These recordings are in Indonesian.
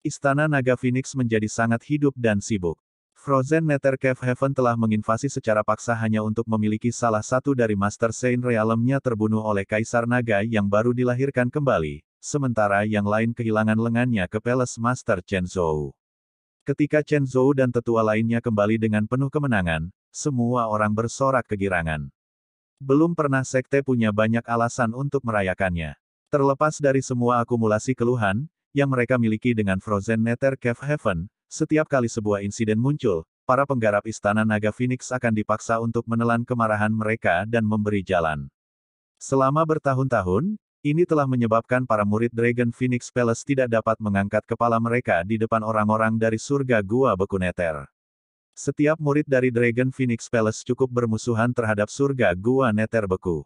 Istana Naga Phoenix menjadi sangat hidup dan sibuk. Frozen Nether Cave Heaven telah menginvasi secara paksa hanya untuk memiliki salah satu dari Master Saint Realemnya terbunuh oleh Kaisar Naga yang baru dilahirkan kembali, sementara yang lain kehilangan lengannya ke Palace Master Chen Zhou. Ketika Chen Zhou dan tetua lainnya kembali dengan penuh kemenangan, semua orang bersorak kegirangan. Belum pernah sekte punya banyak alasan untuk merayakannya. Terlepas dari semua akumulasi keluhan, yang mereka miliki dengan Frozen Nether Cave Heaven, setiap kali sebuah insiden muncul, para penggarap Istana Naga Phoenix akan dipaksa untuk menelan kemarahan mereka dan memberi jalan. Selama bertahun-tahun, ini telah menyebabkan para murid Dragon Phoenix Palace tidak dapat mengangkat kepala mereka di depan orang-orang dari surga Gua Beku Nether. Setiap murid dari Dragon Phoenix Palace cukup bermusuhan terhadap surga Gua Nether Beku.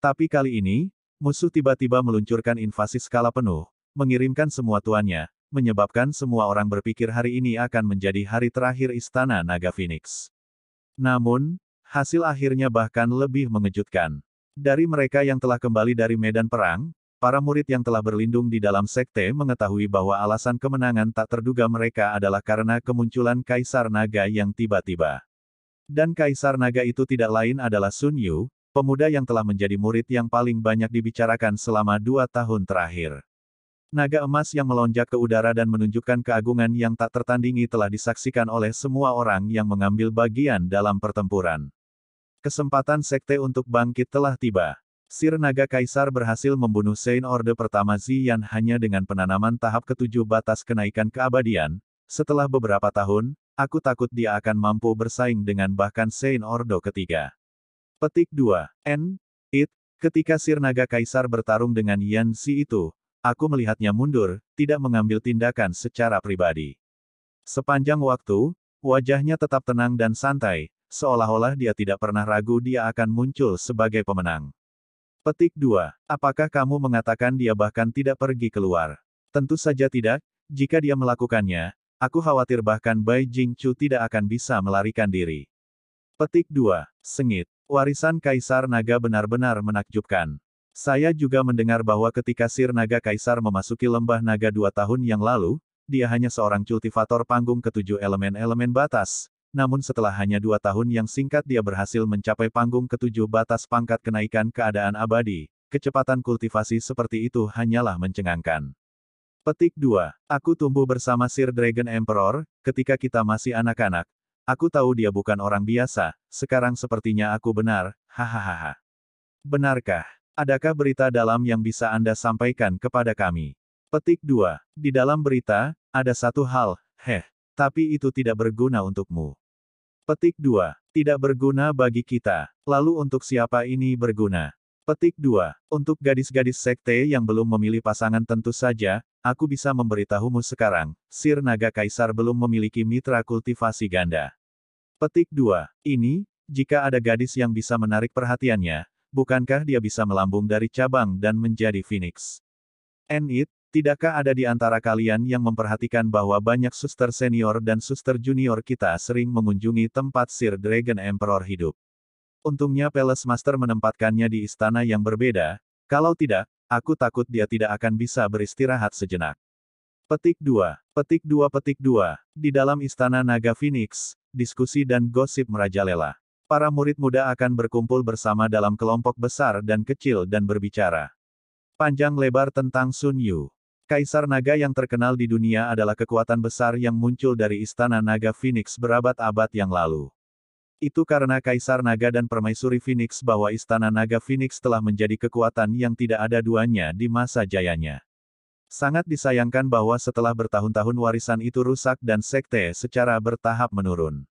Tapi kali ini, musuh tiba-tiba meluncurkan invasi skala penuh, mengirimkan semua tuannya, menyebabkan semua orang berpikir hari ini akan menjadi hari terakhir Istana Naga Phoenix. Namun, hasil akhirnya bahkan lebih mengejutkan. Dari mereka yang telah kembali dari medan perang, para murid yang telah berlindung di dalam sekte mengetahui bahwa alasan kemenangan tak terduga mereka adalah karena kemunculan Kaisar Naga yang tiba-tiba. Dan Kaisar Naga itu tidak lain adalah Sun Yu, pemuda yang telah menjadi murid yang paling banyak dibicarakan selama dua tahun terakhir. Naga emas yang melonjak ke udara dan menunjukkan keagungan yang tak tertandingi telah disaksikan oleh semua orang yang mengambil bagian dalam pertempuran. Kesempatan sekte untuk bangkit telah tiba. Sir Naga Kaisar berhasil membunuh Saint Orde pertama Ziyan hanya dengan penanaman tahap ketujuh batas kenaikan keabadian. Setelah beberapa tahun, aku takut dia akan mampu bersaing dengan bahkan Saint Ordo ketiga. Petik 2. N. It. Ketika Sir Naga Kaisar bertarung dengan Yan Si itu, Aku melihatnya mundur, tidak mengambil tindakan secara pribadi. Sepanjang waktu, wajahnya tetap tenang dan santai, seolah-olah dia tidak pernah ragu dia akan muncul sebagai pemenang. Petik 2. Apakah kamu mengatakan dia bahkan tidak pergi keluar? Tentu saja tidak, jika dia melakukannya, aku khawatir bahkan Bai Jingchu tidak akan bisa melarikan diri. Petik 2. Sengit. Warisan Kaisar Naga benar-benar menakjubkan. Saya juga mendengar bahwa ketika Sir Naga Kaisar memasuki lembah naga dua tahun yang lalu, dia hanya seorang kultivator panggung ketujuh elemen-elemen batas. Namun setelah hanya dua tahun yang singkat dia berhasil mencapai panggung ketujuh batas pangkat kenaikan keadaan abadi. Kecepatan kultivasi seperti itu hanyalah mencengangkan. Petik 2. Aku tumbuh bersama Sir Dragon Emperor, ketika kita masih anak-anak. Aku tahu dia bukan orang biasa, sekarang sepertinya aku benar, hahaha. Benarkah? Adakah berita dalam yang bisa Anda sampaikan kepada kami? Petik 2. Di dalam berita, ada satu hal, heh, tapi itu tidak berguna untukmu. Petik 2. Tidak berguna bagi kita. Lalu untuk siapa ini berguna? Petik 2. Untuk gadis-gadis sekte yang belum memilih pasangan tentu saja, aku bisa memberitahumu sekarang, Sir Naga Kaisar belum memiliki mitra kultivasi ganda. Petik 2. Ini, jika ada gadis yang bisa menarik perhatiannya, bukankah dia bisa melambung dari cabang dan menjadi Phoenix? Enid, tidakkah ada di antara kalian yang memperhatikan bahwa banyak suster senior dan suster junior kita sering mengunjungi tempat Sir Dragon Emperor hidup? Untungnya Palace Master menempatkannya di istana yang berbeda, kalau tidak, aku takut dia tidak akan bisa beristirahat sejenak. Petik 2, petik 2 petik 2, di dalam istana naga Phoenix, diskusi dan gosip merajalela. Para murid muda akan berkumpul bersama dalam kelompok besar dan kecil dan berbicara. Panjang lebar tentang Sun Yu. Kaisar naga yang terkenal di dunia adalah kekuatan besar yang muncul dari istana naga Phoenix berabad-abad yang lalu. Itu karena Kaisar Naga dan Permaisuri Phoenix bahwa Istana Naga Phoenix telah menjadi kekuatan yang tidak ada duanya di masa jayanya. Sangat disayangkan bahwa setelah bertahun-tahun warisan itu rusak dan sekte secara bertahap menurun.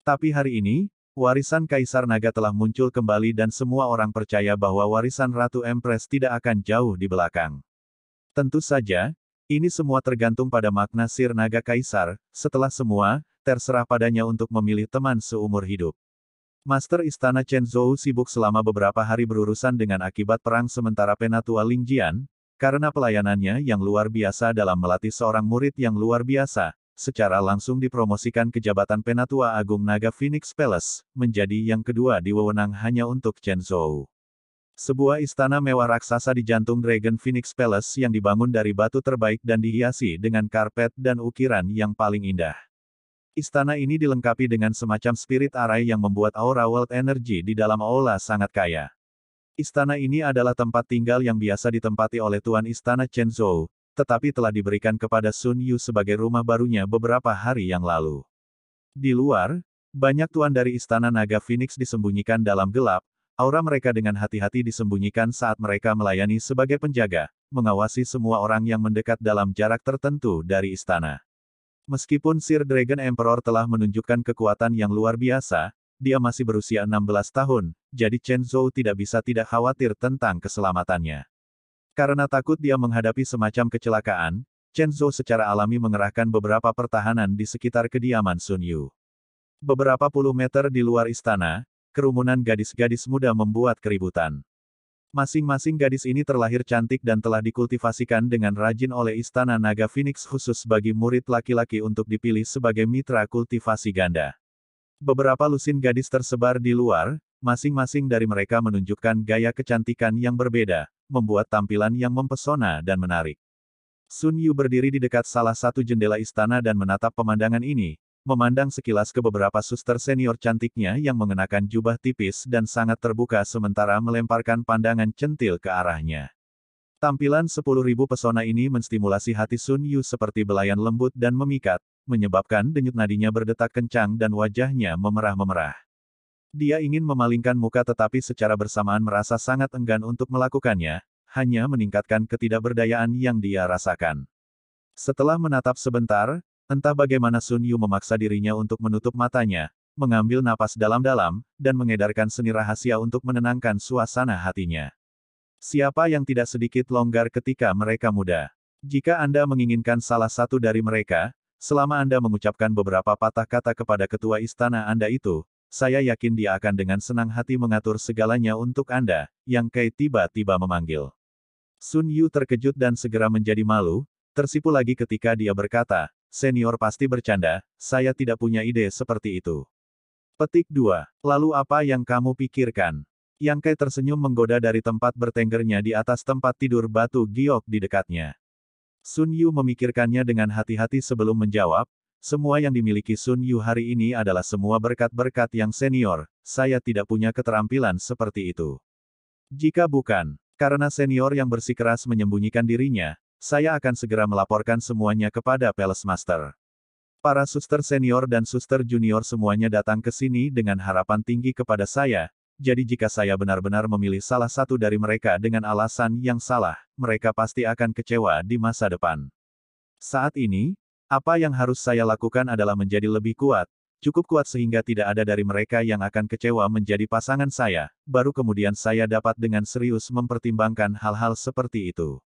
Tapi hari ini, Warisan Kaisar Naga telah muncul kembali dan semua orang percaya bahwa warisan Ratu Empress tidak akan jauh di belakang. Tentu saja, ini semua tergantung pada makna Sir Naga Kaisar, setelah semua, terserah padanya untuk memilih teman seumur hidup. Master Istana Chen Zhou sibuk selama beberapa hari berurusan dengan akibat perang sementara Penatua Lingjian, karena pelayanannya yang luar biasa dalam melatih seorang murid yang luar biasa, secara langsung dipromosikan ke jabatan Penatua Agung Naga Phoenix Palace, menjadi yang kedua di wewenang hanya untuk Chen Zhou. Sebuah istana mewah raksasa di jantung Dragon Phoenix Palace yang dibangun dari batu terbaik dan dihiasi dengan karpet dan ukiran yang paling indah. Istana ini dilengkapi dengan semacam spirit array yang membuat aura world energy di dalam aula sangat kaya. Istana ini adalah tempat tinggal yang biasa ditempati oleh Tuan Istana Chen Zhou, tetapi telah diberikan kepada Sun Yu sebagai rumah barunya beberapa hari yang lalu. Di luar, banyak tuan dari Istana Naga Phoenix disembunyikan dalam gelap, aura mereka dengan hati-hati disembunyikan saat mereka melayani sebagai penjaga, mengawasi semua orang yang mendekat dalam jarak tertentu dari istana. Meskipun Sir Dragon Emperor telah menunjukkan kekuatan yang luar biasa, dia masih berusia 16 tahun, jadi Chen Zhou tidak bisa tidak khawatir tentang keselamatannya. Karena takut dia menghadapi semacam kecelakaan, Chen Zhou secara alami mengerahkan beberapa pertahanan di sekitar kediaman Sun Yu. Beberapa puluh meter di luar istana, kerumunan gadis-gadis muda membuat keributan. Masing-masing gadis ini terlahir cantik dan telah dikultivasikan dengan rajin oleh Istana Naga Phoenix khusus bagi murid laki-laki untuk dipilih sebagai mitra kultivasi ganda. Beberapa lusin gadis tersebar di luar, masing-masing dari mereka menunjukkan gaya kecantikan yang berbeda, membuat tampilan yang mempesona dan menarik. Sun Yu berdiri di dekat salah satu jendela istana dan menatap pemandangan ini, memandang sekilas ke beberapa suster senior cantiknya yang mengenakan jubah tipis dan sangat terbuka sementara melemparkan pandangan centil ke arahnya. Tampilan 10.000 pesona ini menstimulasi hati Sun Yu seperti belayan lembut dan memikat, menyebabkan denyut nadinya berdetak kencang dan wajahnya memerah-memerah. Dia ingin memalingkan muka tetapi secara bersamaan merasa sangat enggan untuk melakukannya, hanya meningkatkan ketidakberdayaan yang dia rasakan. Setelah menatap sebentar, entah bagaimana Sun Yu memaksa dirinya untuk menutup matanya, mengambil napas dalam-dalam, dan mengedarkan seni rahasia untuk menenangkan suasana hatinya. Siapa yang tidak sedikit longgar ketika mereka muda? Jika Anda menginginkan salah satu dari mereka, selama Anda mengucapkan beberapa patah kata kepada ketua istana Anda itu, saya yakin dia akan dengan senang hati mengatur segalanya untuk Anda, Yang Kai tiba-tiba memanggil. Sun Yu terkejut dan segera menjadi malu, tersipu lagi ketika dia berkata, senior pasti bercanda, saya tidak punya ide seperti itu. Petik 2. Lalu apa yang kamu pikirkan? Yang Kai tersenyum menggoda dari tempat bertenggernya di atas tempat tidur batu giok di dekatnya. Sun Yu memikirkannya dengan hati-hati sebelum menjawab, semua yang dimiliki Sun Yu hari ini adalah semua berkat-berkat yang senior, saya tidak punya keterampilan seperti itu. Jika bukan, karena senior yang bersikeras menyembunyikan dirinya, saya akan segera melaporkan semuanya kepada Palace Master. Para suster senior dan suster junior semuanya datang ke sini dengan harapan tinggi kepada saya, jadi jika saya benar-benar memilih salah satu dari mereka dengan alasan yang salah, mereka pasti akan kecewa di masa depan. Saat ini, apa yang harus saya lakukan adalah menjadi lebih kuat, cukup kuat sehingga tidak ada dari mereka yang akan kecewa menjadi pasangan saya, baru kemudian saya dapat dengan serius mempertimbangkan hal-hal seperti itu.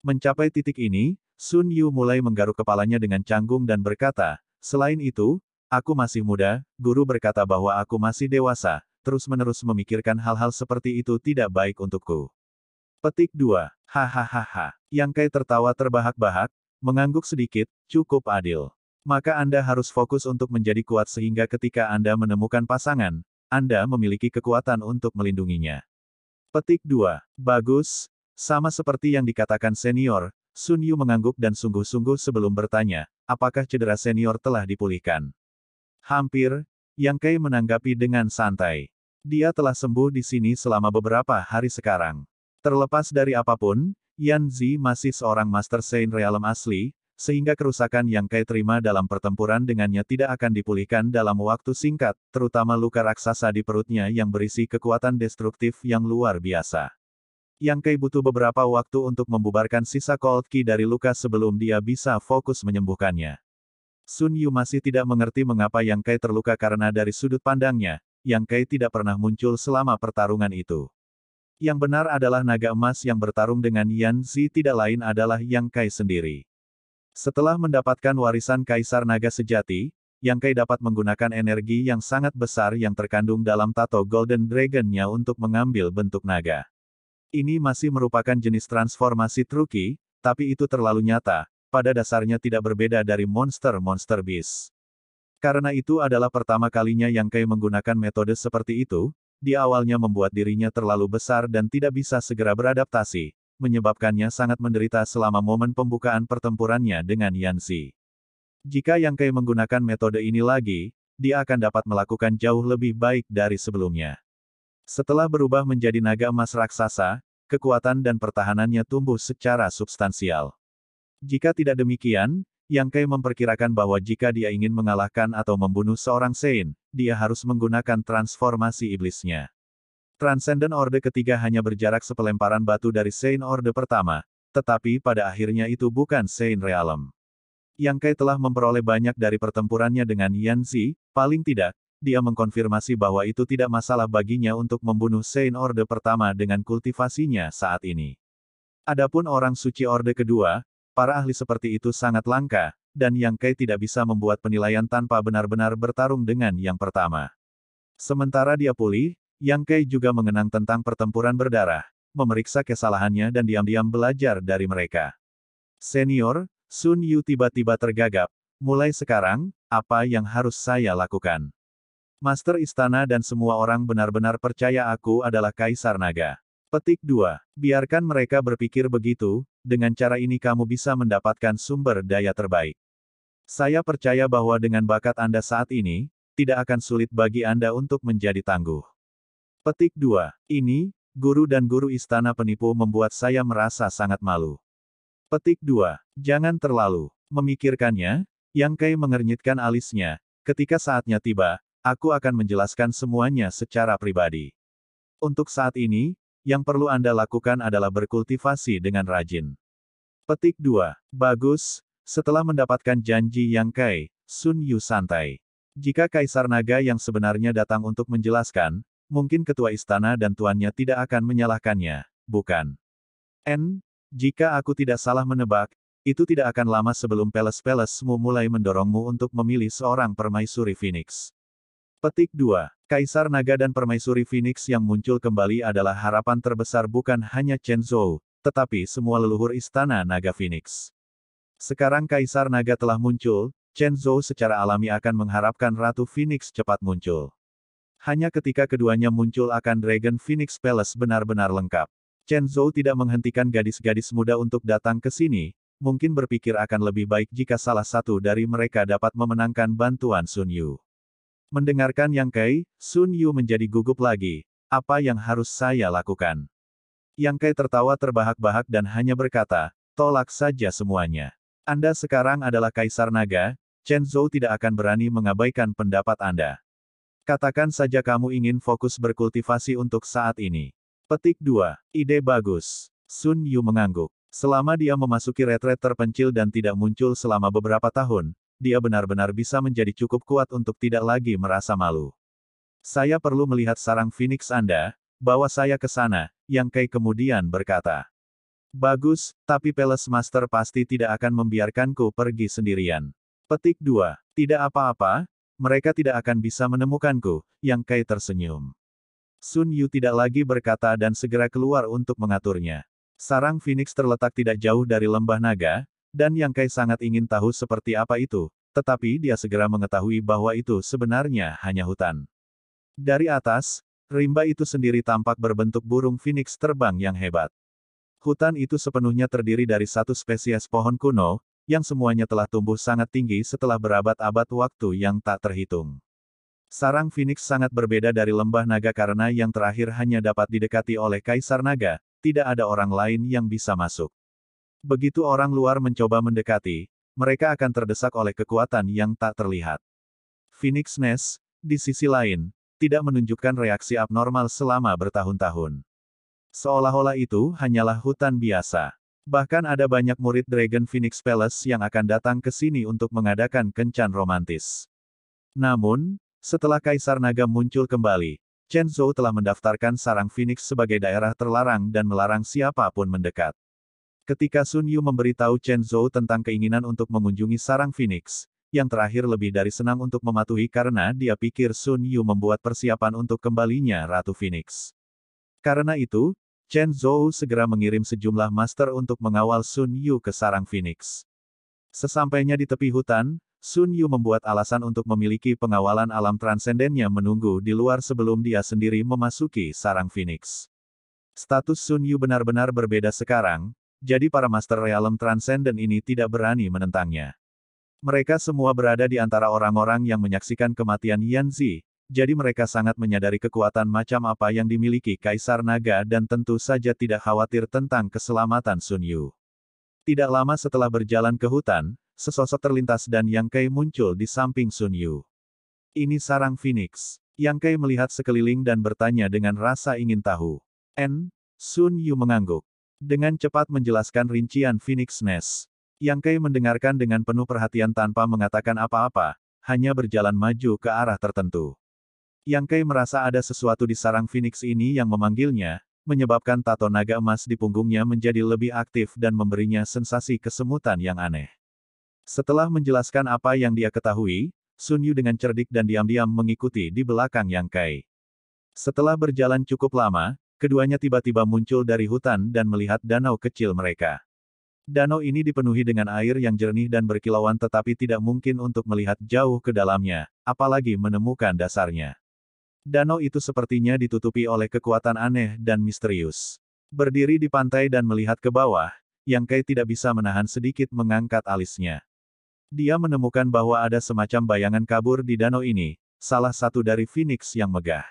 Mencapai titik ini, Sun Yu mulai menggaruk kepalanya dengan canggung dan berkata, selain itu, aku masih muda, guru berkata bahwa aku masih dewasa, terus-menerus memikirkan hal-hal seperti itu tidak baik untukku. Petik 2. Hahaha. Yang Kai tertawa terbahak-bahak, Mengangguk sedikit, cukup adil. Maka Anda harus fokus untuk menjadi kuat sehingga ketika Anda menemukan pasangan, Anda memiliki kekuatan untuk melindunginya. Petik 2. Bagus, sama seperti yang dikatakan senior, Sun Yu mengangguk dan sungguh-sungguh sebelum bertanya, apakah cedera senior telah dipulihkan. Hampir, Yang Kei menanggapi dengan santai. Dia telah sembuh di sini selama beberapa hari sekarang. Terlepas dari apapun, Yan Zi masih seorang Master Saint Realm asli, sehingga kerusakan yang Kai terima dalam pertempuran dengannya tidak akan dipulihkan dalam waktu singkat, terutama luka raksasa di perutnya yang berisi kekuatan destruktif yang luar biasa. Yang Kai butuh beberapa waktu untuk membubarkan sisa Cold Ki dari luka sebelum dia bisa fokus menyembuhkannya. Sun Yu masih tidak mengerti mengapa Yang Kai terluka karena dari sudut pandangnya, Yang Kai tidak pernah muncul selama pertarungan itu. Yang benar adalah naga emas yang bertarung dengan Yan Zi tidak lain adalah Yang Kai sendiri. Setelah mendapatkan warisan Kaisar Naga Sejati, Yang Kai dapat menggunakan energi yang sangat besar yang terkandung dalam tato Golden Dragon-nya untuk mengambil bentuk naga. Ini masih merupakan jenis transformasi truki, tapi itu terlalu nyata, pada dasarnya tidak berbeda dari monster-monster beast. Karena itu adalah pertama kalinya Yang Kai menggunakan metode seperti itu, di awalnya membuat dirinya terlalu besar dan tidak bisa segera beradaptasi, menyebabkannya sangat menderita selama momen pembukaan pertempurannya dengan Yansi. Jika Yang Kai menggunakan metode ini lagi, dia akan dapat melakukan jauh lebih baik dari sebelumnya. Setelah berubah menjadi naga emas raksasa, kekuatan dan pertahanannya tumbuh secara substansial. Jika tidak demikian, yang Kei memperkirakan bahwa jika dia ingin mengalahkan atau membunuh seorang Sein, dia harus menggunakan transformasi iblisnya. Transcendent Orde ketiga hanya berjarak sepelemparan batu dari Sein Orde pertama, tetapi pada akhirnya itu bukan Sein Realm. Yang Kai telah memperoleh banyak dari pertempurannya dengan Yan Zi, paling tidak, dia mengkonfirmasi bahwa itu tidak masalah baginya untuk membunuh Sein Orde pertama dengan kultivasinya saat ini. Adapun orang suci Orde kedua, Para ahli seperti itu sangat langka, dan Yang Kai tidak bisa membuat penilaian tanpa benar-benar bertarung dengan yang pertama. Sementara dia pulih, Yang Kai juga mengenang tentang pertempuran berdarah, memeriksa kesalahannya dan diam-diam belajar dari mereka. Senior, Sun Yu tiba-tiba tergagap, mulai sekarang, apa yang harus saya lakukan? Master Istana dan semua orang benar-benar percaya aku adalah Kaisar Naga. Petik 2. Biarkan mereka berpikir begitu, dengan cara ini kamu bisa mendapatkan sumber daya terbaik. Saya percaya bahwa dengan bakat Anda saat ini, tidak akan sulit bagi Anda untuk menjadi tangguh. Petik 2. Ini, guru dan guru istana penipu membuat saya merasa sangat malu. Petik 2. Jangan terlalu memikirkannya, Yang Kai mengernyitkan alisnya, ketika saatnya tiba, aku akan menjelaskan semuanya secara pribadi. Untuk saat ini, yang perlu Anda lakukan adalah berkultivasi dengan rajin. Petik 2. Bagus, setelah mendapatkan janji yang Kai, Sun Yu santai. Jika Kaisar Naga yang sebenarnya datang untuk menjelaskan, mungkin ketua istana dan tuannya tidak akan menyalahkannya, bukan? N, jika aku tidak salah menebak, itu tidak akan lama sebelum peles-pelesmu mulai mendorongmu untuk memilih seorang permaisuri Phoenix. Petik 2. Kaisar Naga dan Permaisuri Phoenix yang muncul kembali adalah harapan terbesar bukan hanya Chen Zhou, tetapi semua leluhur istana Naga Phoenix. Sekarang Kaisar Naga telah muncul, Chen Zhou secara alami akan mengharapkan Ratu Phoenix cepat muncul. Hanya ketika keduanya muncul akan Dragon Phoenix Palace benar-benar lengkap. Chen Zhou tidak menghentikan gadis-gadis muda untuk datang ke sini, mungkin berpikir akan lebih baik jika salah satu dari mereka dapat memenangkan bantuan Sun Yu. Mendengarkan Yang Kai, Sun Yu menjadi gugup lagi. Apa yang harus saya lakukan? Yang Kai tertawa terbahak-bahak dan hanya berkata, tolak saja semuanya. Anda sekarang adalah Kaisar Naga, Chen Zhou tidak akan berani mengabaikan pendapat Anda. Katakan saja kamu ingin fokus berkultivasi untuk saat ini. Petik 2. Ide bagus. Sun Yu mengangguk. Selama dia memasuki retret terpencil dan tidak muncul selama beberapa tahun, dia benar-benar bisa menjadi cukup kuat untuk tidak lagi merasa malu. Saya perlu melihat sarang Phoenix Anda, bawa saya ke sana, Yang Kai kemudian berkata. Bagus, tapi Palace Master pasti tidak akan membiarkanku pergi sendirian. Petik 2. Tidak apa-apa, mereka tidak akan bisa menemukanku, Yang Kai tersenyum. Sun Yu tidak lagi berkata dan segera keluar untuk mengaturnya. Sarang Phoenix terletak tidak jauh dari lembah naga, dan Yang Kai sangat ingin tahu seperti apa itu, tetapi dia segera mengetahui bahwa itu sebenarnya hanya hutan. Dari atas, rimba itu sendiri tampak berbentuk burung phoenix terbang yang hebat. Hutan itu sepenuhnya terdiri dari satu spesies pohon kuno, yang semuanya telah tumbuh sangat tinggi setelah berabad-abad waktu yang tak terhitung. Sarang Phoenix sangat berbeda dari lembah naga karena yang terakhir hanya dapat didekati oleh kaisar naga, tidak ada orang lain yang bisa masuk. Begitu orang luar mencoba mendekati, mereka akan terdesak oleh kekuatan yang tak terlihat. Phoenix Nest, di sisi lain, tidak menunjukkan reaksi abnormal selama bertahun-tahun. Seolah-olah itu hanyalah hutan biasa. Bahkan ada banyak murid Dragon Phoenix Palace yang akan datang ke sini untuk mengadakan kencan romantis. Namun, setelah Kaisar Naga muncul kembali, Chen Zhou telah mendaftarkan sarang Phoenix sebagai daerah terlarang dan melarang siapapun mendekat. Ketika Sun Yu memberitahu Chen Zhou tentang keinginan untuk mengunjungi sarang Phoenix, yang terakhir lebih dari senang untuk mematuhi karena dia pikir Sun Yu membuat persiapan untuk kembalinya Ratu Phoenix. Karena itu, Chen Zhou segera mengirim sejumlah master untuk mengawal Sun Yu ke sarang Phoenix. Sesampainya di tepi hutan, Sun Yu membuat alasan untuk memiliki pengawalan alam transendennya menunggu di luar sebelum dia sendiri memasuki sarang Phoenix. Status Sun Yu benar-benar berbeda sekarang, jadi para Master Realm Transcendent ini tidak berani menentangnya. Mereka semua berada di antara orang-orang yang menyaksikan kematian Yanzi, jadi mereka sangat menyadari kekuatan macam apa yang dimiliki Kaisar Naga dan tentu saja tidak khawatir tentang keselamatan Sun Yu. Tidak lama setelah berjalan ke hutan, sesosok terlintas dan Yang Kai muncul di samping Sun Yu. Ini sarang Phoenix. Yang Kai melihat sekeliling dan bertanya dengan rasa ingin tahu. N. Sun Yu mengangguk. Dengan cepat menjelaskan rincian Phoenix Nest. Yang Kei mendengarkan dengan penuh perhatian tanpa mengatakan apa-apa, hanya berjalan maju ke arah tertentu. Yang Kei merasa ada sesuatu di sarang Phoenix ini yang memanggilnya, menyebabkan tato naga emas di punggungnya menjadi lebih aktif dan memberinya sensasi kesemutan yang aneh. Setelah menjelaskan apa yang dia ketahui, Sun Yu dengan cerdik dan diam-diam mengikuti di belakang Yang Kai. Setelah berjalan cukup lama, Keduanya tiba-tiba muncul dari hutan dan melihat danau kecil mereka. Danau ini dipenuhi dengan air yang jernih dan berkilauan tetapi tidak mungkin untuk melihat jauh ke dalamnya, apalagi menemukan dasarnya. Danau itu sepertinya ditutupi oleh kekuatan aneh dan misterius. Berdiri di pantai dan melihat ke bawah, Yang Kai tidak bisa menahan sedikit mengangkat alisnya. Dia menemukan bahwa ada semacam bayangan kabur di danau ini, salah satu dari Phoenix yang megah.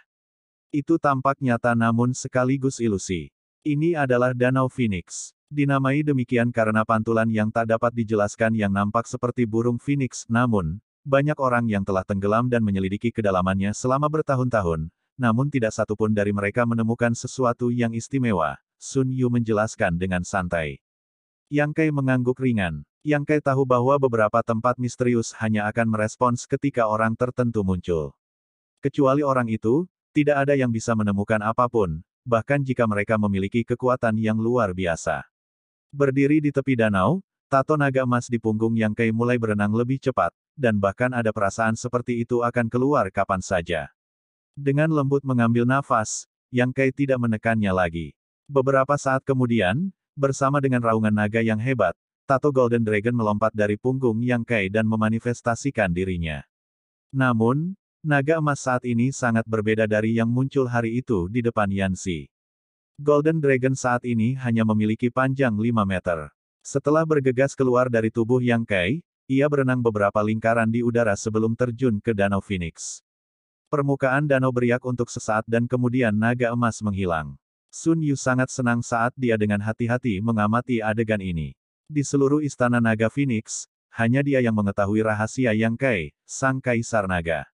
Itu tampak nyata namun sekaligus ilusi. Ini adalah Danau Phoenix. Dinamai demikian karena pantulan yang tak dapat dijelaskan yang nampak seperti burung phoenix, namun, banyak orang yang telah tenggelam dan menyelidiki kedalamannya selama bertahun-tahun, namun tidak satupun dari mereka menemukan sesuatu yang istimewa, Sun Yu menjelaskan dengan santai. Yang Kai mengangguk ringan. Yang Kai tahu bahwa beberapa tempat misterius hanya akan merespons ketika orang tertentu muncul. Kecuali orang itu, tidak ada yang bisa menemukan apapun, bahkan jika mereka memiliki kekuatan yang luar biasa. Berdiri di tepi danau, tato naga emas di punggung yang Kei mulai berenang lebih cepat, dan bahkan ada perasaan seperti itu akan keluar kapan saja. Dengan lembut mengambil nafas, yang Kei tidak menekannya lagi. Beberapa saat kemudian, bersama dengan raungan naga yang hebat, tato Golden Dragon melompat dari punggung Yang Kai dan memanifestasikan dirinya. Namun, Naga emas saat ini sangat berbeda dari yang muncul hari itu di depan Yansi. Golden Dragon saat ini hanya memiliki panjang 5 meter. Setelah bergegas keluar dari tubuh Yang Kai, ia berenang beberapa lingkaran di udara sebelum terjun ke Danau Phoenix. Permukaan danau beriak untuk sesaat dan kemudian naga emas menghilang. Sun Yu sangat senang saat dia dengan hati-hati mengamati adegan ini. Di seluruh istana naga Phoenix, hanya dia yang mengetahui rahasia Yang Kai, sang Kaisar Naga.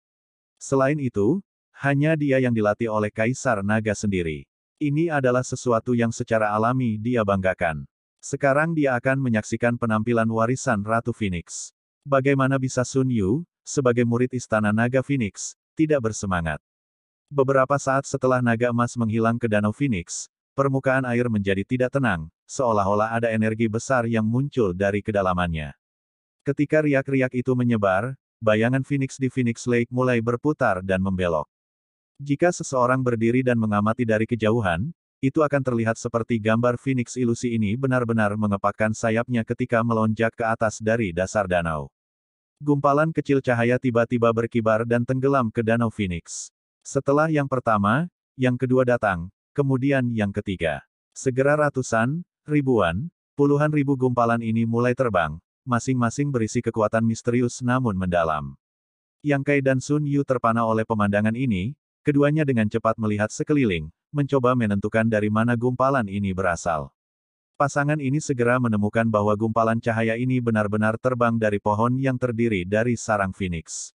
Selain itu, hanya dia yang dilatih oleh Kaisar Naga sendiri. Ini adalah sesuatu yang secara alami dia banggakan. Sekarang dia akan menyaksikan penampilan warisan Ratu Phoenix. Bagaimana bisa Sun Yu, sebagai murid Istana Naga Phoenix, tidak bersemangat? Beberapa saat setelah naga emas menghilang ke Danau Phoenix, permukaan air menjadi tidak tenang, seolah-olah ada energi besar yang muncul dari kedalamannya. Ketika riak-riak itu menyebar, bayangan Phoenix di Phoenix Lake mulai berputar dan membelok. Jika seseorang berdiri dan mengamati dari kejauhan, itu akan terlihat seperti gambar Phoenix ilusi ini benar-benar mengepakkan sayapnya ketika melonjak ke atas dari dasar danau. Gumpalan kecil cahaya tiba-tiba berkibar dan tenggelam ke danau Phoenix. Setelah yang pertama, yang kedua datang, kemudian yang ketiga. Segera ratusan, ribuan, puluhan ribu gumpalan ini mulai terbang, masing-masing berisi kekuatan misterius namun mendalam. Yang Kai dan Sun Yu terpana oleh pemandangan ini, keduanya dengan cepat melihat sekeliling, mencoba menentukan dari mana gumpalan ini berasal. Pasangan ini segera menemukan bahwa gumpalan cahaya ini benar-benar terbang dari pohon yang terdiri dari sarang Phoenix.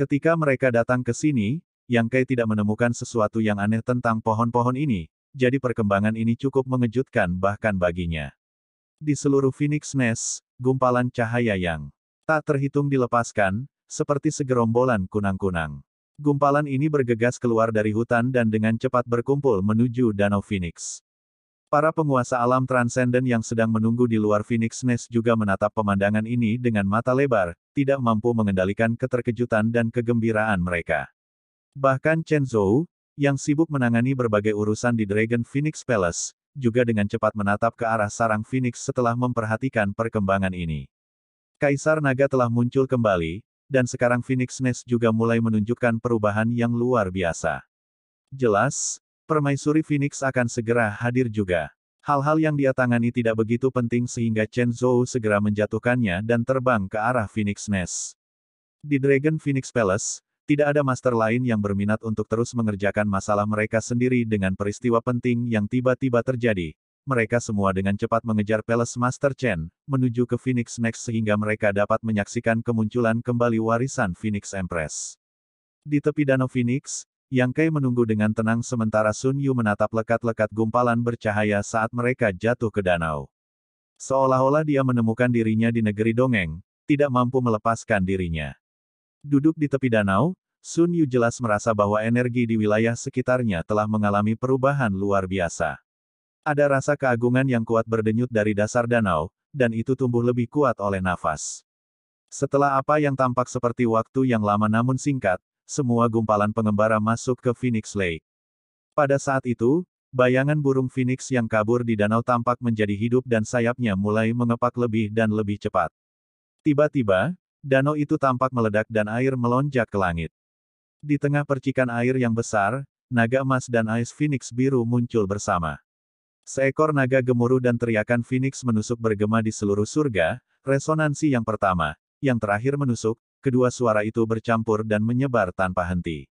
Ketika mereka datang ke sini, Yang Kai tidak menemukan sesuatu yang aneh tentang pohon-pohon ini, jadi perkembangan ini cukup mengejutkan bahkan baginya. Di seluruh Phoenix Nest, gumpalan cahaya yang tak terhitung dilepaskan, seperti segerombolan kunang-kunang. Gumpalan ini bergegas keluar dari hutan dan dengan cepat berkumpul menuju Danau Phoenix. Para penguasa alam transenden yang sedang menunggu di luar Phoenix Nest juga menatap pemandangan ini dengan mata lebar, tidak mampu mengendalikan keterkejutan dan kegembiraan mereka. Bahkan Chen Zhou, yang sibuk menangani berbagai urusan di Dragon Phoenix Palace, juga dengan cepat menatap ke arah sarang Phoenix setelah memperhatikan perkembangan ini. Kaisar Naga telah muncul kembali, dan sekarang Phoenix Nest juga mulai menunjukkan perubahan yang luar biasa. Jelas, permaisuri Phoenix akan segera hadir juga. Hal-hal yang dia tangani tidak begitu penting sehingga Chen Zhou segera menjatuhkannya dan terbang ke arah Phoenix Nest. Di Dragon Phoenix Palace, tidak ada master lain yang berminat untuk terus mengerjakan masalah mereka sendiri dengan peristiwa penting yang tiba-tiba terjadi. Mereka semua dengan cepat mengejar Palace Master Chen, menuju ke Phoenix Next sehingga mereka dapat menyaksikan kemunculan kembali warisan Phoenix Empress. Di tepi danau Phoenix, yang Kai menunggu dengan tenang sementara Sun Yu menatap lekat-lekat gumpalan bercahaya saat mereka jatuh ke danau. Seolah-olah dia menemukan dirinya di negeri dongeng, tidak mampu melepaskan dirinya. Duduk di tepi danau, Sun Yu jelas merasa bahwa energi di wilayah sekitarnya telah mengalami perubahan luar biasa. Ada rasa keagungan yang kuat berdenyut dari dasar danau, dan itu tumbuh lebih kuat oleh nafas. Setelah apa yang tampak seperti waktu yang lama namun singkat, semua gumpalan pengembara masuk ke Phoenix Lake. Pada saat itu, bayangan burung Phoenix yang kabur di danau tampak menjadi hidup dan sayapnya mulai mengepak lebih dan lebih cepat. Tiba-tiba, danau itu tampak meledak dan air melonjak ke langit. Di tengah percikan air yang besar, naga emas dan ais phoenix biru muncul bersama. Seekor naga gemuruh dan teriakan phoenix menusuk bergema di seluruh surga, resonansi yang pertama, yang terakhir menusuk, kedua suara itu bercampur dan menyebar tanpa henti.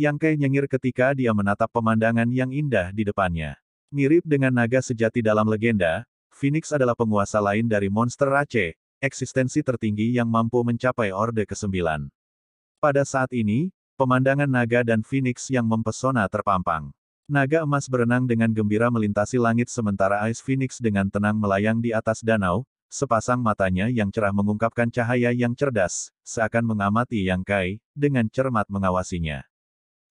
Yang Kai nyengir ketika dia menatap pemandangan yang indah di depannya. Mirip dengan naga sejati dalam legenda, Phoenix adalah penguasa lain dari monster Rache, eksistensi tertinggi yang mampu mencapai Orde ke-9. Pada saat ini, pemandangan naga dan phoenix yang mempesona terpampang. Naga emas berenang dengan gembira melintasi langit sementara Ice Phoenix dengan tenang melayang di atas danau, sepasang matanya yang cerah mengungkapkan cahaya yang cerdas, seakan mengamati Yang Kai, dengan cermat mengawasinya.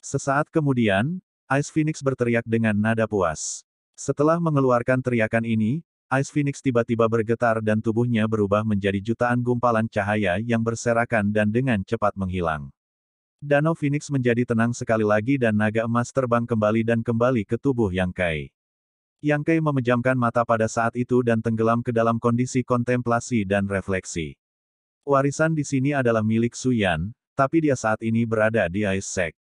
Sesaat kemudian, Ice Phoenix berteriak dengan nada puas. Setelah mengeluarkan teriakan ini, Ice Phoenix tiba-tiba bergetar dan tubuhnya berubah menjadi jutaan gumpalan cahaya yang berserakan dan dengan cepat menghilang. Danau Phoenix menjadi tenang sekali lagi dan naga emas terbang kembali dan kembali ke tubuh Yang Kai. Yang Kai memejamkan mata pada saat itu dan tenggelam ke dalam kondisi kontemplasi dan refleksi. Warisan di sini adalah milik Suyan, tapi dia saat ini berada di Ice Sect.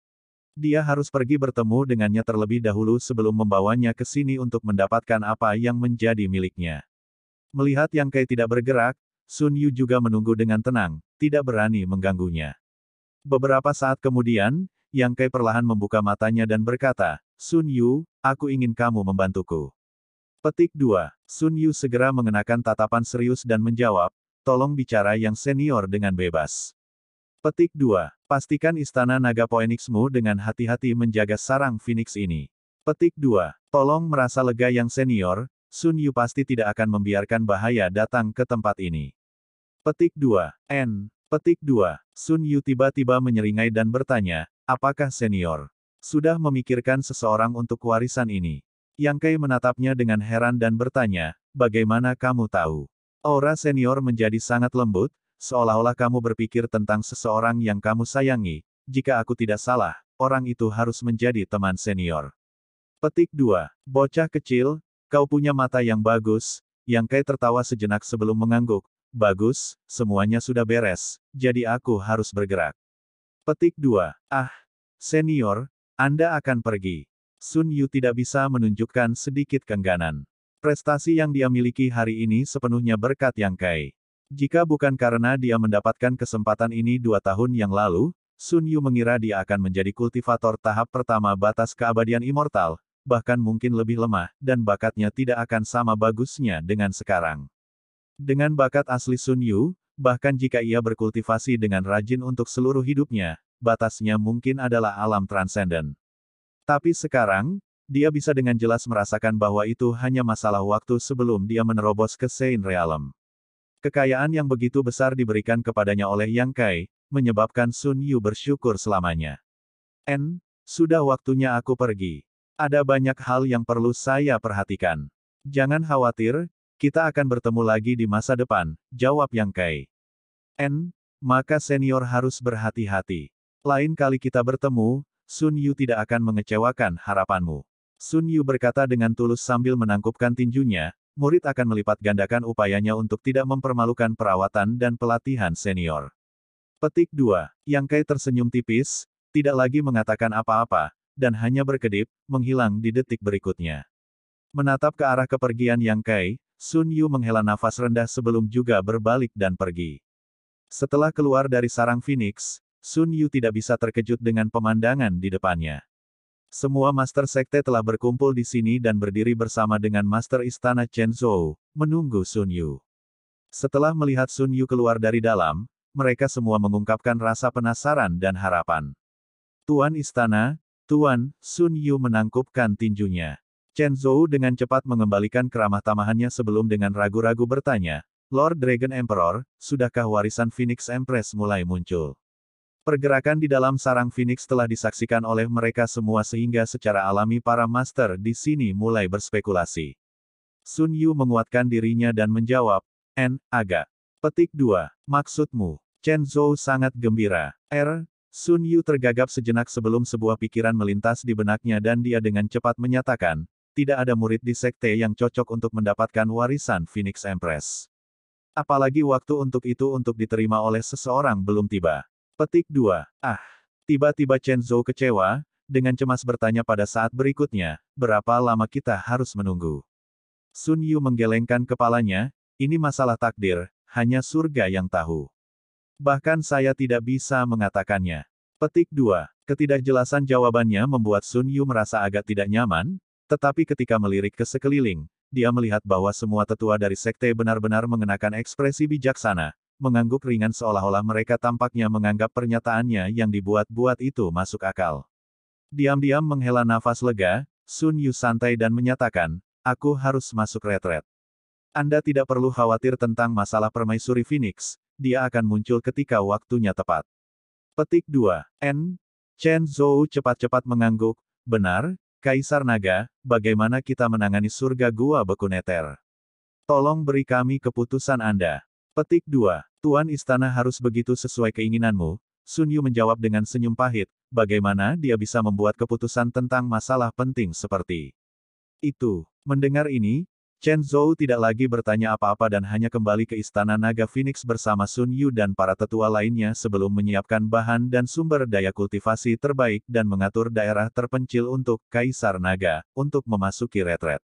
Dia harus pergi bertemu dengannya terlebih dahulu sebelum membawanya ke sini untuk mendapatkan apa yang menjadi miliknya. Melihat Yang Kai tidak bergerak, Sun Yu juga menunggu dengan tenang, tidak berani mengganggunya. Beberapa saat kemudian, Yang Kai perlahan membuka matanya dan berkata, Sun Yu, aku ingin kamu membantuku. Petik 2. Sun Yu segera mengenakan tatapan serius dan menjawab, tolong bicara yang senior dengan bebas. Petik 2. Pastikan Istana Naga Phoenixmu dengan hati-hati menjaga sarang Phoenix ini. Petik 2. Tolong merasa lega yang senior, Sun Yu pasti tidak akan membiarkan bahaya datang ke tempat ini. Petik 2. N. Petik 2. Sun Yu tiba-tiba menyeringai dan bertanya, apakah senior? Sudah memikirkan seseorang untuk warisan ini. Yang Kai menatapnya dengan heran dan bertanya, bagaimana kamu tahu? Aura senior menjadi sangat lembut, seolah-olah kamu berpikir tentang seseorang yang kamu sayangi, jika aku tidak salah, orang itu harus menjadi teman senior. Petik 2. Bocah kecil, kau punya mata yang bagus, yang Kai tertawa sejenak sebelum mengangguk. Bagus, semuanya sudah beres, jadi aku harus bergerak. Petik 2. Ah, senior, Anda akan pergi. Sun Yu tidak bisa menunjukkan sedikit kengganan. Prestasi yang dia miliki hari ini sepenuhnya berkat Yang Kai. Jika bukan karena dia mendapatkan kesempatan ini dua tahun yang lalu, Sun Yu mengira dia akan menjadi kultivator tahap pertama batas keabadian immortal, bahkan mungkin lebih lemah, dan bakatnya tidak akan sama bagusnya dengan sekarang. Dengan bakat asli Sun Yu, bahkan jika ia berkultivasi dengan rajin untuk seluruh hidupnya, batasnya mungkin adalah alam transenden. Tapi sekarang, dia bisa dengan jelas merasakan bahwa itu hanya masalah waktu sebelum dia menerobos ke Sein Realm. Kekayaan yang begitu besar diberikan kepadanya oleh Yang Kai, menyebabkan Sun Yu bersyukur selamanya. N, sudah waktunya aku pergi. Ada banyak hal yang perlu saya perhatikan. Jangan khawatir, kita akan bertemu lagi di masa depan, jawab Yang Kai. N, maka senior harus berhati-hati. Lain kali kita bertemu, Sun Yu tidak akan mengecewakan harapanmu. Sun Yu berkata dengan tulus sambil menangkupkan tinjunya, murid akan melipat gandakan upayanya untuk tidak mempermalukan perawatan dan pelatihan senior. Petik 2. Yang Kai tersenyum tipis, tidak lagi mengatakan apa-apa, dan hanya berkedip, menghilang di detik berikutnya. Menatap ke arah kepergian Yang Kai, Sun Yu menghela nafas rendah sebelum juga berbalik dan pergi. Setelah keluar dari sarang Phoenix, Sun Yu tidak bisa terkejut dengan pemandangan di depannya. Semua Master Sekte telah berkumpul di sini dan berdiri bersama dengan Master Istana Chen Zhou, menunggu Sun Yu. Setelah melihat Sun Yu keluar dari dalam, mereka semua mengungkapkan rasa penasaran dan harapan. Tuan Istana, Tuan, Sun Yu menangkupkan tinjunya. Chen Zhou dengan cepat mengembalikan keramah tamahannya sebelum dengan ragu-ragu bertanya, Lord Dragon Emperor, sudahkah warisan Phoenix Empress mulai muncul? Pergerakan di dalam sarang Phoenix telah disaksikan oleh mereka semua sehingga secara alami para master di sini mulai berspekulasi. Sun Yu menguatkan dirinya dan menjawab, N, agak. Petik 2. Maksudmu? Chen Zhou sangat gembira. R. Er, Sun Yu tergagap sejenak sebelum sebuah pikiran melintas di benaknya dan dia dengan cepat menyatakan, tidak ada murid di sekte yang cocok untuk mendapatkan warisan Phoenix Empress. Apalagi waktu untuk itu untuk diterima oleh seseorang belum tiba. Petik 2. Ah. Tiba-tiba Chen Zhou kecewa, dengan cemas bertanya pada saat berikutnya, berapa lama kita harus menunggu. Sun Yu menggelengkan kepalanya, ini masalah takdir, hanya surga yang tahu. Bahkan saya tidak bisa mengatakannya. Petik 2. Ketidakjelasan jawabannya membuat Sun Yu merasa agak tidak nyaman, tetapi ketika melirik ke sekeliling, dia melihat bahwa semua tetua dari sekte benar-benar mengenakan ekspresi bijaksana, mengangguk ringan seolah-olah mereka tampaknya menganggap pernyataannya yang dibuat-buat itu masuk akal. Diam-diam menghela nafas lega, Sun Yu santai dan menyatakan, aku harus masuk retret. Anda tidak perlu khawatir tentang masalah permaisuri Phoenix, dia akan muncul ketika waktunya tepat. Petik 2. N. Chen Zhou cepat-cepat mengangguk, benar, Kaisar Naga, bagaimana kita menangani surga gua beku neter? Tolong beri kami keputusan Anda. Petik 2. Tuan Istana harus begitu sesuai keinginanmu, Sun Yu menjawab dengan senyum pahit, bagaimana dia bisa membuat keputusan tentang masalah penting seperti itu. Mendengar ini, Chen Zhou tidak lagi bertanya apa-apa dan hanya kembali ke Istana Naga Phoenix bersama Sun Yu dan para tetua lainnya sebelum menyiapkan bahan dan sumber daya kultivasi terbaik dan mengatur daerah terpencil untuk Kaisar Naga, untuk memasuki retret.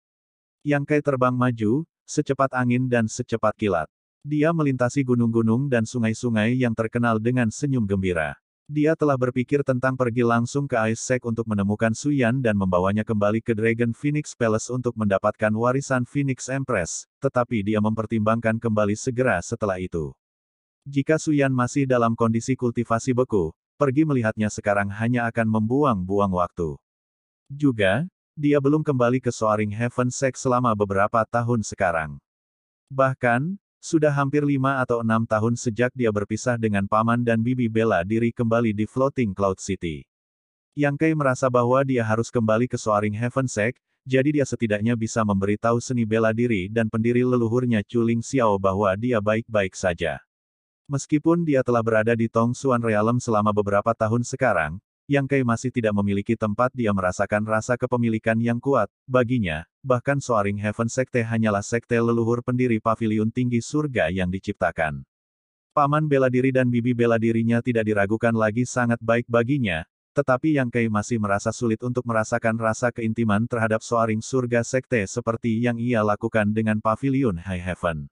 Yang Kai terbang maju, secepat angin dan secepat kilat. Dia melintasi gunung-gunung dan sungai-sungai yang terkenal dengan senyum gembira. Dia telah berpikir tentang pergi langsung ke Ice untuk menemukan Suyan dan membawanya kembali ke Dragon Phoenix Palace untuk mendapatkan warisan Phoenix Empress, tetapi dia mempertimbangkan kembali segera setelah itu. Jika Suyan masih dalam kondisi kultivasi beku, pergi melihatnya sekarang hanya akan membuang-buang waktu. Juga, dia belum kembali ke Soaring Heaven Sec selama beberapa tahun sekarang. Bahkan, sudah hampir lima atau enam tahun sejak dia berpisah dengan paman dan bibi bela diri kembali di Floating Cloud City. Yang Kai merasa bahwa dia harus kembali ke Soaring Heaven Sect, jadi dia setidaknya bisa memberitahu seni bela diri dan pendiri leluhurnya Chuling Xiao bahwa dia baik-baik saja. Meskipun dia telah berada di Tong Suan Realm selama beberapa tahun sekarang, yang Kai masih tidak memiliki tempat dia merasakan rasa kepemilikan yang kuat. Baginya, bahkan Soaring Heaven Sekte hanyalah sekte leluhur pendiri pavilion tinggi surga yang diciptakan. Paman bela diri dan bibi bela dirinya tidak diragukan lagi sangat baik baginya, tetapi Yang Kai masih merasa sulit untuk merasakan rasa keintiman terhadap soaring surga sekte seperti yang ia lakukan dengan pavilion High Heaven.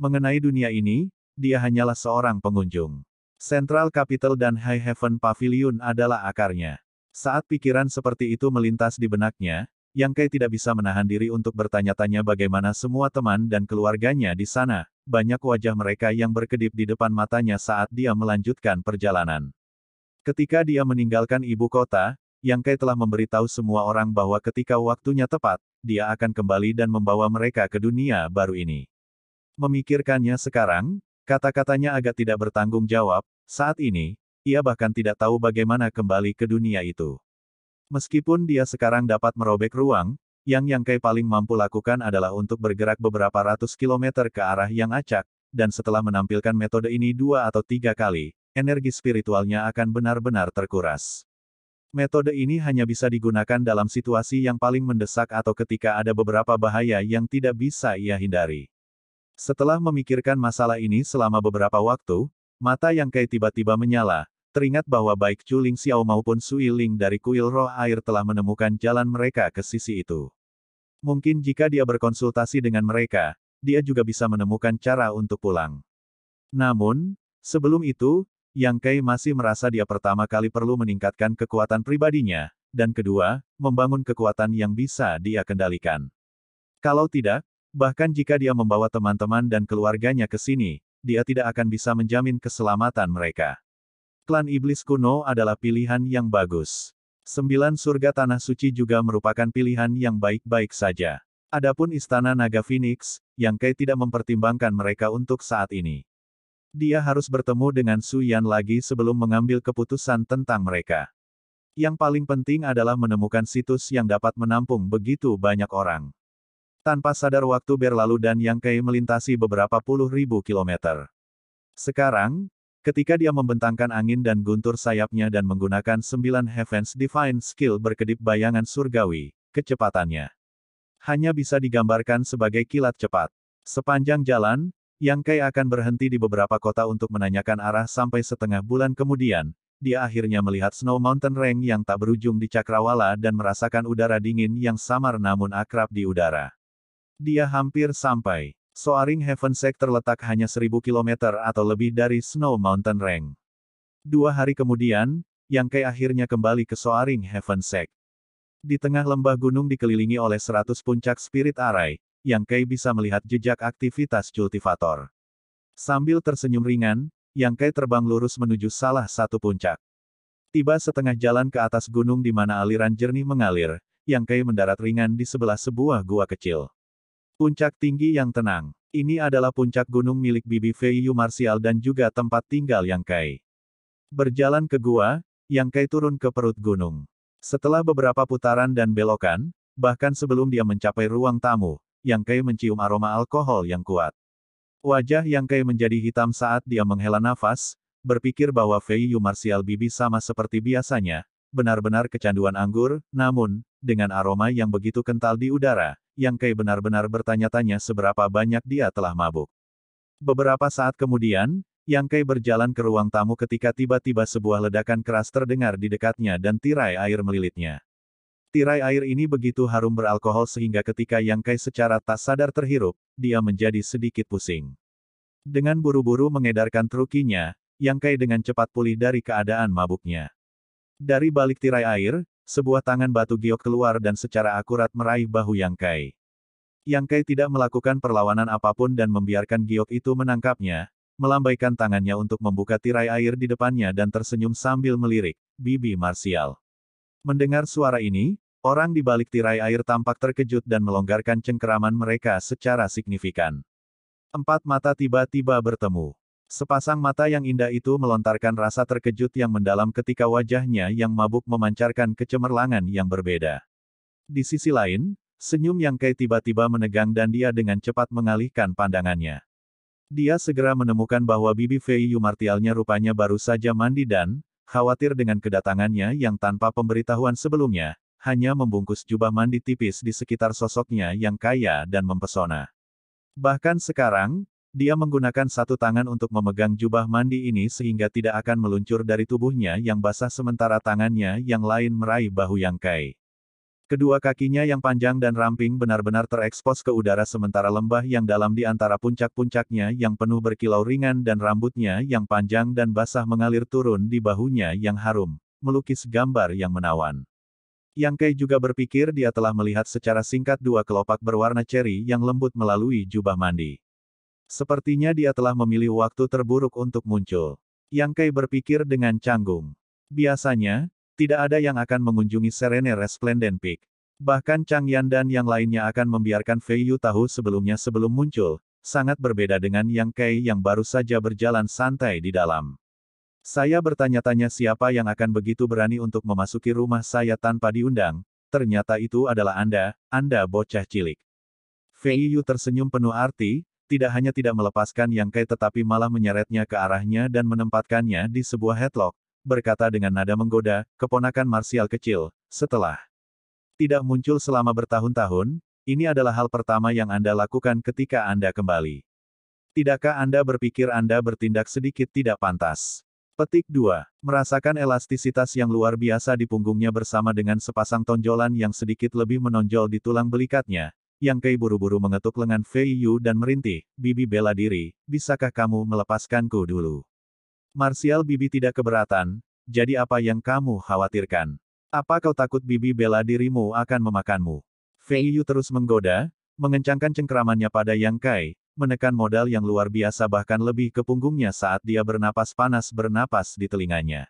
Mengenai dunia ini, dia hanyalah seorang pengunjung. Central Capital dan High Heaven Pavilion adalah akarnya. Saat pikiran seperti itu melintas di benaknya, Yang Kai tidak bisa menahan diri untuk bertanya-tanya bagaimana semua teman dan keluarganya di sana. Banyak wajah mereka yang berkedip di depan matanya saat dia melanjutkan perjalanan. Ketika dia meninggalkan ibu kota, Yang Kai telah memberitahu semua orang bahwa ketika waktunya tepat, dia akan kembali dan membawa mereka ke dunia baru ini. Memikirkannya sekarang, kata-katanya agak tidak bertanggung jawab, saat ini, ia bahkan tidak tahu bagaimana kembali ke dunia itu. Meskipun dia sekarang dapat merobek ruang, yang yang kai paling mampu lakukan adalah untuk bergerak beberapa ratus kilometer ke arah yang acak, dan setelah menampilkan metode ini dua atau tiga kali, energi spiritualnya akan benar-benar terkuras. Metode ini hanya bisa digunakan dalam situasi yang paling mendesak atau ketika ada beberapa bahaya yang tidak bisa ia hindari. Setelah memikirkan masalah ini selama beberapa waktu, Mata yang Kai tiba-tiba menyala, teringat bahwa baik Ling Xiao maupun Sui Ling dari kuil roh air telah menemukan jalan mereka ke sisi itu. Mungkin jika dia berkonsultasi dengan mereka, dia juga bisa menemukan cara untuk pulang. Namun, sebelum itu, Yang Kai masih merasa dia pertama kali perlu meningkatkan kekuatan pribadinya, dan kedua, membangun kekuatan yang bisa dia kendalikan. Kalau tidak, bahkan jika dia membawa teman-teman dan keluarganya ke sini, dia tidak akan bisa menjamin keselamatan mereka. Klan Iblis Kuno adalah pilihan yang bagus. Sembilan surga Tanah Suci juga merupakan pilihan yang baik-baik saja. Adapun Istana Naga Phoenix, Yang Kai tidak mempertimbangkan mereka untuk saat ini. Dia harus bertemu dengan Su Yan lagi sebelum mengambil keputusan tentang mereka. Yang paling penting adalah menemukan situs yang dapat menampung begitu banyak orang. Tanpa sadar waktu berlalu dan Yang Kei melintasi beberapa puluh ribu kilometer. Sekarang, ketika dia membentangkan angin dan guntur sayapnya dan menggunakan sembilan Heaven's Divine Skill berkedip bayangan surgawi, kecepatannya hanya bisa digambarkan sebagai kilat cepat. Sepanjang jalan, Yang Kai akan berhenti di beberapa kota untuk menanyakan arah sampai setengah bulan kemudian, dia akhirnya melihat Snow Mountain Range yang tak berujung di Cakrawala dan merasakan udara dingin yang samar namun akrab di udara. Dia hampir sampai. Soaring Heaven Sect terletak hanya seribu kilometer atau lebih dari Snow Mountain Range. Dua hari kemudian, Yang Kai akhirnya kembali ke Soaring Heaven Sect. Di tengah lembah gunung dikelilingi oleh seratus puncak spirit Array, Yang Kai bisa melihat jejak aktivitas cultivator. Sambil tersenyum ringan, Yang Kai terbang lurus menuju salah satu puncak. Tiba setengah jalan ke atas gunung di mana aliran jernih mengalir, Yang Kai mendarat ringan di sebelah sebuah gua kecil. Puncak tinggi yang tenang. Ini adalah puncak gunung milik Bibi Feiyu Marsial dan juga tempat tinggal Yang Kai. Berjalan ke gua, Yang Kai turun ke perut gunung. Setelah beberapa putaran dan belokan, bahkan sebelum dia mencapai ruang tamu, Yang Kai mencium aroma alkohol yang kuat. Wajah Yang Kai menjadi hitam saat dia menghela nafas, berpikir bahwa Feiyu Marsial Bibi sama seperti biasanya, benar-benar kecanduan anggur, namun, dengan aroma yang begitu kental di udara, yang Kai benar-benar bertanya-tanya seberapa banyak dia telah mabuk. Beberapa saat kemudian, Yang Kai berjalan ke ruang tamu ketika tiba-tiba sebuah ledakan keras terdengar di dekatnya dan tirai air melilitnya. Tirai air ini begitu harum beralkohol sehingga ketika Yang Kai secara tak sadar terhirup, dia menjadi sedikit pusing. Dengan buru-buru mengedarkan trukinya, Yang Kai dengan cepat pulih dari keadaan mabuknya. Dari balik tirai air, sebuah tangan batu giok keluar dan secara akurat meraih bahu Yang Kai. Yang Kai tidak melakukan perlawanan apapun dan membiarkan giok itu menangkapnya, melambaikan tangannya untuk membuka tirai air di depannya dan tersenyum sambil melirik, Bibi Marsial. Mendengar suara ini, orang di balik tirai air tampak terkejut dan melonggarkan cengkeraman mereka secara signifikan. Empat mata tiba-tiba bertemu. Sepasang mata yang indah itu melontarkan rasa terkejut yang mendalam ketika wajahnya yang mabuk memancarkan kecemerlangan yang berbeda. Di sisi lain, senyum yang kai tiba-tiba menegang dan dia dengan cepat mengalihkan pandangannya. Dia segera menemukan bahwa Bibi Fei Yu Martialnya rupanya baru saja mandi dan, khawatir dengan kedatangannya yang tanpa pemberitahuan sebelumnya, hanya membungkus jubah mandi tipis di sekitar sosoknya yang kaya dan mempesona. Bahkan sekarang, dia menggunakan satu tangan untuk memegang jubah mandi ini sehingga tidak akan meluncur dari tubuhnya yang basah sementara tangannya yang lain meraih bahu yang kai. Kedua kakinya yang panjang dan ramping benar-benar terekspos ke udara sementara lembah yang dalam di antara puncak-puncaknya yang penuh berkilau ringan dan rambutnya yang panjang dan basah mengalir turun di bahunya yang harum, melukis gambar yang menawan. Yang Kai juga berpikir dia telah melihat secara singkat dua kelopak berwarna ceri yang lembut melalui jubah mandi. Sepertinya dia telah memilih waktu terburuk untuk muncul. Yang Kai berpikir dengan canggung. Biasanya, tidak ada yang akan mengunjungi Serene Resplendent Peak. Bahkan Chang Yan dan yang lainnya akan membiarkan Fei Yu tahu sebelumnya sebelum muncul, sangat berbeda dengan Yang Kai yang baru saja berjalan santai di dalam. Saya bertanya-tanya siapa yang akan begitu berani untuk memasuki rumah saya tanpa diundang, ternyata itu adalah Anda, Anda bocah cilik. Fei Yu tersenyum penuh arti, tidak hanya tidak melepaskan Yang Kai tetapi malah menyeretnya ke arahnya dan menempatkannya di sebuah headlock, berkata dengan nada menggoda, keponakan Marsial kecil, setelah tidak muncul selama bertahun-tahun, ini adalah hal pertama yang Anda lakukan ketika Anda kembali. Tidakkah Anda berpikir Anda bertindak sedikit tidak pantas? Petik 2. Merasakan elastisitas yang luar biasa di punggungnya bersama dengan sepasang tonjolan yang sedikit lebih menonjol di tulang belikatnya, yang Kei buru-buru mengetuk lengan Fei Yu dan merintih, Bibi bela diri, bisakah kamu melepaskanku dulu? Martial Bibi tidak keberatan, jadi apa yang kamu khawatirkan? Apa kau takut Bibi bela dirimu akan memakanmu? Fei Yu terus menggoda, mengencangkan cengkeramannya pada Yang Kai, menekan modal yang luar biasa bahkan lebih ke punggungnya saat dia bernapas panas bernapas di telinganya.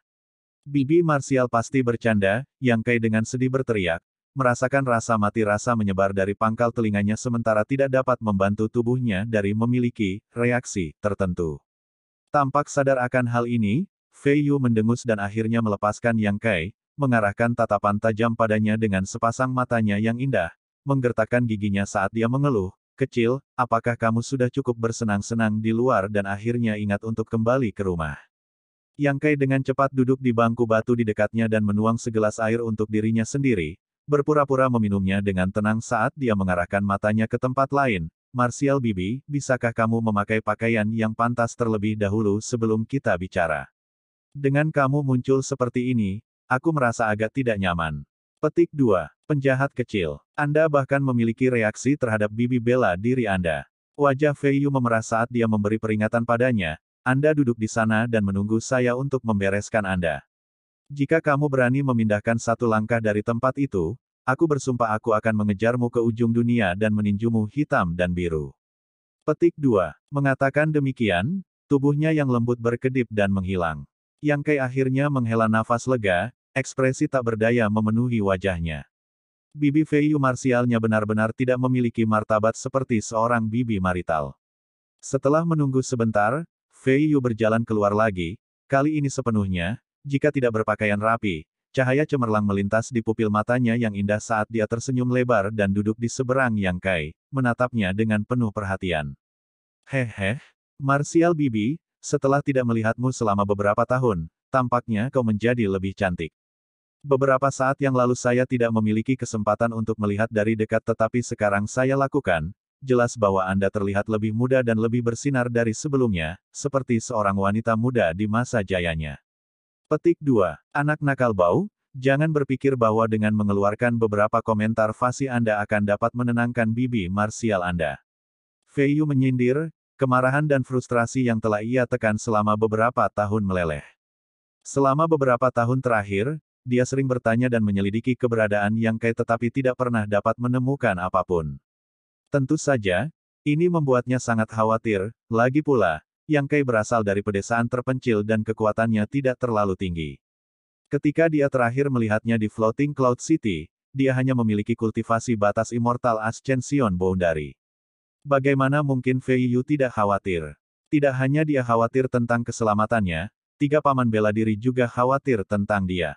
Bibi Martial pasti bercanda, Yang Kai dengan sedih berteriak, merasakan rasa mati rasa menyebar dari pangkal telinganya sementara tidak dapat membantu tubuhnya dari memiliki reaksi tertentu. Tampak sadar akan hal ini, Fei Yu mendengus dan akhirnya melepaskan Yang Kai, mengarahkan tatapan tajam padanya dengan sepasang matanya yang indah, menggertakkan giginya saat dia mengeluh, kecil, apakah kamu sudah cukup bersenang-senang di luar dan akhirnya ingat untuk kembali ke rumah. Yang Kai dengan cepat duduk di bangku batu di dekatnya dan menuang segelas air untuk dirinya sendiri, berpura-pura meminumnya dengan tenang saat dia mengarahkan matanya ke tempat lain. Martial Bibi, bisakah kamu memakai pakaian yang pantas terlebih dahulu sebelum kita bicara? Dengan kamu muncul seperti ini, aku merasa agak tidak nyaman. Petik 2. Penjahat kecil. Anda bahkan memiliki reaksi terhadap Bibi Bella diri Anda. Wajah Fei Yu memerah saat dia memberi peringatan padanya, Anda duduk di sana dan menunggu saya untuk membereskan Anda. Jika kamu berani memindahkan satu langkah dari tempat itu, aku bersumpah aku akan mengejarmu ke ujung dunia dan meninjumu hitam dan biru. Petik 2. Mengatakan demikian, tubuhnya yang lembut berkedip dan menghilang. Yang Kai akhirnya menghela nafas lega, ekspresi tak berdaya memenuhi wajahnya. Bibi Feiyu marsialnya benar-benar tidak memiliki martabat seperti seorang bibi marital. Setelah menunggu sebentar, Feiyu berjalan keluar lagi, kali ini sepenuhnya, jika tidak berpakaian rapi, cahaya cemerlang melintas di pupil matanya yang indah saat dia tersenyum lebar dan duduk di seberang Yang Kai, menatapnya dengan penuh perhatian. Hehe, Marsial Bibi, setelah tidak melihatmu selama beberapa tahun, tampaknya kau menjadi lebih cantik. Beberapa saat yang lalu saya tidak memiliki kesempatan untuk melihat dari dekat tetapi sekarang saya lakukan, jelas bahwa Anda terlihat lebih muda dan lebih bersinar dari sebelumnya, seperti seorang wanita muda di masa jayanya. Petik 2. Anak nakal bau, jangan berpikir bahwa dengan mengeluarkan beberapa komentar fasih Anda akan dapat menenangkan bibi marsial Anda. Feiyu menyindir, kemarahan dan frustrasi yang telah ia tekan selama beberapa tahun meleleh. Selama beberapa tahun terakhir, dia sering bertanya dan menyelidiki keberadaan Yang Kai tetapi tidak pernah dapat menemukan apapun. Tentu saja, ini membuatnya sangat khawatir, lagi pula, yang Kai berasal dari pedesaan terpencil dan kekuatannya tidak terlalu tinggi. Ketika dia terakhir melihatnya di Floating Cloud City, dia hanya memiliki kultivasi batas Immortal Ascension Boundary. Bagaimana mungkin Fei Yu tidak khawatir? Tidak hanya dia khawatir tentang keselamatannya, tiga paman bela diri juga khawatir tentang dia.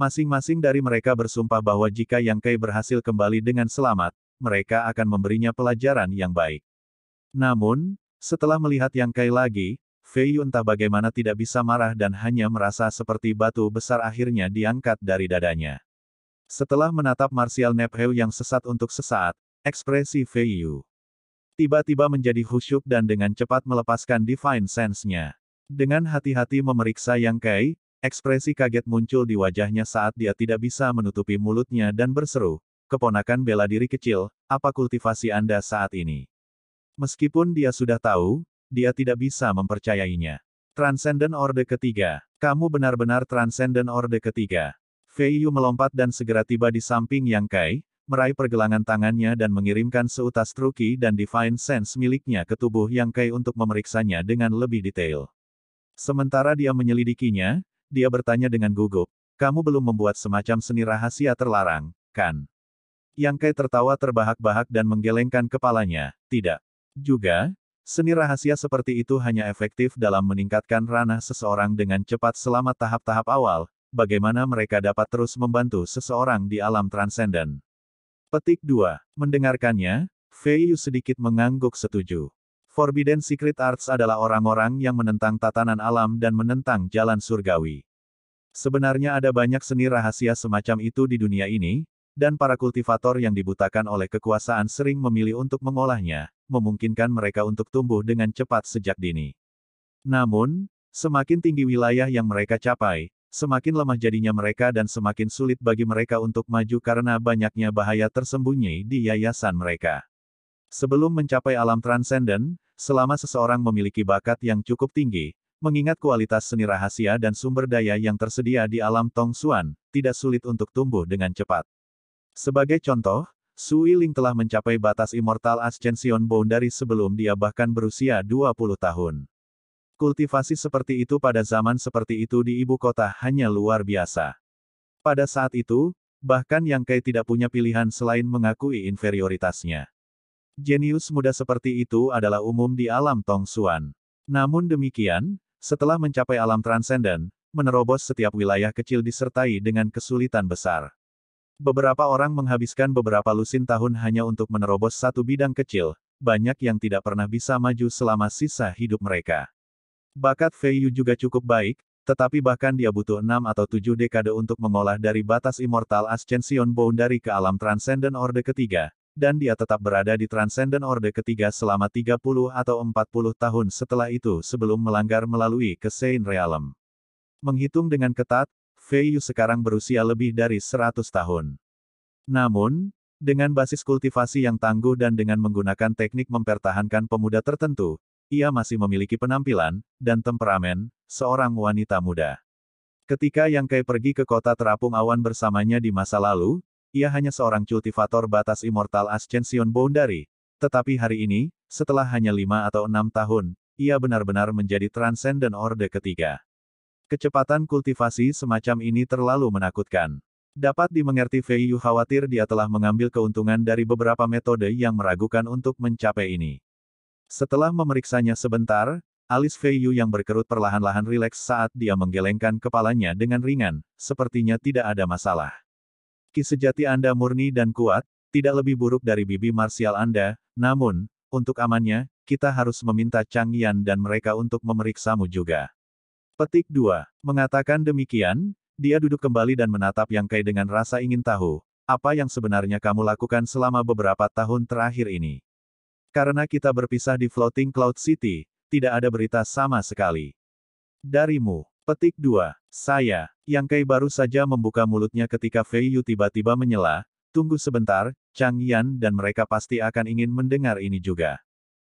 Masing-masing dari mereka bersumpah bahwa jika Yang Kai berhasil kembali dengan selamat, mereka akan memberinya pelajaran yang baik. Namun, setelah melihat Yang Kai lagi, Fei Yun entah bagaimana tidak bisa marah dan hanya merasa seperti batu besar akhirnya diangkat dari dadanya. Setelah menatap Martial Nepheu yang sesat untuk sesaat, ekspresi Fei Yu tiba-tiba menjadi khusyuk dan dengan cepat melepaskan Divine Sense-nya. Dengan hati-hati memeriksa Yang Kai, ekspresi kaget muncul di wajahnya saat dia tidak bisa menutupi mulutnya dan berseru, keponakan bela diri kecil, apa kultivasi Anda saat ini? Meskipun dia sudah tahu, dia tidak bisa mempercayainya. Transcendent Orde ketiga. Kamu benar-benar Transcendent Orde ketiga. Fei Yu melompat dan segera tiba di samping Yang Kai, meraih pergelangan tangannya dan mengirimkan seutas Truki dan Divine Sense miliknya ke tubuh Yang Kai untuk memeriksanya dengan lebih detail. Sementara dia menyelidikinya, dia bertanya dengan gugup, kamu belum membuat semacam seni rahasia terlarang, kan? Yang Kai tertawa terbahak-bahak dan menggelengkan kepalanya, tidak. Juga, seni rahasia seperti itu hanya efektif dalam meningkatkan ranah seseorang dengan cepat selama tahap-tahap awal, bagaimana mereka dapat terus membantu seseorang di alam transenden. Petik 2. Mendengarkannya, Fei Yu sedikit mengangguk setuju. Forbidden Secret Arts adalah orang-orang yang menentang tatanan alam dan menentang jalan surgawi. Sebenarnya ada banyak seni rahasia semacam itu di dunia ini, dan para kultivator yang dibutakan oleh kekuasaan sering memilih untuk mengolahnya, memungkinkan mereka untuk tumbuh dengan cepat sejak dini. Namun, semakin tinggi wilayah yang mereka capai, semakin lemah jadinya mereka dan semakin sulit bagi mereka untuk maju karena banyaknya bahaya tersembunyi di yayasan mereka. Sebelum mencapai alam transenden, selama seseorang memiliki bakat yang cukup tinggi, mengingat kualitas seni rahasia dan sumber daya yang tersedia di alam Tong Suan, tidak sulit untuk tumbuh dengan cepat. Sebagai contoh, Sui Ling telah mencapai batas Immortal Ascension Boundary sebelum dia bahkan berusia 20 tahun. Kultivasi seperti itu pada zaman seperti itu di ibu kota hanya luar biasa. Pada saat itu, bahkan Yang Kai tidak punya pilihan selain mengakui inferioritasnya. Jenius muda seperti itu adalah umum di alam Tongsuan. Namun demikian, setelah mencapai alam transenden, menerobos setiap wilayah kecil disertai dengan kesulitan besar. Beberapa orang menghabiskan beberapa lusin tahun hanya untuk menerobos satu bidang kecil, banyak yang tidak pernah bisa maju selama sisa hidup mereka. Bakat Fei Yu juga cukup baik, tetapi bahkan dia butuh enam atau tujuh dekade untuk mengolah dari batas Immortal Ascension Boundary ke alam Transcendent orde ketiga, dan dia tetap berada di Transcendent orde ketiga selama 30 atau 40 tahun setelah itu sebelum melanggar melalui ke Saint Realm. Menghitung dengan ketat, Fei Yu sekarang berusia lebih dari 100 tahun. Namun, dengan basis kultivasi yang tangguh dan dengan menggunakan teknik mempertahankan pemuda tertentu, ia masih memiliki penampilan dan temperamen seorang wanita muda. Ketika Yang Kai pergi ke kota terapung awan bersamanya di masa lalu, ia hanya seorang kultivator batas Immortal Ascension Boundary. Tetapi hari ini, setelah hanya lima atau enam tahun, ia benar-benar menjadi Transcendent Orde ketiga. Kecepatan kultivasi semacam ini terlalu menakutkan. Dapat dimengerti Fei Yu khawatir dia telah mengambil keuntungan dari beberapa metode yang meragukan untuk mencapai ini. Setelah memeriksanya sebentar, alis Fei Yu yang berkerut perlahan-lahan rileks saat dia menggelengkan kepalanya dengan ringan, sepertinya tidak ada masalah. Ki sejati Anda murni dan kuat, tidak lebih buruk dari bibi marsial Anda, namun, untuk amannya, kita harus meminta Chang Yan dan mereka untuk memeriksamu juga. Petik 2. Mengatakan demikian, dia duduk kembali dan menatap Yang Kai dengan rasa ingin tahu, apa yang sebenarnya kamu lakukan selama beberapa tahun terakhir ini. Karena kita berpisah di Floating Cloud City, tidak ada berita sama sekali. Darimu, petik 2. Saya, Yang Kai baru saja membuka mulutnya ketika Fei Yu tiba-tiba menyela, tunggu sebentar, Chang Yan dan mereka pasti akan ingin mendengar ini juga.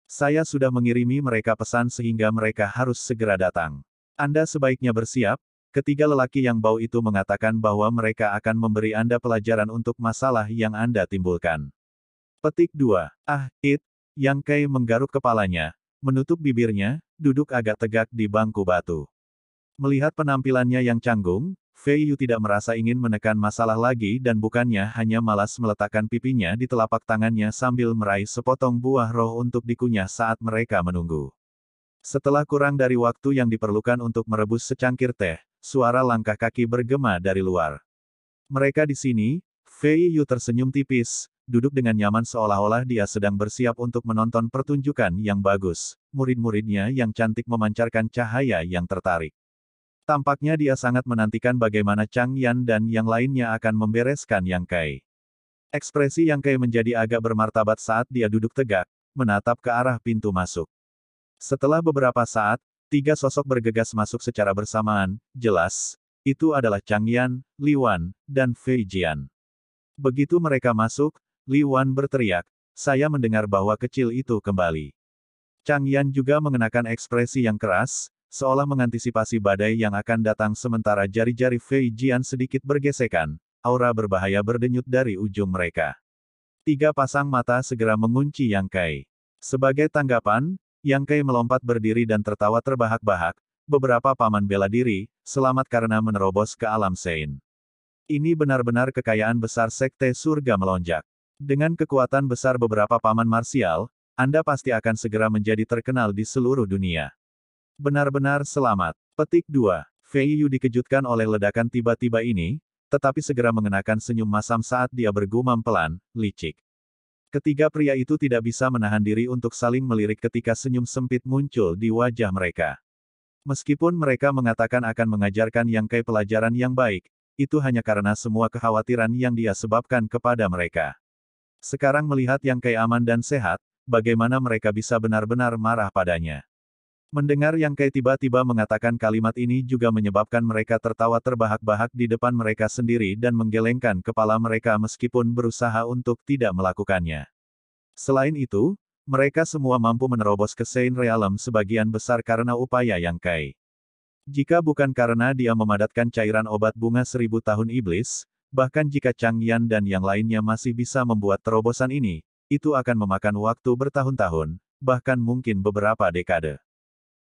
Saya sudah mengirimi mereka pesan sehingga mereka harus segera datang. Anda sebaiknya bersiap, ketiga lelaki yang bau itu mengatakan bahwa mereka akan memberi Anda pelajaran untuk masalah yang Anda timbulkan. Petik 2. Ah, it, yang Kai menggaruk kepalanya, menutup bibirnya, duduk agak tegak di bangku batu. Melihat penampilannya yang canggung, Fei Yu tidak merasa ingin menekan masalah lagi dan bukannya hanya malas meletakkan pipinya di telapak tangannya sambil meraih sepotong buah roh untuk dikunyah saat mereka menunggu. Setelah kurang dari waktu yang diperlukan untuk merebus secangkir teh, suara langkah kaki bergema dari luar. Mereka di sini, Fei Yu tersenyum tipis, duduk dengan nyaman seolah-olah dia sedang bersiap untuk menonton pertunjukan yang bagus. Murid-muridnya yang cantik memancarkan cahaya yang tertarik. Tampaknya dia sangat menantikan bagaimana Chang Yan dan yang lainnya akan membereskan Yang Kai. Ekspresi Yang Kai menjadi agak bermartabat saat dia duduk tegak, menatap ke arah pintu masuk. Setelah beberapa saat, tiga sosok bergegas masuk secara bersamaan, jelas. Itu adalah Chang Yan, Li Wan, dan Fei Jian. Begitu mereka masuk, Li Wan berteriak, saya mendengar bahwa kecil itu kembali. Chang Yan juga mengenakan ekspresi yang keras, seolah mengantisipasi badai yang akan datang sementara jari-jari Fei Jian sedikit bergesekan, aura berbahaya berdenyut dari ujung mereka. Tiga pasang mata segera mengunci Yang Kai. Sebagai tanggapan, yang Kei melompat berdiri dan tertawa terbahak-bahak, beberapa paman bela diri, selamat karena menerobos ke alam Sein. Ini benar-benar kekayaan besar Sekte Surga melonjak. Dengan kekuatan besar beberapa paman marsial, Anda pasti akan segera menjadi terkenal di seluruh dunia. Benar-benar selamat. Petik 2. Fei Yu dikejutkan oleh ledakan tiba-tiba ini, tetapi segera mengenakan senyum masam saat dia bergumam pelan, licik. Ketiga pria itu tidak bisa menahan diri untuk saling melirik ketika senyum sempit muncul di wajah mereka. Meskipun mereka mengatakan akan mengajarkan Yang Kai pelajaran yang baik, itu hanya karena semua kekhawatiran yang dia sebabkan kepada mereka. Sekarang melihat Yang Kai aman dan sehat, bagaimana mereka bisa benar-benar marah padanya. Mendengar yang Kai tiba-tiba mengatakan kalimat ini juga menyebabkan mereka tertawa terbahak-bahak di depan mereka sendiri dan menggelengkan kepala mereka meskipun berusaha untuk tidak melakukannya. Selain itu, mereka semua mampu menerobos ke Saint Realm sebagian besar karena upaya yang Kai. Jika bukan karena dia memadatkan cairan obat bunga seribu tahun iblis, bahkan jika Chang Yan dan yang lainnya masih bisa membuat terobosan ini, itu akan memakan waktu bertahun-tahun, bahkan mungkin beberapa dekade.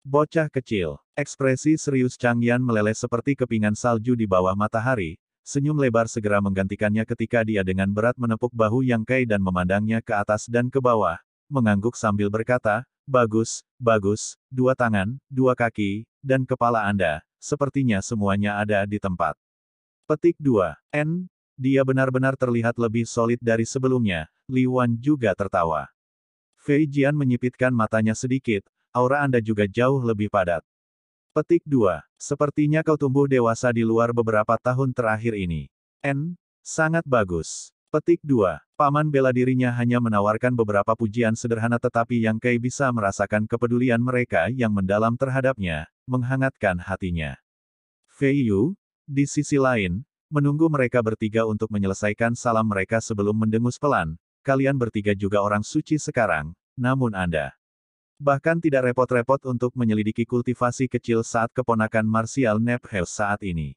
Bocah kecil. Ekspresi serius Chang Yan meleleh seperti kepingan salju di bawah matahari, senyum lebar segera menggantikannya ketika dia dengan berat menepuk bahu Yang Kai dan memandangnya ke atas dan ke bawah, mengangguk sambil berkata, Bagus, bagus, dua tangan, dua kaki, dan kepala Anda, sepertinya semuanya ada di tempat. Petik 2. N. Dia benar-benar terlihat lebih solid dari sebelumnya, Li Wan juga tertawa. Fei Jian menyipitkan matanya sedikit, aura Anda juga jauh lebih padat. Petik 2. Sepertinya kau tumbuh dewasa di luar beberapa tahun terakhir ini. N. Sangat bagus. Petik 2. Paman bela dirinya hanya menawarkan beberapa pujian sederhana tetapi yang Kei bisa merasakan kepedulian mereka yang mendalam terhadapnya, menghangatkan hatinya. Fei Yu, di sisi lain, menunggu mereka bertiga untuk menyelesaikan salam mereka sebelum mendengus pelan, kalian bertiga juga orang suci sekarang, namun Anda bahkan tidak repot-repot untuk menyelidiki kultivasi kecil saat keponakan Martial Nepheus saat ini.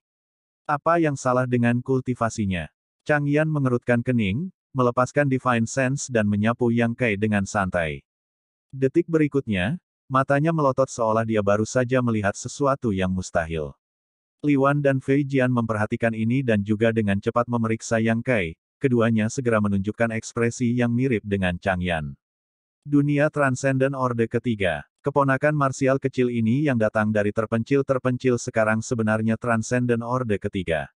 Apa yang salah dengan kultivasinya? Chang Yan mengerutkan kening, melepaskan Divine Sense dan menyapu Yang Kai dengan santai. Detik berikutnya, matanya melotot seolah dia baru saja melihat sesuatu yang mustahil. Li Wan dan Fei Jian memperhatikan ini dan juga dengan cepat memeriksa Yang Kai, keduanya segera menunjukkan ekspresi yang mirip dengan Chang Yan. Dunia Transcendent Orde ketiga. Keponakan Marsial kecil ini yang datang dari terpencil-terpencil sekarang sebenarnya Transcendent Orde ketiga.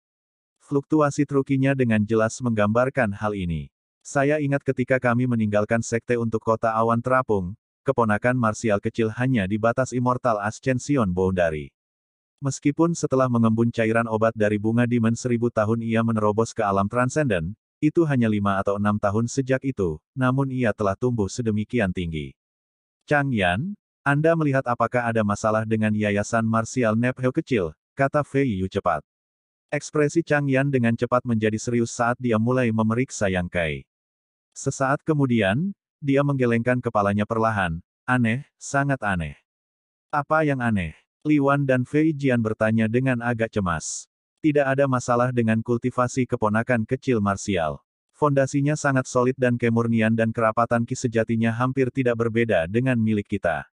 Fluktuasi trukinya dengan jelas menggambarkan hal ini. Saya ingat ketika kami meninggalkan sekte untuk kota awan terapung, keponakan Marsial kecil hanya di batas Immortal Ascension Boundary. Meskipun setelah mengembun cairan obat dari bunga dimen seribu tahun ia menerobos ke alam transenden, itu hanya lima atau enam tahun sejak itu, namun ia telah tumbuh sedemikian tinggi. Chang Yan, Anda melihat apakah ada masalah dengan Yayasan Marsial Nepheo kecil, kata Fei Yu cepat. Ekspresi Chang Yan dengan cepat menjadi serius saat dia mulai memeriksa Yang Kai. Sesaat kemudian, dia menggelengkan kepalanya perlahan, aneh, sangat aneh. Apa yang aneh? Li Wan dan Fei Jian bertanya dengan agak cemas. Tidak ada masalah dengan kultivasi keponakan kecil Marsial. Fondasinya sangat solid dan kemurnian dan kerapatan Ki sejatinya hampir tidak berbeda dengan milik kita.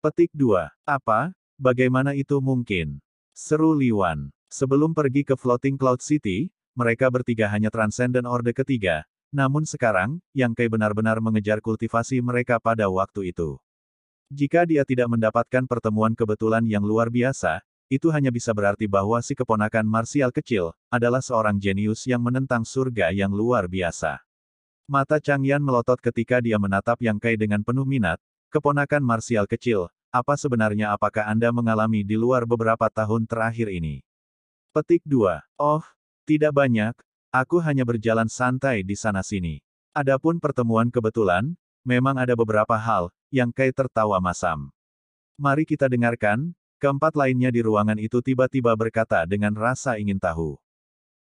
Petik 2. Apa? Bagaimana itu mungkin? Seru Liwan. Sebelum pergi ke Floating Cloud City, mereka bertiga hanya Transcendent Orde ketiga, namun sekarang, Yang Kei benar-benar mengejar kultivasi mereka pada waktu itu. Jika dia tidak mendapatkan pertemuan kebetulan yang luar biasa, itu hanya bisa berarti bahwa si keponakan Marsial kecil adalah seorang jenius yang menentang surga yang luar biasa. Mata Chang Yan melotot ketika dia menatap Yang Kai dengan penuh minat, keponakan Marsial kecil, apa sebenarnya apakah Anda mengalami di luar beberapa tahun terakhir ini? Petik 2. Oh, tidak banyak, aku hanya berjalan santai di sana-sini. Adapun pertemuan kebetulan, memang ada beberapa hal, yang Kai tertawa masam. Mari kita dengarkan, Keempat lainnya di ruangan itu tiba-tiba berkata dengan rasa ingin tahu.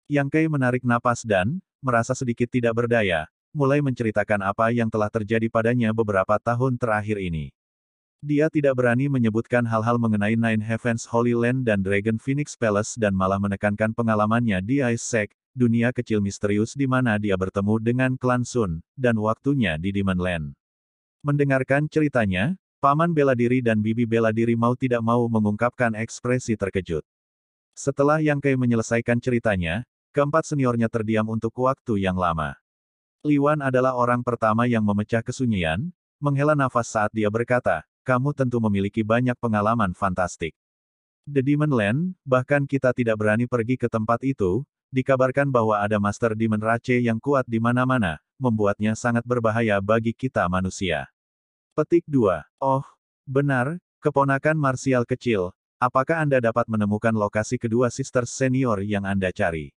Yang Kei menarik napas dan, merasa sedikit tidak berdaya, mulai menceritakan apa yang telah terjadi padanya beberapa tahun terakhir ini. Dia tidak berani menyebutkan hal-hal mengenai Nine Heavens Holy Land dan Dragon Phoenix Palace dan malah menekankan pengalamannya di Ice Sect, dunia kecil misterius di mana dia bertemu dengan klan Sun, dan waktunya di Demon Land. Mendengarkan ceritanya, Paman bela diri dan bibi bela diri mau tidak mau mengungkapkan ekspresi terkejut. Setelah Yang Kei menyelesaikan ceritanya, keempat seniornya terdiam untuk waktu yang lama. Liwan adalah orang pertama yang memecah kesunyian, menghela nafas saat dia berkata, kamu tentu memiliki banyak pengalaman fantastik. The Demon Land, bahkan kita tidak berani pergi ke tempat itu, dikabarkan bahwa ada Master Demon Rache yang kuat di mana-mana, membuatnya sangat berbahaya bagi kita manusia. Petik 2. Oh, benar, keponakan Marsial kecil, apakah Anda dapat menemukan lokasi kedua sister senior yang Anda cari?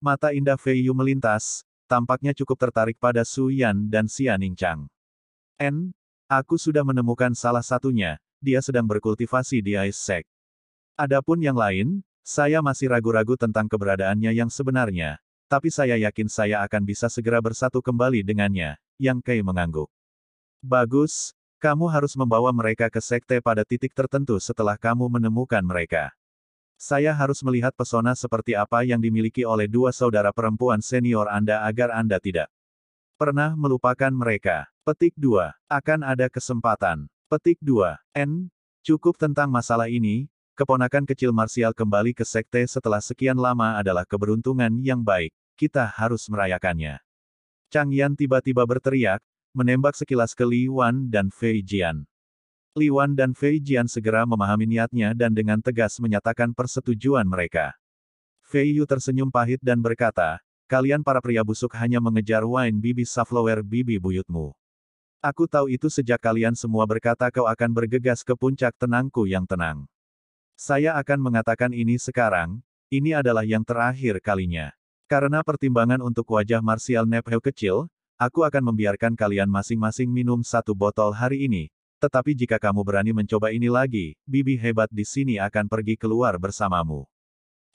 Mata indah Fei Yu melintas, tampaknya cukup tertarik pada Su Yan dan Ning Chang. N, aku sudah menemukan salah satunya, dia sedang berkultivasi di Ice Sect. Adapun yang lain, saya masih ragu-ragu tentang keberadaannya yang sebenarnya, tapi saya yakin saya akan bisa segera bersatu kembali dengannya, Yang Kei mengangguk. Bagus, kamu harus membawa mereka ke sekte pada titik tertentu setelah kamu menemukan mereka. Saya harus melihat pesona seperti apa yang dimiliki oleh dua saudara perempuan senior Anda agar Anda tidak pernah melupakan mereka. Petik 2. Akan ada kesempatan. Petik 2. N. Cukup tentang masalah ini, keponakan kecil Marsial kembali ke sekte setelah sekian lama adalah keberuntungan yang baik. Kita harus merayakannya. Chang Yan tiba-tiba berteriak, menembak sekilas ke Li Wan dan Fei Jian. Li Wan dan Fei Jian segera memahami niatnya dan dengan tegas menyatakan persetujuan mereka. Fei Yu tersenyum pahit dan berkata, kalian para pria busuk hanya mengejar wine bibi safflower bibi buyutmu. Aku tahu itu sejak kalian semua berkata kau akan bergegas ke puncak tenangku yang tenang. Saya akan mengatakan ini sekarang, ini adalah yang terakhir kalinya. Karena pertimbangan untuk wajah Martial Nepheu kecil, Aku akan membiarkan kalian masing-masing minum satu botol hari ini, tetapi jika kamu berani mencoba ini lagi, bibi hebat di sini akan pergi keluar bersamamu.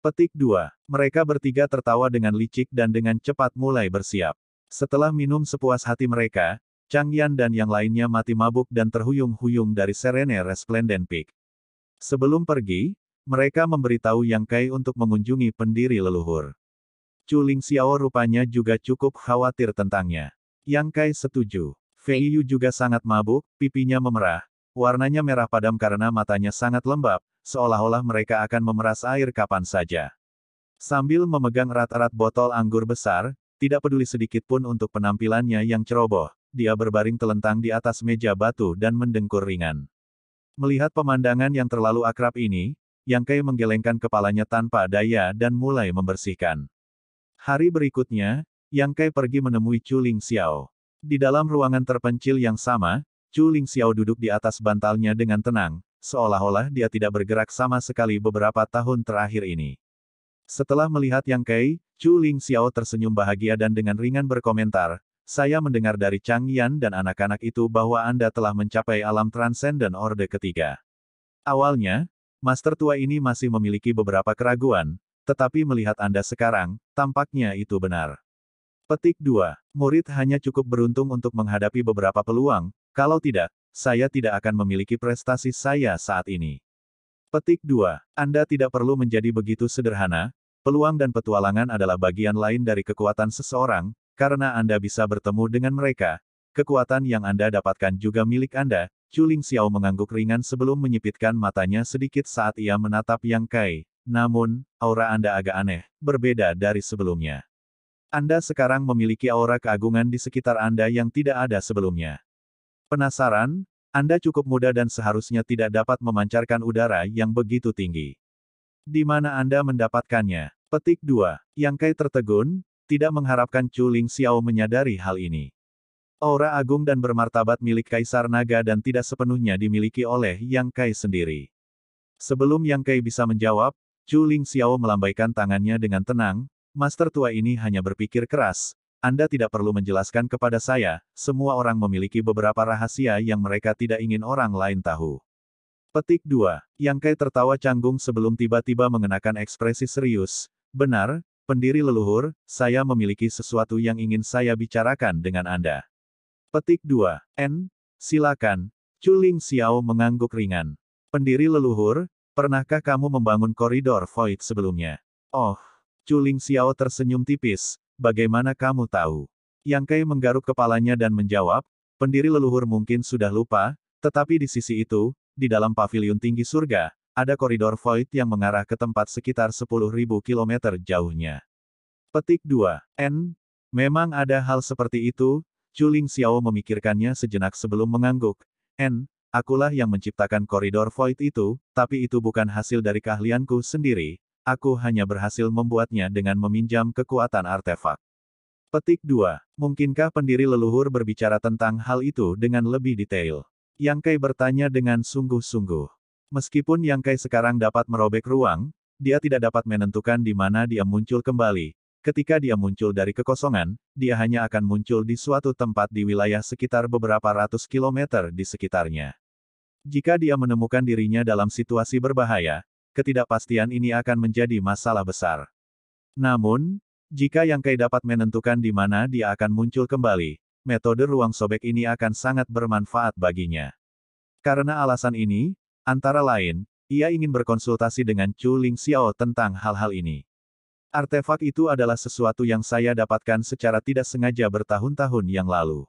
Petik 2. Mereka bertiga tertawa dengan licik dan dengan cepat mulai bersiap. Setelah minum sepuas hati mereka, Chang Yan dan yang lainnya mati mabuk dan terhuyung-huyung dari Serene Resplendent Peak. Sebelum pergi, mereka memberitahu Yang Kai untuk mengunjungi pendiri leluhur. Chu Ling Xiao rupanya juga cukup khawatir tentangnya. Yang Kai setuju. Fei Yu juga sangat mabuk, pipinya memerah, warnanya merah padam karena matanya sangat lembab, seolah-olah mereka akan memeras air kapan saja. Sambil memegang rat-rat botol anggur besar, tidak peduli sedikit pun untuk penampilannya yang ceroboh, dia berbaring telentang di atas meja batu dan mendengkur ringan. Melihat pemandangan yang terlalu akrab ini, Yang Kai menggelengkan kepalanya tanpa daya dan mulai membersihkan. Hari berikutnya, Yang Kai pergi menemui Chu Ling Xiao. Di dalam ruangan terpencil yang sama, Chu Ling Xiao duduk di atas bantalnya dengan tenang, seolah-olah dia tidak bergerak sama sekali beberapa tahun terakhir ini. Setelah melihat Yang Kai, Chu Ling Xiao tersenyum bahagia dan dengan ringan berkomentar, saya mendengar dari Chang Yan dan anak-anak itu bahwa Anda telah mencapai alam transenden Orde ketiga. Awalnya, Master tua ini masih memiliki beberapa keraguan, tetapi melihat Anda sekarang, tampaknya itu benar. Petik 2. Murid hanya cukup beruntung untuk menghadapi beberapa peluang, kalau tidak, saya tidak akan memiliki prestasi saya saat ini. Petik 2. Anda tidak perlu menjadi begitu sederhana, peluang dan petualangan adalah bagian lain dari kekuatan seseorang, karena Anda bisa bertemu dengan mereka, kekuatan yang Anda dapatkan juga milik Anda. Chuling Xiao mengangguk ringan sebelum menyipitkan matanya sedikit saat ia menatap Yang Kai. Namun, aura Anda agak aneh, berbeda dari sebelumnya. Anda sekarang memiliki aura keagungan di sekitar Anda yang tidak ada sebelumnya. Penasaran? Anda cukup muda dan seharusnya tidak dapat memancarkan udara yang begitu tinggi. Di mana Anda mendapatkannya? Petik 2. Yang Kai tertegun, tidak mengharapkan Chu Ling Xiao menyadari hal ini. Aura agung dan bermartabat milik Kaisar Naga dan tidak sepenuhnya dimiliki oleh Yang Kai sendiri. Sebelum Yang Kai bisa menjawab, Chu Ling Xiao melambaikan tangannya dengan tenang, Master tua ini hanya berpikir keras, Anda tidak perlu menjelaskan kepada saya, semua orang memiliki beberapa rahasia yang mereka tidak ingin orang lain tahu. Petik 2. Yang Kai tertawa canggung sebelum tiba-tiba mengenakan ekspresi serius. Benar, pendiri leluhur, saya memiliki sesuatu yang ingin saya bicarakan dengan Anda. Petik 2. N. Silakan. Chu Ling Xiao mengangguk ringan. Pendiri leluhur, Pernahkah kamu membangun koridor void sebelumnya? Oh, Culing Xiao tersenyum tipis, bagaimana kamu tahu? Yang Kai menggaruk kepalanya dan menjawab, pendiri leluhur mungkin sudah lupa, tetapi di sisi itu, di dalam pavilion tinggi surga, ada koridor void yang mengarah ke tempat sekitar 10.000 km jauhnya. Petik 2. N. Memang ada hal seperti itu, Culing Xiao memikirkannya sejenak sebelum mengangguk. N. Akulah yang menciptakan koridor void itu, tapi itu bukan hasil dari keahlianku sendiri, aku hanya berhasil membuatnya dengan meminjam kekuatan artefak. Petik 2. Mungkinkah pendiri leluhur berbicara tentang hal itu dengan lebih detail? Yang Kai bertanya dengan sungguh-sungguh. Meskipun Yang Kai sekarang dapat merobek ruang, dia tidak dapat menentukan di mana dia muncul kembali, Ketika dia muncul dari kekosongan, dia hanya akan muncul di suatu tempat di wilayah sekitar beberapa ratus kilometer di sekitarnya. Jika dia menemukan dirinya dalam situasi berbahaya, ketidakpastian ini akan menjadi masalah besar. Namun, jika yang Kai dapat menentukan di mana dia akan muncul kembali, metode ruang sobek ini akan sangat bermanfaat baginya. Karena alasan ini, antara lain, ia ingin berkonsultasi dengan Chu Ling Xiao tentang hal-hal ini. Artefak itu adalah sesuatu yang saya dapatkan secara tidak sengaja bertahun-tahun yang lalu.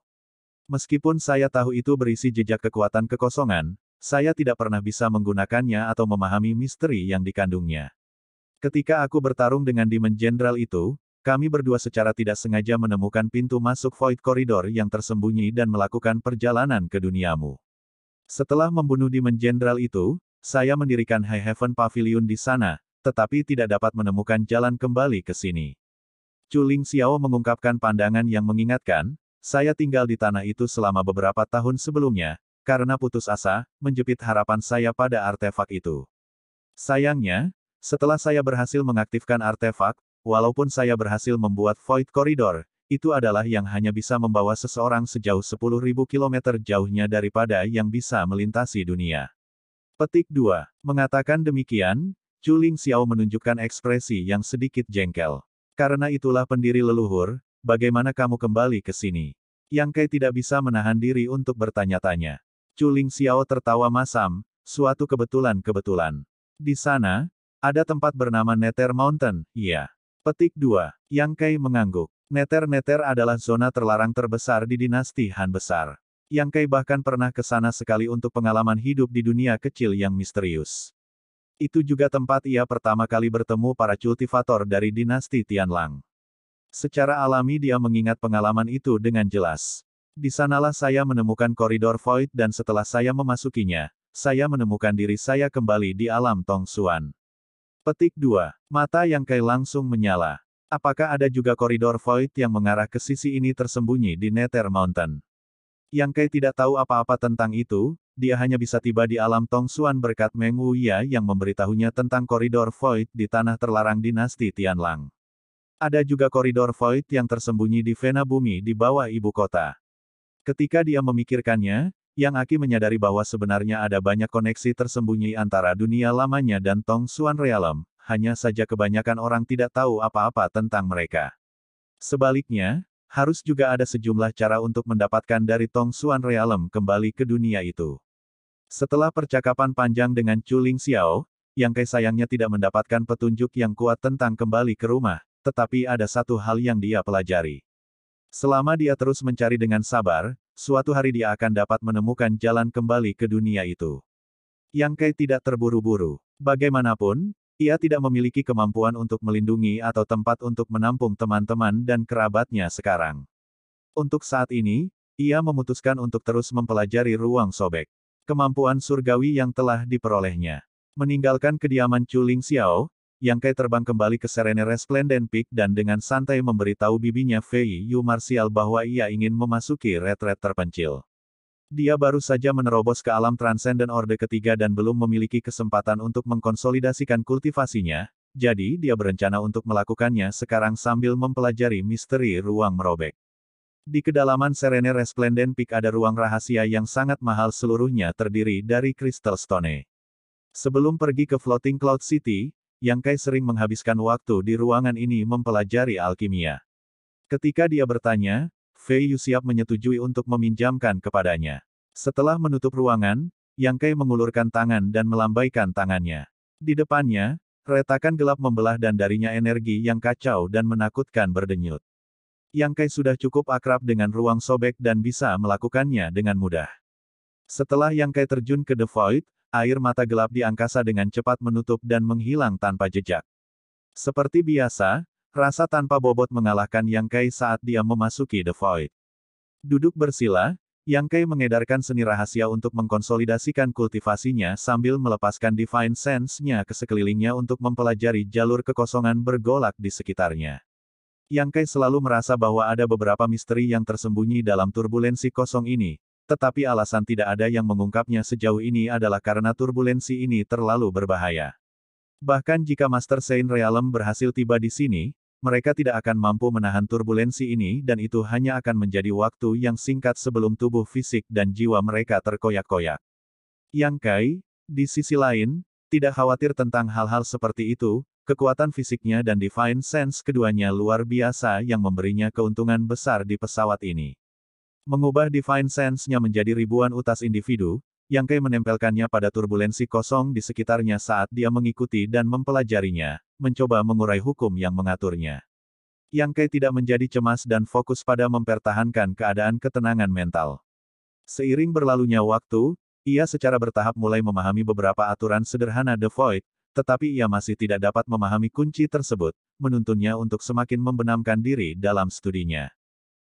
Meskipun saya tahu itu berisi jejak kekuatan kekosongan, saya tidak pernah bisa menggunakannya atau memahami misteri yang dikandungnya. Ketika aku bertarung dengan Demon Jenderal itu, kami berdua secara tidak sengaja menemukan pintu masuk Void koridor yang tersembunyi dan melakukan perjalanan ke duniamu. Setelah membunuh Demon Jenderal itu, saya mendirikan High Heaven Pavilion di sana, tetapi tidak dapat menemukan jalan kembali ke sini. Ling Xiao mengungkapkan pandangan yang mengingatkan, saya tinggal di tanah itu selama beberapa tahun sebelumnya, karena putus asa, menjepit harapan saya pada artefak itu. Sayangnya, setelah saya berhasil mengaktifkan artefak, walaupun saya berhasil membuat Void Corridor, itu adalah yang hanya bisa membawa seseorang sejauh 10.000 km jauhnya daripada yang bisa melintasi dunia. Petik 2. Mengatakan demikian, Chu Ling Xiao menunjukkan ekspresi yang sedikit jengkel. Karena itulah pendiri leluhur, bagaimana kamu kembali ke sini? Yang Kai tidak bisa menahan diri untuk bertanya-tanya. Chu Ling Xiao tertawa masam, suatu kebetulan-kebetulan. Di sana, ada tempat bernama Nether Mountain, iya. Petik 2. Yang Kai mengangguk. Nether-Nether adalah zona terlarang terbesar di dinasti Han besar. Yang Kai bahkan pernah ke sana sekali untuk pengalaman hidup di dunia kecil yang misterius. Itu juga tempat ia pertama kali bertemu para kultivator dari dinasti Tianlang. Secara alami dia mengingat pengalaman itu dengan jelas. Di sanalah saya menemukan koridor void dan setelah saya memasukinya, saya menemukan diri saya kembali di alam Tong Suan. Petik 2. Mata Yang Kai langsung menyala. Apakah ada juga koridor void yang mengarah ke sisi ini tersembunyi di Nether Mountain? Yang Kai tidak tahu apa-apa tentang itu, dia hanya bisa tiba di alam Tong Xuan berkat Meng Wuya yang memberitahunya tentang koridor void di tanah terlarang dinasti Tianlang. Ada juga koridor void yang tersembunyi di vena bumi di bawah ibu kota. Ketika dia memikirkannya, Yang Aki menyadari bahwa sebenarnya ada banyak koneksi tersembunyi antara dunia lamanya dan Tong Xuan Realm, hanya saja kebanyakan orang tidak tahu apa-apa tentang mereka. Sebaliknya, harus juga ada sejumlah cara untuk mendapatkan dari Tong Suan Realem kembali ke dunia itu. Setelah percakapan panjang dengan Chu Ling Xiao, yang sayangnya tidak mendapatkan petunjuk yang kuat tentang kembali ke rumah, tetapi ada satu hal yang dia pelajari. Selama dia terus mencari dengan sabar, suatu hari dia akan dapat menemukan jalan kembali ke dunia itu. Yang Kai tidak terburu-buru. Bagaimanapun, ia tidak memiliki kemampuan untuk melindungi atau tempat untuk menampung teman-teman dan kerabatnya sekarang. Untuk saat ini, ia memutuskan untuk terus mempelajari ruang sobek. Kemampuan surgawi yang telah diperolehnya. Meninggalkan kediaman Chu Ling Xiao, Yang Kai terbang kembali ke Serene Resplendent Peak dan dengan santai memberitahu bibinya Fei Yu Martial bahwa ia ingin memasuki retret terpencil. Dia baru saja menerobos ke alam Transcendent Orde ketiga dan belum memiliki kesempatan untuk mengkonsolidasikan kultivasinya, jadi dia berencana untuk melakukannya sekarang sambil mempelajari misteri ruang merobek. Di kedalaman Serene Resplendent Peak ada ruang rahasia yang sangat mahal seluruhnya terdiri dari Crystal Stone. Sebelum pergi ke Floating Cloud City, Yang Kai sering menghabiskan waktu di ruangan ini mempelajari alkimia. Ketika dia bertanya, Fei Yu siap menyetujui untuk meminjamkan kepadanya. Setelah menutup ruangan, Yang Kai mengulurkan tangan dan melambaikan tangannya. Di depannya, retakan gelap membelah dan darinya energi yang kacau dan menakutkan berdenyut. Yang Kai sudah cukup akrab dengan ruang sobek dan bisa melakukannya dengan mudah. Setelah Yang Kai terjun ke The Void, air mata gelap di angkasa dengan cepat menutup dan menghilang tanpa jejak. Seperti biasa, Rasa tanpa bobot mengalahkan Yang Kai saat dia memasuki The Void. Duduk bersila, Yang Kai mengedarkan seni rahasia untuk mengkonsolidasikan kultivasinya sambil melepaskan Divine Sense-nya ke sekelilingnya untuk mempelajari jalur kekosongan bergolak di sekitarnya. Yang Kai selalu merasa bahwa ada beberapa misteri yang tersembunyi dalam turbulensi kosong ini, tetapi alasan tidak ada yang mengungkapnya sejauh ini adalah karena turbulensi ini terlalu berbahaya. Bahkan jika Master Saint Realm berhasil tiba di sini, mereka tidak akan mampu menahan turbulensi ini dan itu hanya akan menjadi waktu yang singkat sebelum tubuh fisik dan jiwa mereka terkoyak-koyak. Yang Kai, di sisi lain, tidak khawatir tentang hal-hal seperti itu, kekuatan fisiknya dan Divine Sense keduanya luar biasa yang memberinya keuntungan besar di pesawat ini. Mengubah Divine Sense-nya menjadi ribuan utas individu, yang Kai menempelkannya pada turbulensi kosong di sekitarnya saat dia mengikuti dan mempelajarinya, mencoba mengurai hukum yang mengaturnya. Yang Kai tidak menjadi cemas dan fokus pada mempertahankan keadaan ketenangan mental. Seiring berlalunya waktu, ia secara bertahap mulai memahami beberapa aturan sederhana The Void, tetapi ia masih tidak dapat memahami kunci tersebut, menuntunnya untuk semakin membenamkan diri dalam studinya.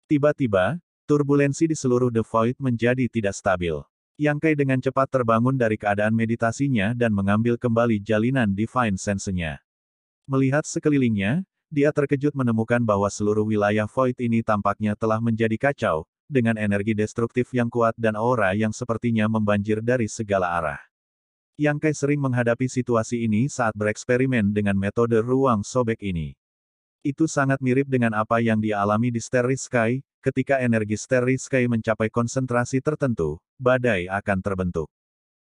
Tiba-tiba, turbulensi di seluruh The Void menjadi tidak stabil. Yang Kai dengan cepat terbangun dari keadaan meditasinya dan mengambil kembali jalinan Divine Sense-nya. Melihat sekelilingnya, dia terkejut menemukan bahwa seluruh wilayah Void ini tampaknya telah menjadi kacau, dengan energi destruktif yang kuat dan aura yang sepertinya membanjir dari segala arah. Yang Kai sering menghadapi situasi ini saat bereksperimen dengan metode ruang sobek ini. Itu sangat mirip dengan apa yang dialami di Starry Sky, ketika energi Starry Sky mencapai konsentrasi tertentu, badai akan terbentuk.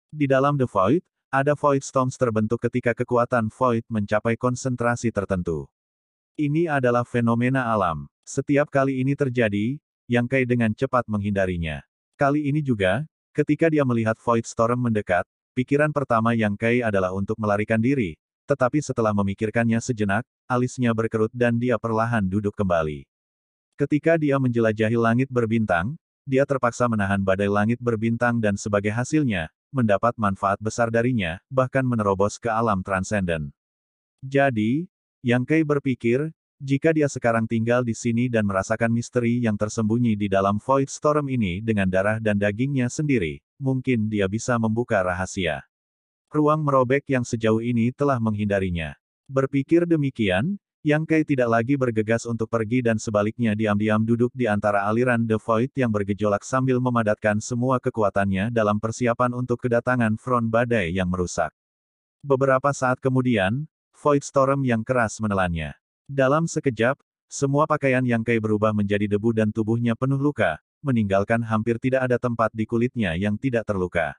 Di dalam The Void, ada Void Storms terbentuk ketika kekuatan Void mencapai konsentrasi tertentu. Ini adalah fenomena alam. Setiap kali ini terjadi, Yang Kai dengan cepat menghindarinya. Kali ini juga, ketika dia melihat Void Storm mendekat, pikiran pertama Yang Kai adalah untuk melarikan diri, tetapi setelah memikirkannya sejenak, alisnya berkerut dan dia perlahan duduk kembali. Ketika dia menjelajahi langit berbintang, dia terpaksa menahan badai langit berbintang dan sebagai hasilnya, mendapat manfaat besar darinya, bahkan menerobos ke alam transenden. Jadi, Yang Kei berpikir, jika dia sekarang tinggal di sini dan merasakan misteri yang tersembunyi di dalam Void Storm ini dengan darah dan dagingnya sendiri, mungkin dia bisa membuka rahasia. Ruang merobek yang sejauh ini telah menghindarinya. Berpikir demikian, Yang Kai tidak lagi bergegas untuk pergi dan sebaliknya diam-diam duduk di antara aliran The Void yang bergejolak sambil memadatkan semua kekuatannya dalam persiapan untuk kedatangan front badai yang merusak. Beberapa saat kemudian, Void Storm yang keras menelannya. Dalam sekejap, semua pakaian Yang Kai berubah menjadi debu dan tubuhnya penuh luka, meninggalkan hampir tidak ada tempat di kulitnya yang tidak terluka.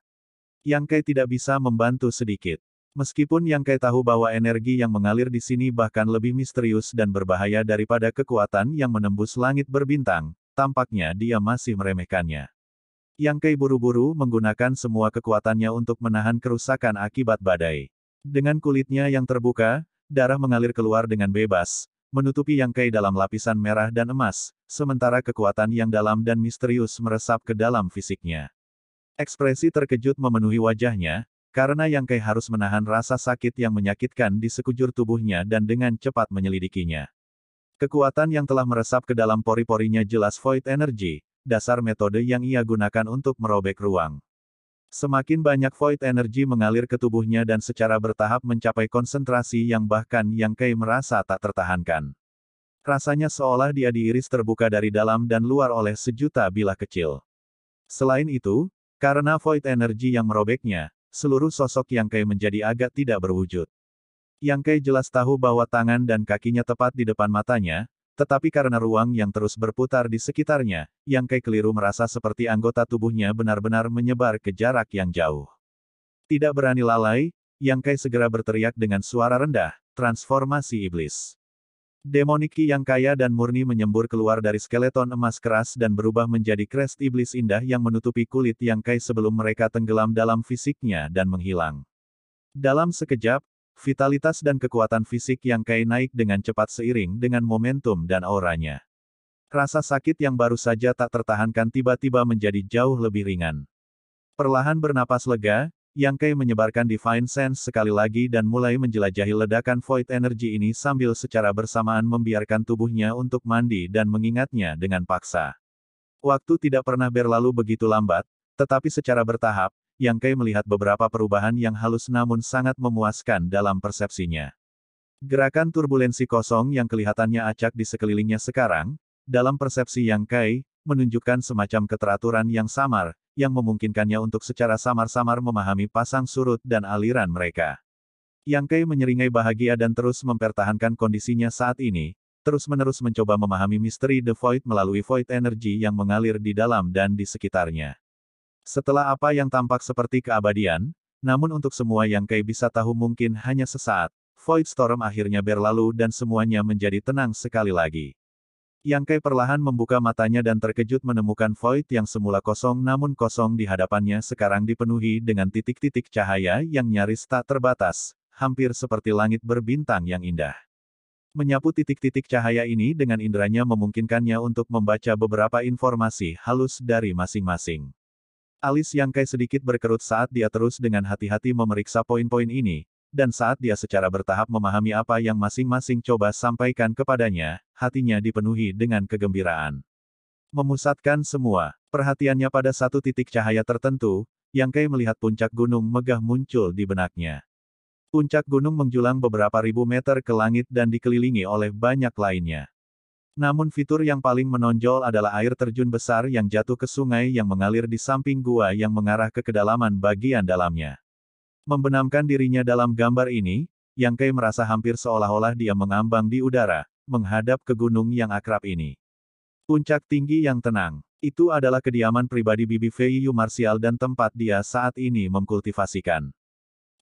Yang Kai tidak bisa membantu sedikit. Meskipun Yang Kai tahu bahwa energi yang mengalir di sini bahkan lebih misterius dan berbahaya daripada kekuatan yang menembus langit berbintang, tampaknya dia masih meremehkannya. Yang Kai buru-buru menggunakan semua kekuatannya untuk menahan kerusakan akibat badai. Dengan kulitnya yang terbuka, darah mengalir keluar dengan bebas, menutupi Yang Kai dalam lapisan merah dan emas, sementara kekuatan yang dalam dan misterius meresap ke dalam fisiknya. Ekspresi terkejut memenuhi wajahnya, karena Yang Kai harus menahan rasa sakit yang menyakitkan di sekujur tubuhnya dan dengan cepat menyelidikinya. Kekuatan yang telah meresap ke dalam pori-porinya jelas void energy, dasar metode yang ia gunakan untuk merobek ruang. Semakin banyak void energy mengalir ke tubuhnya dan secara bertahap mencapai konsentrasi yang bahkan Yang Kai merasa tak tertahankan. Rasanya seolah dia diiris terbuka dari dalam dan luar oleh sejuta bilah kecil. Selain itu, karena void energy yang merobeknya, seluruh sosok Yang Kai menjadi agak tidak berwujud. Yang Kai jelas tahu bahwa tangan dan kakinya tepat di depan matanya, tetapi karena ruang yang terus berputar di sekitarnya, Yang Kai keliru merasa seperti anggota tubuhnya benar-benar menyebar ke jarak yang jauh. Tidak berani lalai, Yang Kai segera berteriak dengan suara rendah, transformasi iblis. Demoniki yang kaya dan murni menyembur keluar dari skeleton emas keras dan berubah menjadi crest iblis indah yang menutupi kulit yang kai sebelum mereka tenggelam dalam fisiknya dan menghilang. Dalam sekejap, vitalitas dan kekuatan fisik yang kai naik dengan cepat seiring dengan momentum dan auranya. Rasa sakit yang baru saja tak tertahankan tiba-tiba menjadi jauh lebih ringan. Perlahan bernapas lega, yang Kei menyebarkan Divine Sense sekali lagi dan mulai menjelajahi ledakan Void Energy ini sambil secara bersamaan membiarkan tubuhnya untuk mandi dan mengingatnya dengan paksa. Waktu tidak pernah berlalu begitu lambat, tetapi secara bertahap, Yang Kei melihat beberapa perubahan yang halus namun sangat memuaskan dalam persepsinya. Gerakan turbulensi kosong yang kelihatannya acak di sekelilingnya sekarang, dalam persepsi Yang Kai, menunjukkan semacam keteraturan yang samar, yang memungkinkannya untuk secara samar-samar memahami pasang surut dan aliran mereka. Yang Kei menyeringai bahagia dan terus mempertahankan kondisinya saat ini, terus-menerus mencoba memahami misteri The Void melalui Void Energy yang mengalir di dalam dan di sekitarnya. Setelah apa yang tampak seperti keabadian, namun untuk semua yang Kei bisa tahu mungkin hanya sesaat, Void Storm akhirnya berlalu dan semuanya menjadi tenang sekali lagi. Yang Kai perlahan membuka matanya dan terkejut menemukan void yang semula kosong namun kosong di hadapannya sekarang dipenuhi dengan titik-titik cahaya yang nyaris tak terbatas, hampir seperti langit berbintang yang indah. Menyapu titik-titik cahaya ini dengan inderanya memungkinkannya untuk membaca beberapa informasi halus dari masing-masing. Alis Yang Kai sedikit berkerut saat dia terus dengan hati-hati memeriksa poin-poin ini, dan saat dia secara bertahap memahami apa yang masing-masing coba sampaikan kepadanya, hatinya dipenuhi dengan kegembiraan. Memusatkan semua perhatiannya pada satu titik cahaya tertentu, yang Kai melihat puncak gunung megah muncul di benaknya. Puncak gunung menjulang beberapa ribu meter ke langit dan dikelilingi oleh banyak lainnya. Namun fitur yang paling menonjol adalah air terjun besar yang jatuh ke sungai yang mengalir di samping gua yang mengarah ke kedalaman bagian dalamnya. Membenamkan dirinya dalam gambar ini, Yang Kei merasa hampir seolah-olah dia mengambang di udara, menghadap ke gunung yang akrab ini. Puncak tinggi yang tenang, itu adalah kediaman pribadi Bibi Fei Yu Martial dan tempat dia saat ini mengkultivasikan.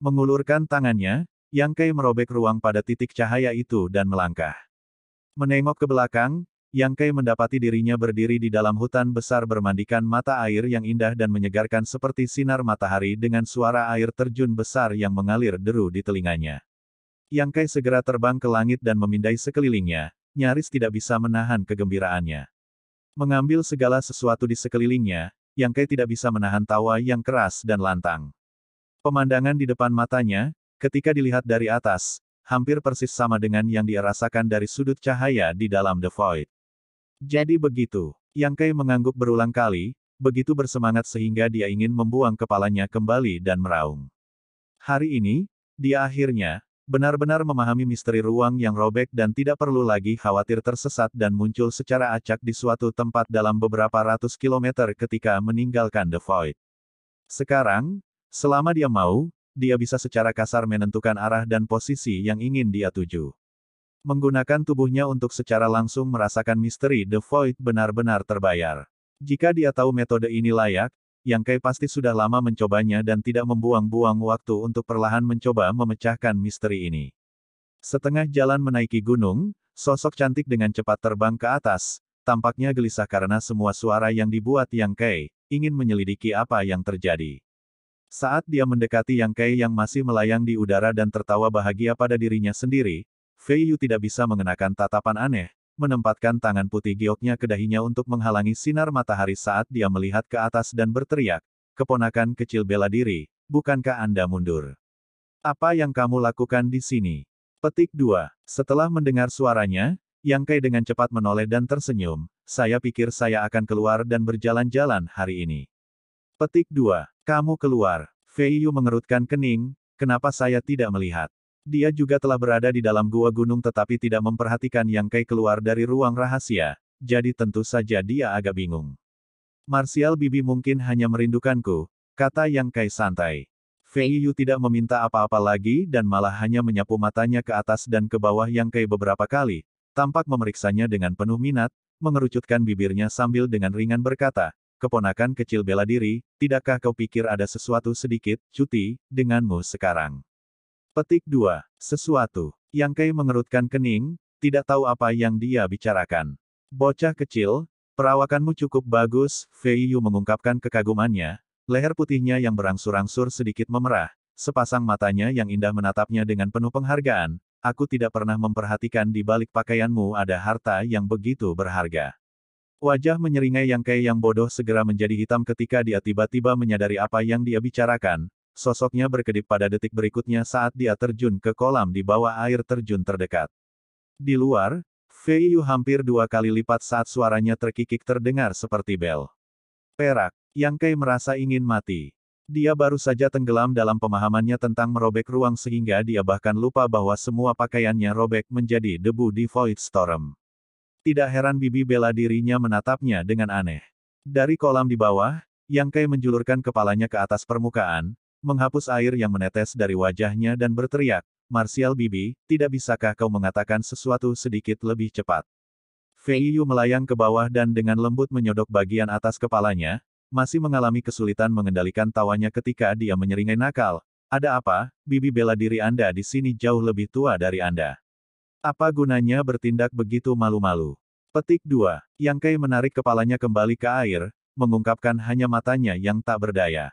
Mengulurkan tangannya, Yang Kei merobek ruang pada titik cahaya itu dan melangkah. Menengok ke belakang, yang Kei mendapati dirinya berdiri di dalam hutan besar bermandikan mata air yang indah dan menyegarkan seperti sinar matahari dengan suara air terjun besar yang mengalir deru di telinganya. Yang Kai segera terbang ke langit dan memindai sekelilingnya, nyaris tidak bisa menahan kegembiraannya. Mengambil segala sesuatu di sekelilingnya, Yang Kai tidak bisa menahan tawa yang keras dan lantang. Pemandangan di depan matanya, ketika dilihat dari atas, hampir persis sama dengan yang dirasakan dari sudut cahaya di dalam The Void. Jadi begitu. Yang Kai mengangguk berulang kali, begitu bersemangat sehingga dia ingin membuang kepalanya kembali dan meraung. Hari ini, dia akhirnya, benar-benar memahami misteri ruang yang robek dan tidak perlu lagi khawatir tersesat dan muncul secara acak di suatu tempat dalam beberapa ratus kilometer ketika meninggalkan The Void. Sekarang, selama dia mau, dia bisa secara kasar menentukan arah dan posisi yang ingin dia tuju. Menggunakan tubuhnya untuk secara langsung merasakan misteri The Void benar-benar terbayar. Jika dia tahu metode ini layak, Yang Kai pasti sudah lama mencobanya dan tidak membuang-buang waktu untuk perlahan mencoba memecahkan misteri ini. Setengah jalan menaiki gunung, sosok cantik dengan cepat terbang ke atas, tampaknya gelisah karena semua suara yang dibuat Yang Kai, ingin menyelidiki apa yang terjadi. Saat dia mendekati Yang Kai yang masih melayang di udara dan tertawa bahagia pada dirinya sendiri, Fei Yu tidak bisa mengenakan tatapan aneh, menempatkan tangan putih gioknya ke dahinya untuk menghalangi sinar matahari saat dia melihat ke atas dan berteriak, keponakan kecil bela diri, bukankah Anda mundur? Apa yang kamu lakukan di sini? Petik 2. Setelah mendengar suaranya, Yang Kai dengan cepat menoleh dan tersenyum, saya pikir saya akan keluar dan berjalan-jalan hari ini. Petik 2. Kamu keluar. Fei Yu mengerutkan kening, kenapa saya tidak melihat? Dia juga telah berada di dalam gua gunung tetapi tidak memperhatikan Yang Kai keluar dari ruang rahasia, jadi tentu saja dia agak bingung. Martial Bibi mungkin hanya merindukanku, kata Yang Kai santai. Fei Yu tidak meminta apa-apa lagi dan malah hanya menyapu matanya ke atas dan ke bawah Yang Kai beberapa kali, tampak memeriksanya dengan penuh minat, mengerucutkan bibirnya sambil dengan ringan berkata, keponakan kecil bela diri, tidakkah kau pikir ada sesuatu sedikit, cuti, denganmu sekarang? Petik 2. Sesuatu. Yang Kai mengerutkan kening, tidak tahu apa yang dia bicarakan. Bocah kecil, perawakanmu cukup bagus, Fei Yu mengungkapkan kekagumannya, leher putihnya yang berangsur-angsur sedikit memerah, sepasang matanya yang indah menatapnya dengan penuh penghargaan, aku tidak pernah memperhatikan di balik pakaianmu ada harta yang begitu berharga. Wajah menyeringai Yang Kai yang bodoh segera menjadi hitam ketika dia tiba-tiba menyadari apa yang dia bicarakan, sosoknya berkedip pada detik berikutnya saat dia terjun ke kolam di bawah air terjun terdekat. Di luar, Feiyu hampir dua kali lipat saat suaranya terkikik terdengar seperti bel. Perak, Yang Kei merasa ingin mati. Dia baru saja tenggelam dalam pemahamannya tentang merobek ruang sehingga dia bahkan lupa bahwa semua pakaiannya robek menjadi debu di Void Storm. Tidak heran bibi bela dirinya menatapnya dengan aneh. Dari kolam di bawah, yang Kei menjulurkan kepalanya ke atas permukaan, menghapus air yang menetes dari wajahnya dan berteriak, Martial Bibi, tidak bisakah kau mengatakan sesuatu sedikit lebih cepat? Fei Yu melayang ke bawah dan dengan lembut menyodok bagian atas kepalanya, masih mengalami kesulitan mengendalikan tawanya ketika dia menyeringai nakal. Ada apa, Bibi bela diri Anda di sini jauh lebih tua dari Anda. Apa gunanya bertindak begitu malu-malu? Petik 2. Yang Kei menarik kepalanya kembali ke air, mengungkapkan hanya matanya yang tak berdaya.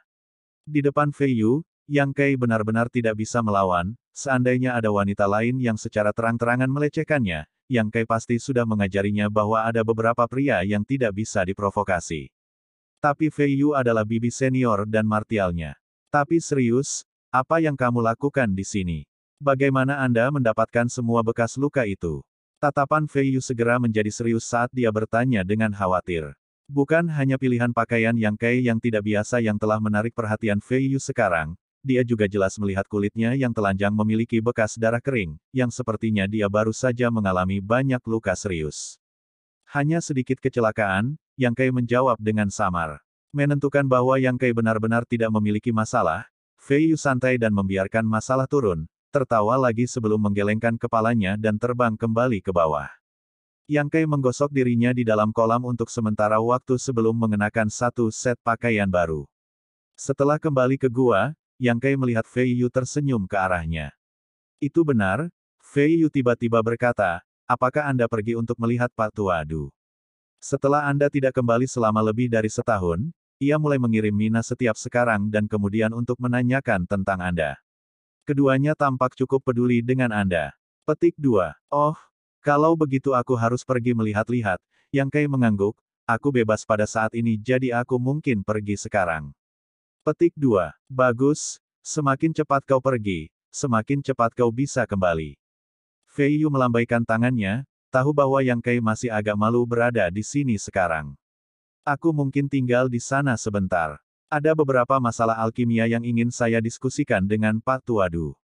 Di depan Fei Yu, Yang Kei benar-benar tidak bisa melawan, seandainya ada wanita lain yang secara terang-terangan melecehkannya, Yang Kei pasti sudah mengajarinya bahwa ada beberapa pria yang tidak bisa diprovokasi. Tapi Fei Yu adalah bibi senior dan martialnya. Tapi serius, apa yang kamu lakukan di sini? Bagaimana Anda mendapatkan semua bekas luka itu? Tatapan Fei Yu segera menjadi serius saat dia bertanya dengan khawatir. Bukan hanya pilihan pakaian yang Kei yang tidak biasa yang telah menarik perhatian Fei Yu sekarang, dia juga jelas melihat kulitnya yang telanjang memiliki bekas darah kering, yang sepertinya dia baru saja mengalami banyak luka serius. Hanya sedikit kecelakaan, Yang Kai menjawab dengan samar. Menentukan bahwa Yang Kai benar-benar tidak memiliki masalah, Fei Yu santai dan membiarkan masalah turun, tertawa lagi sebelum menggelengkan kepalanya dan terbang kembali ke bawah. Yang Kai menggosok dirinya di dalam kolam untuk sementara waktu sebelum mengenakan satu set pakaian baru. Setelah kembali ke gua, Yang Kai melihat Fei Yu tersenyum ke arahnya. Itu benar, Fei Yu tiba-tiba berkata, apakah Anda pergi untuk melihat Patuadu? Du? Setelah Anda tidak kembali selama lebih dari setahun, ia mulai mengirim Mina setiap sekarang dan kemudian untuk menanyakan tentang Anda. Keduanya tampak cukup peduli dengan Anda. Petik 2. Oh, kalau begitu aku harus pergi melihat-lihat, Yang Kai mengangguk, aku bebas pada saat ini jadi aku mungkin pergi sekarang. Petik 2. Bagus, semakin cepat kau pergi, semakin cepat kau bisa kembali. Fei Yu melambaikan tangannya, tahu bahwa Yang Kai masih agak malu berada di sini sekarang. Aku mungkin tinggal di sana sebentar. Ada beberapa masalah alkimia yang ingin saya diskusikan dengan Pak Tuadu.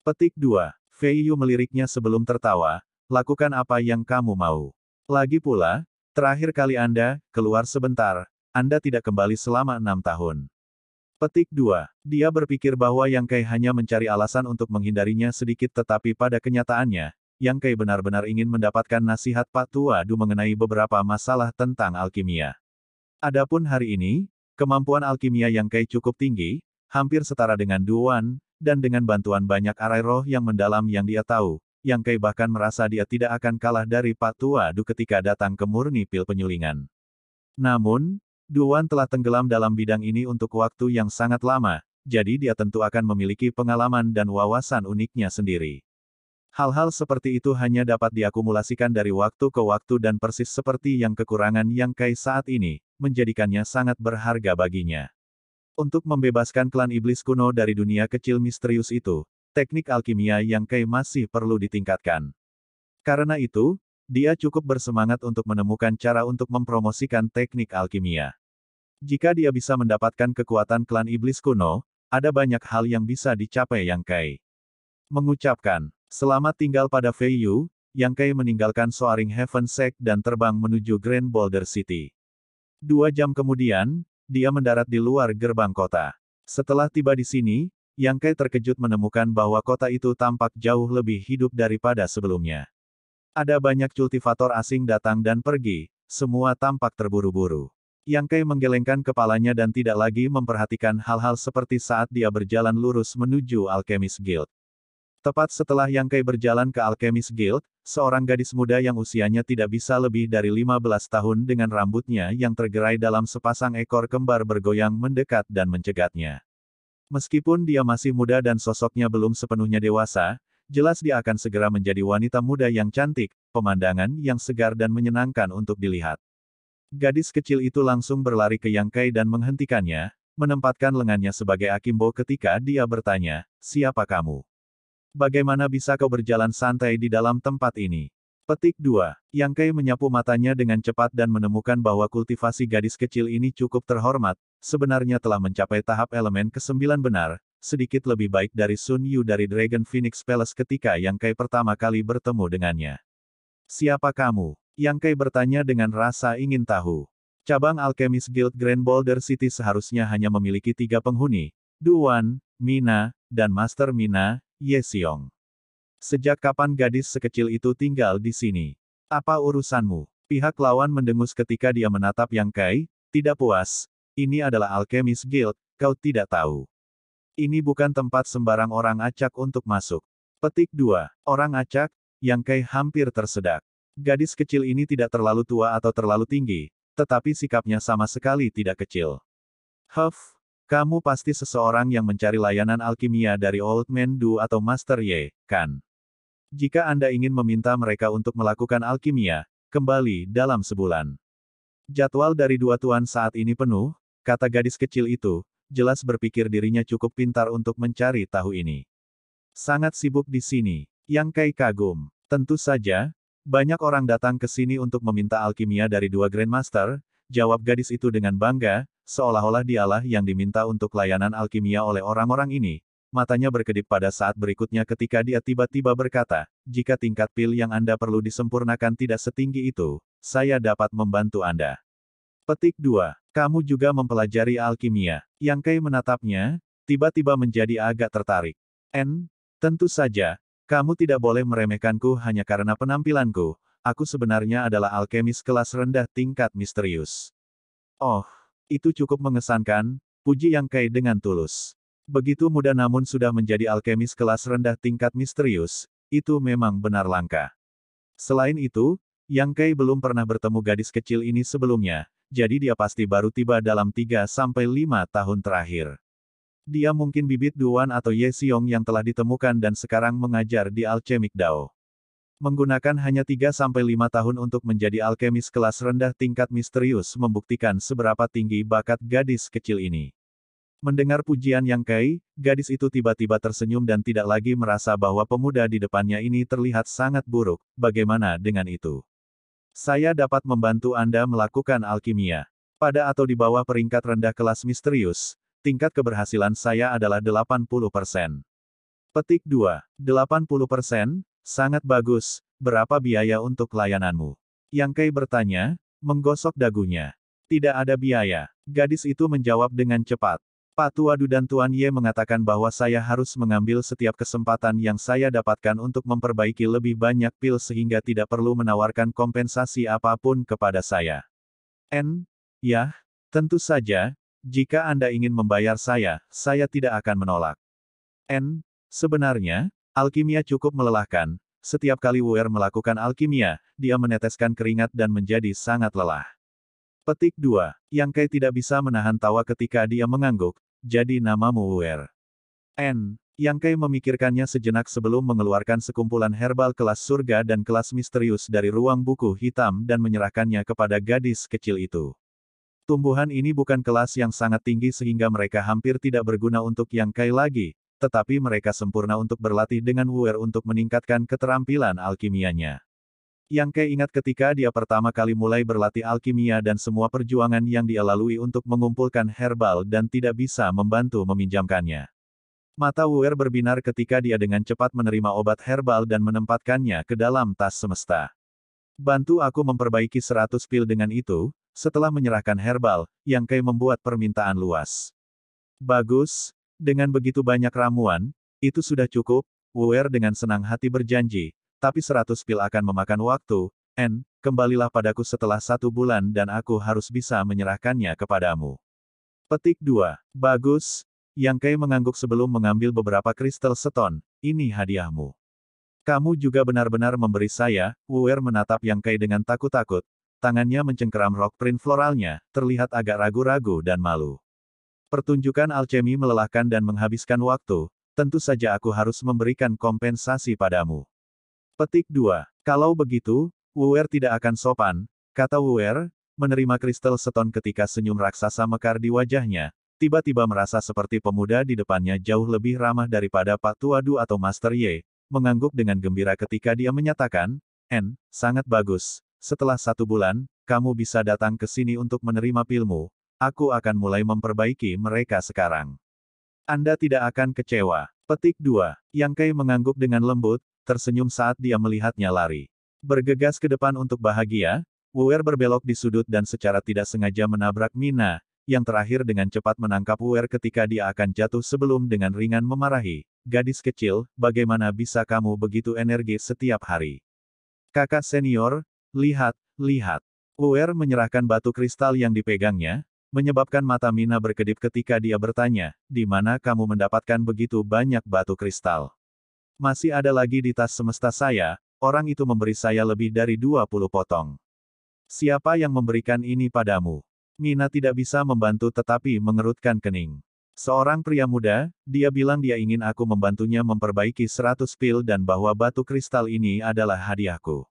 Petik 2. Fei Yu meliriknya sebelum tertawa, lakukan apa yang kamu mau. Lagi pula, terakhir kali Anda keluar sebentar, Anda tidak kembali selama enam tahun. Petik 2. Dia berpikir bahwa Yang Kai hanya mencari alasan untuk menghindarinya sedikit tetapi pada kenyataannya, Yang Kai benar-benar ingin mendapatkan nasihat Pak Tua Du mengenai beberapa masalah tentang alkimia. Adapun hari ini, kemampuan alkimia Yang Kai cukup tinggi, hampir setara dengan Duan, dan dengan bantuan banyak arai roh yang mendalam yang dia tahu, yang Kai bahkan merasa dia tidak akan kalah dari tua Du ketika datang ke murni pil penyulingan. Namun, Duan telah tenggelam dalam bidang ini untuk waktu yang sangat lama, jadi dia tentu akan memiliki pengalaman dan wawasan uniknya sendiri. Hal-hal seperti itu hanya dapat diakumulasikan dari waktu ke waktu dan persis seperti yang kekurangan Yang Kai saat ini, menjadikannya sangat berharga baginya. Untuk membebaskan klan iblis kuno dari dunia kecil misterius itu, teknik alkimia yang Kei masih perlu ditingkatkan. Karena itu, dia cukup bersemangat untuk menemukan cara untuk mempromosikan teknik alkimia. Jika dia bisa mendapatkan kekuatan klan iblis kuno, ada banyak hal yang bisa dicapai Yang Kai. Mengucapkan, selamat tinggal pada Fei Yu, Yang Kai meninggalkan Soaring Heaven Sect dan terbang menuju Grand Boulder City. Dua jam kemudian, dia mendarat di luar gerbang kota. Setelah tiba di sini, yang Kai terkejut menemukan bahwa kota itu tampak jauh lebih hidup daripada sebelumnya. Ada banyak kultivator asing datang dan pergi, semua tampak terburu-buru. Yang Kai menggelengkan kepalanya dan tidak lagi memperhatikan hal-hal seperti saat dia berjalan lurus menuju Alchemist Guild. Tepat setelah Yang Kai berjalan ke Alchemist Guild, seorang gadis muda yang usianya tidak bisa lebih dari 15 tahun dengan rambutnya yang tergerai dalam sepasang ekor kembar bergoyang mendekat dan mencegatnya. Meskipun dia masih muda dan sosoknya belum sepenuhnya dewasa, jelas dia akan segera menjadi wanita muda yang cantik, pemandangan yang segar dan menyenangkan untuk dilihat. Gadis kecil itu langsung berlari ke Yang Kai dan menghentikannya, menempatkan lengannya sebagai akimbo ketika dia bertanya, siapa kamu? Bagaimana bisa kau berjalan santai di dalam tempat ini? Petik 2. Kai menyapu matanya dengan cepat dan menemukan bahwa kultivasi gadis kecil ini cukup terhormat, sebenarnya telah mencapai tahap elemen ke-9 benar, sedikit lebih baik dari Sun Yu dari Dragon Phoenix Palace ketika Yang Kai pertama kali bertemu dengannya. Siapa kamu? Yang Kai bertanya dengan rasa ingin tahu. Cabang Alchemist Guild Grand Boulder City seharusnya hanya memiliki tiga penghuni, Duan, Mina, dan Master Mina, Ye Xiong. Sejak kapan gadis sekecil itu tinggal di sini? Apa urusanmu? Pihak lawan mendengus ketika dia menatap Yang Kai, tidak puas, ini adalah Alchemist Guild, kau tidak tahu. Ini bukan tempat sembarang orang acak untuk masuk. Petik 2. Orang acak, yang Kai hampir tersedak. Gadis kecil ini tidak terlalu tua atau terlalu tinggi, tetapi sikapnya sama sekali tidak kecil. Huff, kamu pasti seseorang yang mencari layanan alkimia dari Old Man Du atau Master Ye, kan? Jika Anda ingin meminta mereka untuk melakukan alkimia, kembali dalam sebulan. Jadwal dari dua tuan saat ini penuh, Kata gadis kecil itu, jelas berpikir dirinya cukup pintar untuk mencari tahu ini. Sangat sibuk di sini. Yang Kai kagum. Tentu saja, banyak orang datang ke sini untuk meminta alkimia dari dua Grandmaster, jawab gadis itu dengan bangga, seolah-olah dialah yang diminta untuk layanan alkimia oleh orang-orang ini. Matanya berkedip pada saat berikutnya ketika dia tiba-tiba berkata, jika tingkat pil yang Anda perlu disempurnakan tidak setinggi itu, saya dapat membantu Anda. Petik 2. Kamu juga mempelajari alkimia. Yang Kei menatapnya, tiba-tiba menjadi agak tertarik. N, tentu saja, kamu tidak boleh meremehkanku hanya karena penampilanku. Aku sebenarnya adalah alkemis kelas rendah tingkat misterius. Oh, itu cukup mengesankan, puji Yang Kei dengan tulus. Begitu muda namun sudah menjadi alkemis kelas rendah tingkat misterius, itu memang benar langka. Selain itu, Yang Kei belum pernah bertemu gadis kecil ini sebelumnya, jadi dia pasti baru tiba dalam 3-5 tahun terakhir. Dia mungkin bibit Duan atau Ye Xiong yang telah ditemukan dan sekarang mengajar di Alchemic Dao. Menggunakan hanya 3-5 tahun untuk menjadi alkemis kelas rendah tingkat misterius membuktikan seberapa tinggi bakat gadis kecil ini. Mendengar pujian yang Kai, gadis itu tiba-tiba tersenyum dan tidak lagi merasa bahwa pemuda di depannya ini terlihat sangat buruk, bagaimana dengan itu? Saya dapat membantu Anda melakukan alkimia. Pada atau di bawah peringkat rendah kelas misterius, tingkat keberhasilan saya adalah 80%. Petik 2. 80%, sangat bagus, berapa biaya untuk layananmu? Yang Kei bertanya, menggosok dagunya. Tidak ada biaya. Gadis itu menjawab dengan cepat. Pak tua Du dan Tuan Ye mengatakan bahwa saya harus mengambil setiap kesempatan yang saya dapatkan untuk memperbaiki lebih banyak pil sehingga tidak perlu menawarkan kompensasi apapun kepada saya. N. ya, tentu saja, jika Anda ingin membayar saya, saya tidak akan menolak. N. Sebenarnya, alkimia cukup melelahkan. Setiap kali Wu'er melakukan alkimia, dia meneteskan keringat dan menjadi sangat lelah. Petik 2. Yang Kai tidak bisa menahan tawa ketika dia mengangguk, jadi namamu Wuer. N. Yang Kai memikirkannya sejenak sebelum mengeluarkan sekumpulan herbal kelas surga dan kelas misterius dari ruang buku hitam dan menyerahkannya kepada gadis kecil itu. Tumbuhan ini bukan kelas yang sangat tinggi sehingga mereka hampir tidak berguna untuk Yang Kai lagi, tetapi mereka sempurna untuk berlatih dengan Wuer untuk meningkatkan keterampilan alkimianya. Yang Ke ingat ketika dia pertama kali mulai berlatih alkimia dan semua perjuangan yang dia lalui untuk mengumpulkan herbal dan tidak bisa membantu meminjamkannya. Mata Wuer berbinar ketika dia dengan cepat menerima obat herbal dan menempatkannya ke dalam tas semesta. Bantu aku memperbaiki seratus pil dengan itu, setelah menyerahkan herbal, Yang Kai membuat permintaan luas. Bagus, dengan begitu banyak ramuan, itu sudah cukup, Wuer dengan senang hati berjanji, tapi seratus pil akan memakan waktu, N, kembalilah padaku setelah satu bulan dan aku harus bisa menyerahkannya kepadamu. Petik 2. Bagus. Yang Kei mengangguk sebelum mengambil beberapa kristal seton, ini hadiahmu. Kamu juga benar-benar memberi saya, Wuer menatap Yang Kei dengan takut-takut, tangannya mencengkeram rock print floralnya, terlihat agak ragu-ragu dan malu. Pertunjukan alchemy melelahkan dan menghabiskan waktu, tentu saja aku harus memberikan kompensasi padamu. Petik 2. Kalau begitu, Wuer tidak akan sopan, kata Wuer, menerima kristal seton ketika senyum raksasa mekar di wajahnya, tiba-tiba merasa seperti pemuda di depannya jauh lebih ramah daripada Pak Tuadu atau Master Ye, mengangguk dengan gembira ketika dia menyatakan, "En, sangat bagus, setelah satu bulan, kamu bisa datang ke sini untuk menerima pilmu, aku akan mulai memperbaiki mereka sekarang. Anda tidak akan kecewa. Petik 2. Yang Kai mengangguk dengan lembut, tersenyum saat dia melihatnya lari. Bergegas ke depan untuk bahagia, Wuer berbelok di sudut dan secara tidak sengaja menabrak Mina, yang terakhir dengan cepat menangkap Wuer ketika dia akan jatuh sebelum dengan ringan memarahi. Gadis kecil, bagaimana bisa kamu begitu energi setiap hari? Kakak senior, lihat, lihat. Wuer menyerahkan batu kristal yang dipegangnya, menyebabkan mata Mina berkedip ketika dia bertanya, di mana kamu mendapatkan begitu banyak batu kristal? Masih ada lagi di tas semesta saya, orang itu memberi saya lebih dari 20 potong. Siapa yang memberikan ini padamu? Mina tidak bisa membantu tetapi mengerutkan kening. Seorang pria muda, dia bilang dia ingin aku membantunya memperbaiki 100 pil dan bahwa batu kristal ini adalah hadiahku.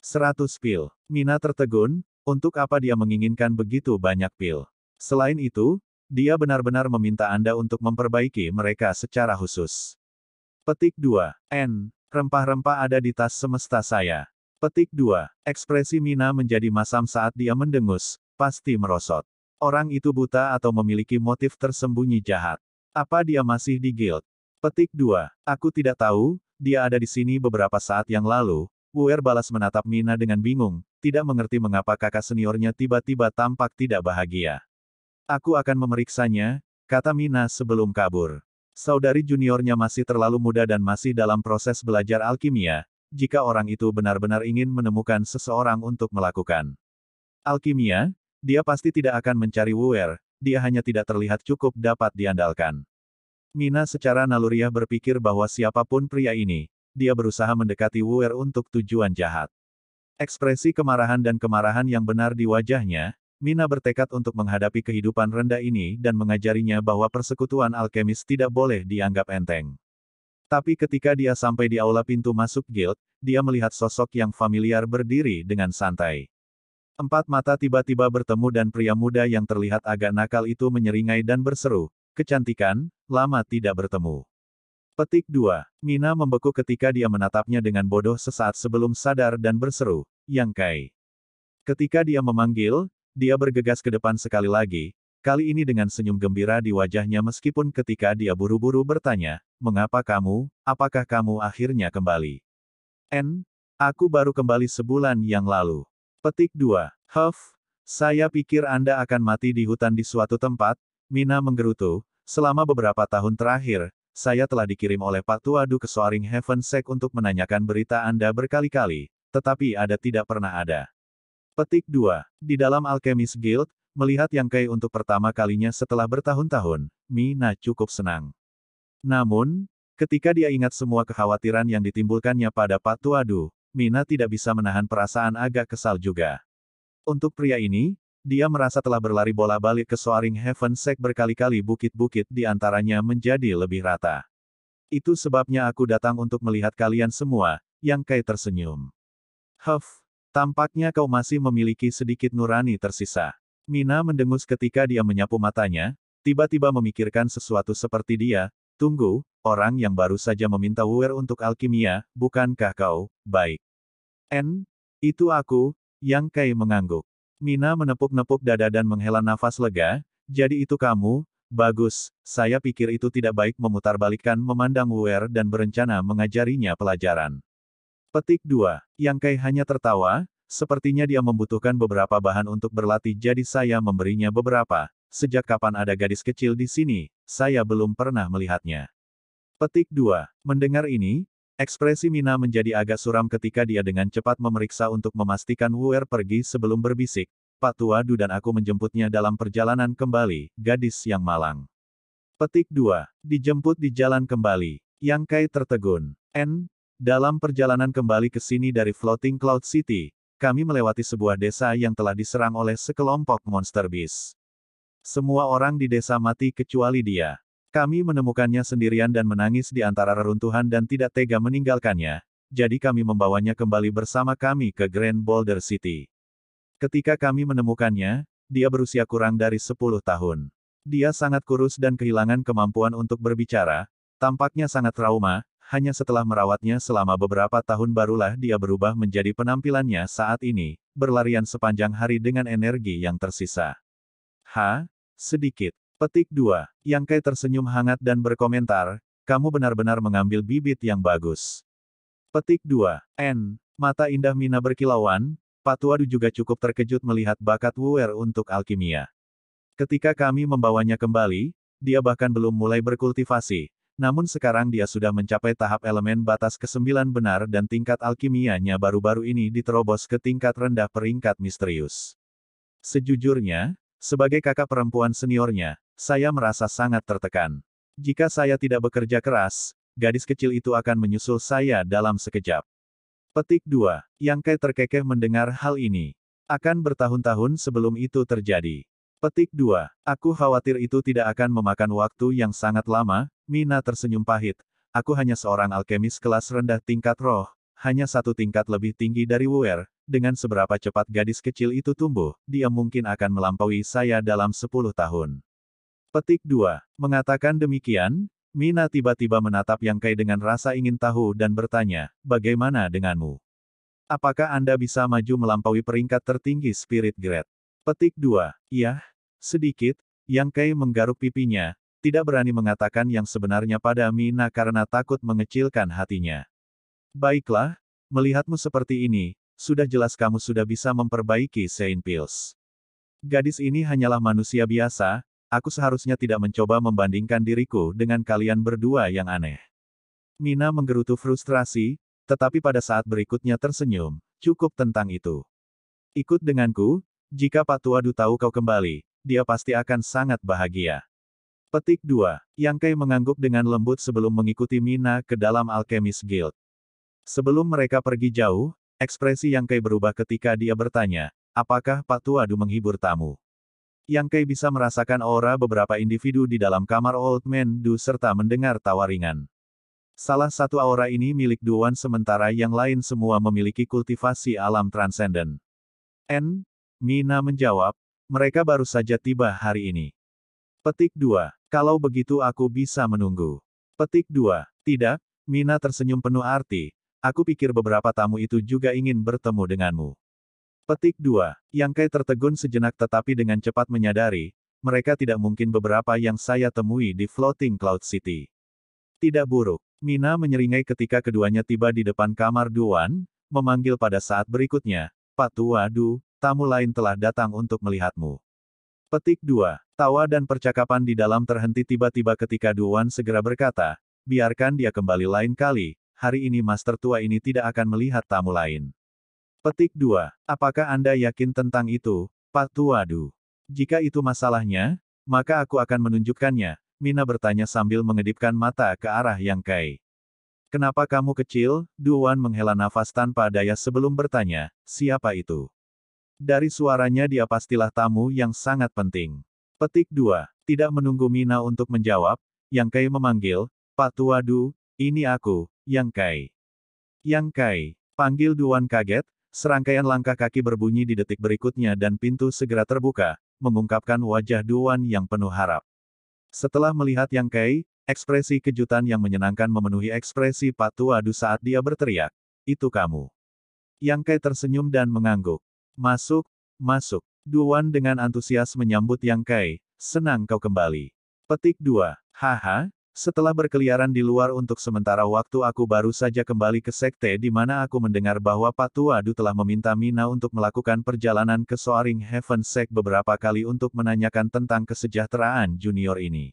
100 pil. Mina tertegun, untuk apa dia menginginkan begitu banyak pil. Selain itu, dia benar-benar meminta Anda untuk memperbaiki mereka secara khusus. Petik 2. N. Rempah-rempah ada di tas semesta saya. Petik 2. Ekspresi Mina menjadi masam saat dia mendengus, pasti merosot. Orang itu buta atau memiliki motif tersembunyi jahat. Apa dia masih di guild? Petik 2. Aku tidak tahu, dia ada di sini beberapa saat yang lalu. Wuer balas menatap Mina dengan bingung, tidak mengerti mengapa kakak seniornya tiba-tiba tampak tidak bahagia. Aku akan memeriksanya, kata Mina sebelum kabur. Saudari juniornya masih terlalu muda dan masih dalam proses belajar alkimia, jika orang itu benar-benar ingin menemukan seseorang untuk melakukan alkimia, dia pasti tidak akan mencari Wuer, dia hanya tidak terlihat cukup dapat diandalkan. Mina secara naluriah berpikir bahwa siapapun pria ini, dia berusaha mendekati Wuer untuk tujuan jahat. Ekspresi kemarahan dan kemarahan yang benar di wajahnya, Mina bertekad untuk menghadapi kehidupan rendah ini dan mengajarinya bahwa persekutuan alkemis tidak boleh dianggap enteng. Tapi ketika dia sampai di aula pintu masuk guild, dia melihat sosok yang familiar berdiri dengan santai. Empat mata tiba-tiba bertemu dan pria muda yang terlihat agak nakal itu menyeringai dan berseru, kecantikan, lama tidak bertemu. Petik 2. Mina membeku ketika dia menatapnya dengan bodoh sesaat sebelum sadar dan berseru, Yang Kai. Ketika dia memanggil, dia bergegas ke depan sekali lagi, kali ini dengan senyum gembira di wajahnya meskipun ketika dia buru-buru bertanya, mengapa kamu, apakah kamu akhirnya kembali? N, aku baru kembali sebulan yang lalu. Petik 2. Huff, saya pikir Anda akan mati di hutan di suatu tempat, Mina menggerutu, selama beberapa tahun terakhir, saya telah dikirim oleh Pak Tuadu ke Soaring Heaven Sec untuk menanyakan berita Anda berkali-kali, tetapi ada tidak pernah ada. Petik 2. Di dalam Alchemist Guild, melihat Yang Kai untuk pertama kalinya setelah bertahun-tahun, Mina cukup senang. Namun, ketika dia ingat semua kekhawatiran yang ditimbulkannya pada Patuadu, Mina tidak bisa menahan perasaan agak kesal juga. Untuk pria ini, dia merasa telah berlari bola balik ke Soaring Heaven Sek berkali-kali bukit-bukit di antaranya menjadi lebih rata. Itu sebabnya aku datang untuk melihat kalian semua, Yang Kai tersenyum. Huff, Tampaknya kau masih memiliki sedikit nurani tersisa. Mina mendengus ketika dia menyapu matanya, tiba-tiba memikirkan sesuatu seperti dia, tunggu, orang yang baru saja meminta Wuer untuk alkimia, bukankah kau, baik. N, itu aku, yang Kai mengangguk. Mina menepuk-nepuk dada dan menghela nafas lega, jadi itu kamu, bagus, saya pikir itu tidak baik memutarbalikkan memandang Wuer dan berencana mengajarinya pelajaran. Petik 2. Yang Kai hanya tertawa, sepertinya dia membutuhkan beberapa bahan untuk berlatih jadi saya memberinya beberapa. Sejak kapan ada gadis kecil di sini, saya belum pernah melihatnya. Petik 2. Mendengar ini, ekspresi Mina menjadi agak suram ketika dia dengan cepat memeriksa untuk memastikan Wuer pergi sebelum berbisik. Pak Tua Du dan aku menjemputnya dalam perjalanan kembali, gadis yang malang. Petik 2. Dijemput di jalan kembali. Yang Kai tertegun. N, dalam perjalanan kembali ke sini dari Floating Cloud City, kami melewati sebuah desa yang telah diserang oleh sekelompok monster bis. Semua orang di desa mati kecuali dia. Kami menemukannya sendirian dan menangis di antara reruntuhan dan tidak tega meninggalkannya, jadi kami membawanya kembali bersama kami ke Grand Boulder City. Ketika kami menemukannya, dia berusia kurang dari 10 tahun. Dia sangat kurus dan kehilangan kemampuan untuk berbicara, tampaknya sangat trauma, hanya setelah merawatnya selama beberapa tahun barulah dia berubah menjadi penampilannya saat ini, berlarian sepanjang hari dengan energi yang tersisa. Ha? Sedikit. Petik 2. Kai tersenyum hangat dan berkomentar, kamu benar-benar mengambil bibit yang bagus. Petik 2. N. Mata indah Mina berkilauan, Patuadu juga cukup terkejut melihat bakat Wuer untuk alkimia. Ketika kami membawanya kembali, dia bahkan belum mulai berkultivasi, namun sekarang dia sudah mencapai tahap elemen batas ke-9 benar dan tingkat alkimianya baru-baru ini diterobos ke tingkat rendah peringkat misterius. Sejujurnya, sebagai kakak perempuan seniornya, saya merasa sangat tertekan. Jika saya tidak bekerja keras, gadis kecil itu akan menyusul saya dalam sekejap. Petik 2. Yang Kai terkekeh mendengar hal ini. Akan bertahun-tahun sebelum itu terjadi. Petik 2. Aku khawatir itu tidak akan memakan waktu yang sangat lama, Mina tersenyum pahit. Aku hanya seorang alkemis kelas rendah tingkat roh, hanya satu tingkat lebih tinggi dari Wuer. Dengan seberapa cepat gadis kecil itu tumbuh, dia mungkin akan melampaui saya dalam 10 tahun. Petik 2. Mengatakan demikian, Mina tiba-tiba menatap Yang Kai dengan rasa ingin tahu dan bertanya, bagaimana denganmu? Apakah Anda bisa maju melampaui peringkat tertinggi spirit grade? Petik 2. Iya, Sedikit, Yang Kai menggaruk pipinya, tidak berani mengatakan yang sebenarnya pada Mina karena takut mengecilkan hatinya. Baiklah, melihatmu seperti ini, sudah jelas kamu sudah bisa memperbaiki Saint Pills. Gadis ini hanyalah manusia biasa, aku seharusnya tidak mencoba membandingkan diriku dengan kalian berdua yang aneh. Mina menggerutu frustrasi, tetapi pada saat berikutnya tersenyum, cukup tentang itu. Ikut denganku, jika Pak Tuadu tahu kau kembali, dia pasti akan sangat bahagia. Petik 2. Kai mengangguk dengan lembut sebelum mengikuti Mina ke dalam Alchemist Guild. Sebelum mereka pergi jauh, ekspresi Yang Kai berubah ketika dia bertanya, apakah Pak Tuadu menghibur tamu? Yang Kai bisa merasakan aura beberapa individu di dalam kamar Old Man Du serta mendengar tawa ringan. Salah satu aura ini milik Duan sementara yang lain semua memiliki kultivasi alam transenden. N. Mina menjawab, mereka baru saja tiba hari ini. Petik 2. Kalau begitu aku bisa menunggu. Petik 2. Tidak, Mina tersenyum penuh arti. Aku pikir beberapa tamu itu juga ingin bertemu denganmu. Petik 2. Yangkai tertegun sejenak tetapi dengan cepat menyadari, mereka tidak mungkin beberapa yang saya temui di Floating Cloud City. Tidak buruk. Mina menyeringai ketika keduanya tiba di depan kamar Duan, memanggil pada saat berikutnya, Pak Tua Du, tamu lain telah datang untuk melihatmu. Petik 2. Tawa dan percakapan di dalam terhenti tiba-tiba ketika Duan segera berkata, biarkan dia kembali lain kali, hari ini master tua ini tidak akan melihat tamu lain. Petik 2. Apakah Anda yakin tentang itu, Pak Tuadu? Jika itu masalahnya, maka aku akan menunjukkannya, Mina bertanya sambil mengedipkan mata ke arah Yang Kai. Kenapa kamu kecil? Duan menghela nafas tanpa daya sebelum bertanya, siapa itu? Dari suaranya dia pastilah tamu yang sangat penting. Petik 2. Tidak menunggu Mina untuk menjawab, Yang Kai memanggil, Pak Tuadu, ini aku, Yang Kai. Yang Kai, panggil Duan kaget, serangkaian langkah kaki berbunyi di detik berikutnya dan pintu segera terbuka, mengungkapkan wajah Duan yang penuh harap. Setelah melihat Yang Kai, ekspresi kejutan yang menyenangkan memenuhi ekspresi Pak Tuadu saat dia berteriak, itu kamu. Yang Kai tersenyum dan mengangguk. Masuk, masuk. Duan dengan antusias menyambut Yang Kai, senang kau kembali. Petik 2. Haha, setelah berkeliaran di luar untuk sementara waktu aku baru saja kembali ke sekte di mana aku mendengar bahwa Du telah meminta Mina untuk melakukan perjalanan ke Soaring Heaven Sect beberapa kali untuk menanyakan tentang kesejahteraan junior ini.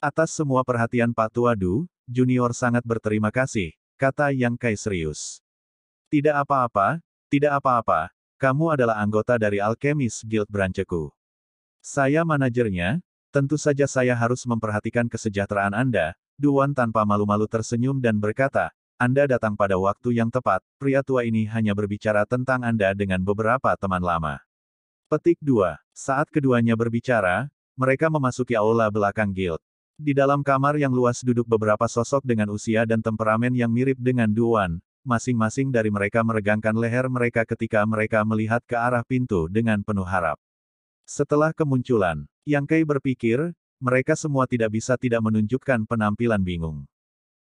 Atas semua perhatian Du, junior sangat berterima kasih, kata Yang Kai serius. Tidak apa-apa, tidak apa-apa, kamu adalah anggota dari Alchemist Guild Branceku. Saya manajernya, tentu saja saya harus memperhatikan kesejahteraan Anda, Duan tanpa malu-malu tersenyum dan berkata, Anda datang pada waktu yang tepat, pria tua ini hanya berbicara tentang Anda dengan beberapa teman lama. Petik 2. Saat keduanya berbicara, mereka memasuki aula belakang guild. Di dalam kamar yang luas duduk beberapa sosok dengan usia dan temperamen yang mirip dengan Duan, masing-masing dari mereka meregangkan leher mereka ketika mereka melihat ke arah pintu dengan penuh harap. Setelah kemunculan, Yang Kai berpikir, mereka semua tidak bisa tidak menunjukkan penampilan bingung.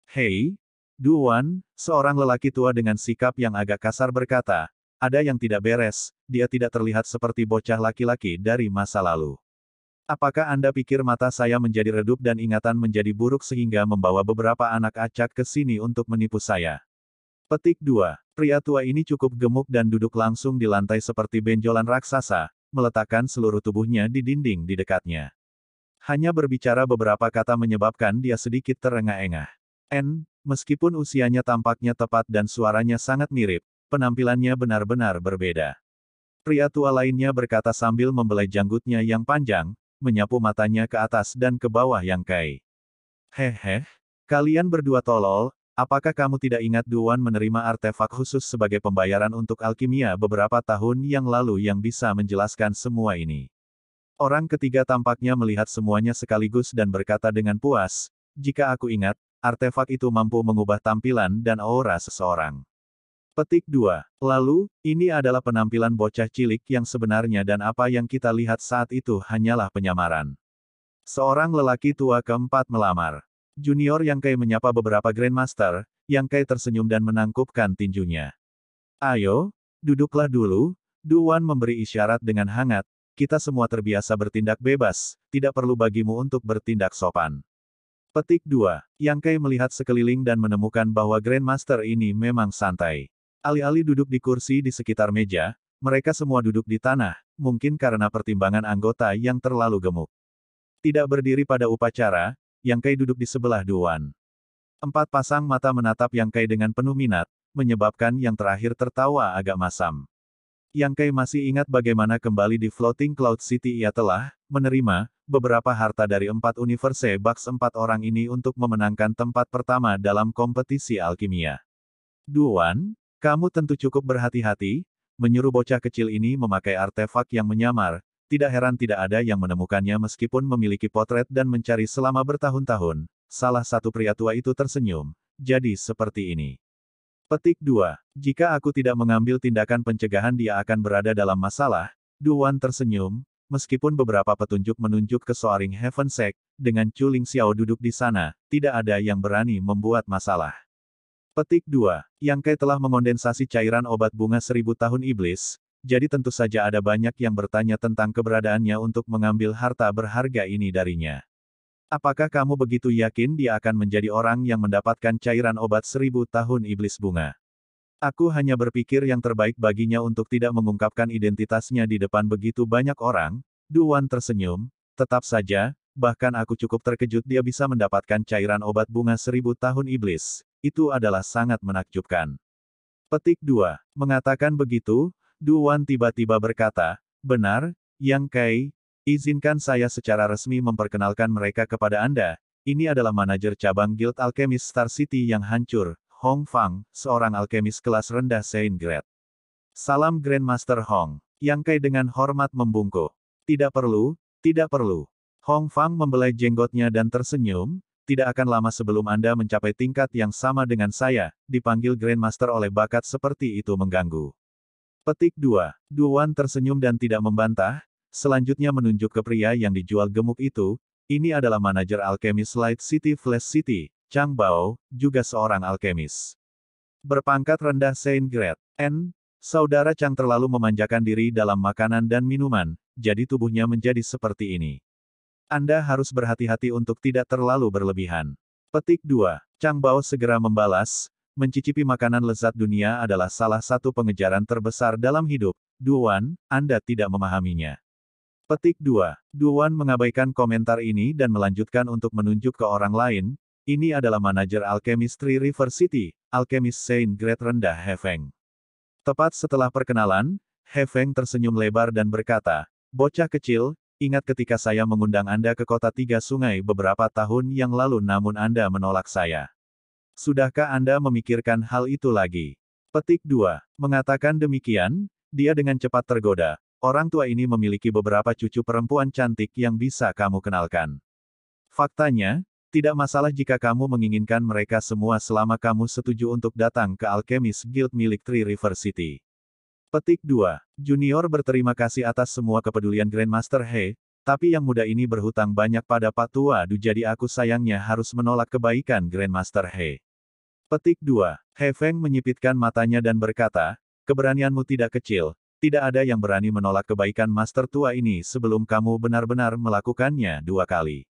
Hei, Duan, seorang lelaki tua dengan sikap yang agak kasar berkata, ada yang tidak beres, dia tidak terlihat seperti bocah laki-laki dari masa lalu. Apakah Anda pikir mata saya menjadi redup dan ingatan menjadi buruk sehingga membawa beberapa anak acak ke sini untuk menipu saya? Petik 2. Pria tua ini cukup gemuk dan duduk langsung di lantai seperti benjolan raksasa, meletakkan seluruh tubuhnya di dinding di dekatnya. Hanya berbicara beberapa kata menyebabkan dia sedikit terengah-engah. N, meskipun usianya tampaknya tepat dan suaranya sangat mirip, penampilannya benar-benar berbeda. Pria tua lainnya berkata sambil membelai janggutnya yang panjang, menyapu matanya ke atas dan ke bawah yang kai. Hehe, kalian berdua tolol, Apakah kamu tidak ingat Duan menerima artefak khusus sebagai pembayaran untuk alkimia beberapa tahun yang lalu yang bisa menjelaskan semua ini? Orang ketiga tampaknya melihat semuanya sekaligus dan berkata dengan puas, jika aku ingat, artefak itu mampu mengubah tampilan dan aura seseorang. Petik 2. Lalu, ini adalah penampilan bocah cilik yang sebenarnya dan apa yang kita lihat saat itu hanyalah penyamaran. Seorang lelaki tua keempat melamar. Junior Yang Kai menyapa beberapa Grandmaster, Yang Kai tersenyum dan menangkupkan tinjunya. Ayo, duduklah dulu, Duan memberi isyarat dengan hangat, kita semua terbiasa bertindak bebas, tidak perlu bagimu untuk bertindak sopan. Petik 2. Yang Kai melihat sekeliling dan menemukan bahwa Grandmaster ini memang santai. Alih-alih duduk di kursi di sekitar meja, mereka semua duduk di tanah, mungkin karena pertimbangan anggota yang terlalu gemuk. Tidak berdiri pada upacara, yang Kai duduk di sebelah Duan. Empat pasang mata menatap Yang Kai dengan penuh minat, menyebabkan yang terakhir tertawa agak masam. Yang Kai masih ingat bagaimana kembali di Floating Cloud City ia telah menerima beberapa harta dari empat universe box empat orang ini untuk memenangkan tempat pertama dalam kompetisi alkimia. Duan, kamu tentu cukup berhati-hati, menyuruh bocah kecil ini memakai artefak yang menyamar, tidak heran tidak ada yang menemukannya meskipun memiliki potret dan mencari selama bertahun-tahun. Salah satu pria tua itu tersenyum. Jadi seperti ini. Petik 2. Jika aku tidak mengambil tindakan pencegahan dia akan berada dalam masalah. Duan tersenyum, meskipun beberapa petunjuk menunjuk ke Soaring Heaven Sect, dengan Ling Xiao duduk di sana, tidak ada yang berani membuat masalah. Petik 2. Yang Kai telah mengondensasi cairan obat bunga seribu tahun iblis, jadi tentu saja ada banyak yang bertanya tentang keberadaannya untuk mengambil harta berharga ini darinya. Apakah kamu begitu yakin dia akan menjadi orang yang mendapatkan cairan obat seribu tahun iblis bunga? Aku hanya berpikir yang terbaik baginya untuk tidak mengungkapkan identitasnya di depan begitu banyak orang, Duan tersenyum, tetap saja, bahkan aku cukup terkejut dia bisa mendapatkan cairan obat bunga seribu tahun iblis, itu adalah sangat menakjubkan. Petik 2. Mengatakan begitu, Duan tiba-tiba berkata, Benar, Yang Kai, izinkan saya secara resmi memperkenalkan mereka kepada Anda, ini adalah manajer cabang Guild Alchemist Star City yang hancur, Hong Fang, seorang alkemis kelas rendah Saint Grade. Salam Grandmaster Hong. Yang Kai dengan hormat membungkuk. Tidak perlu, tidak perlu. Hong Fang membelai jenggotnya dan tersenyum, tidak akan lama sebelum Anda mencapai tingkat yang sama dengan saya, dipanggil Grandmaster oleh bakat seperti itu mengganggu. Petik 2. Duan tersenyum dan tidak membantah, selanjutnya menunjuk ke pria yang dijual gemuk itu, ini adalah manajer alkemis Light City Flash City, Chang Bao, juga seorang alkemis. Berpangkat rendah Saint Grade, N. Saudara Chang terlalu memanjakan diri dalam makanan dan minuman, jadi tubuhnya menjadi seperti ini. Anda harus berhati-hati untuk tidak terlalu berlebihan. Petik 2. Chang Bao segera membalas, mencicipi makanan lezat dunia adalah salah satu pengejaran terbesar dalam hidup. Duan, Anda tidak memahaminya. Petik 2. Duan mengabaikan komentar ini dan melanjutkan untuk menunjuk ke orang lain, ini adalah manajer alchemistry River City, Alchemist Saint Great Rendah Hefeng. Tepat setelah perkenalan, Hefeng tersenyum lebar dan berkata, Bocah kecil, ingat ketika saya mengundang Anda ke kota Tiga Sungai beberapa tahun yang lalu namun Anda menolak saya. Sudahkah Anda memikirkan hal itu lagi? Petik 2. Mengatakan demikian, dia dengan cepat tergoda. Orang tua ini memiliki beberapa cucu perempuan cantik yang bisa kamu kenalkan. Faktanya, tidak masalah jika kamu menginginkan mereka semua selama kamu setuju untuk datang ke Alchemist Guild milik Tri River City. Petik 2. Junior berterima kasih atas semua kepedulian Grandmaster He, tapi yang muda ini berhutang banyak pada Patua Tua Du jadi aku sayangnya harus menolak kebaikan Grandmaster He. Petik 2. He Feng menyipitkan matanya dan berkata, keberanianmu tidak kecil, tidak ada yang berani menolak kebaikan master tua ini sebelum kamu benar-benar melakukannya dua kali.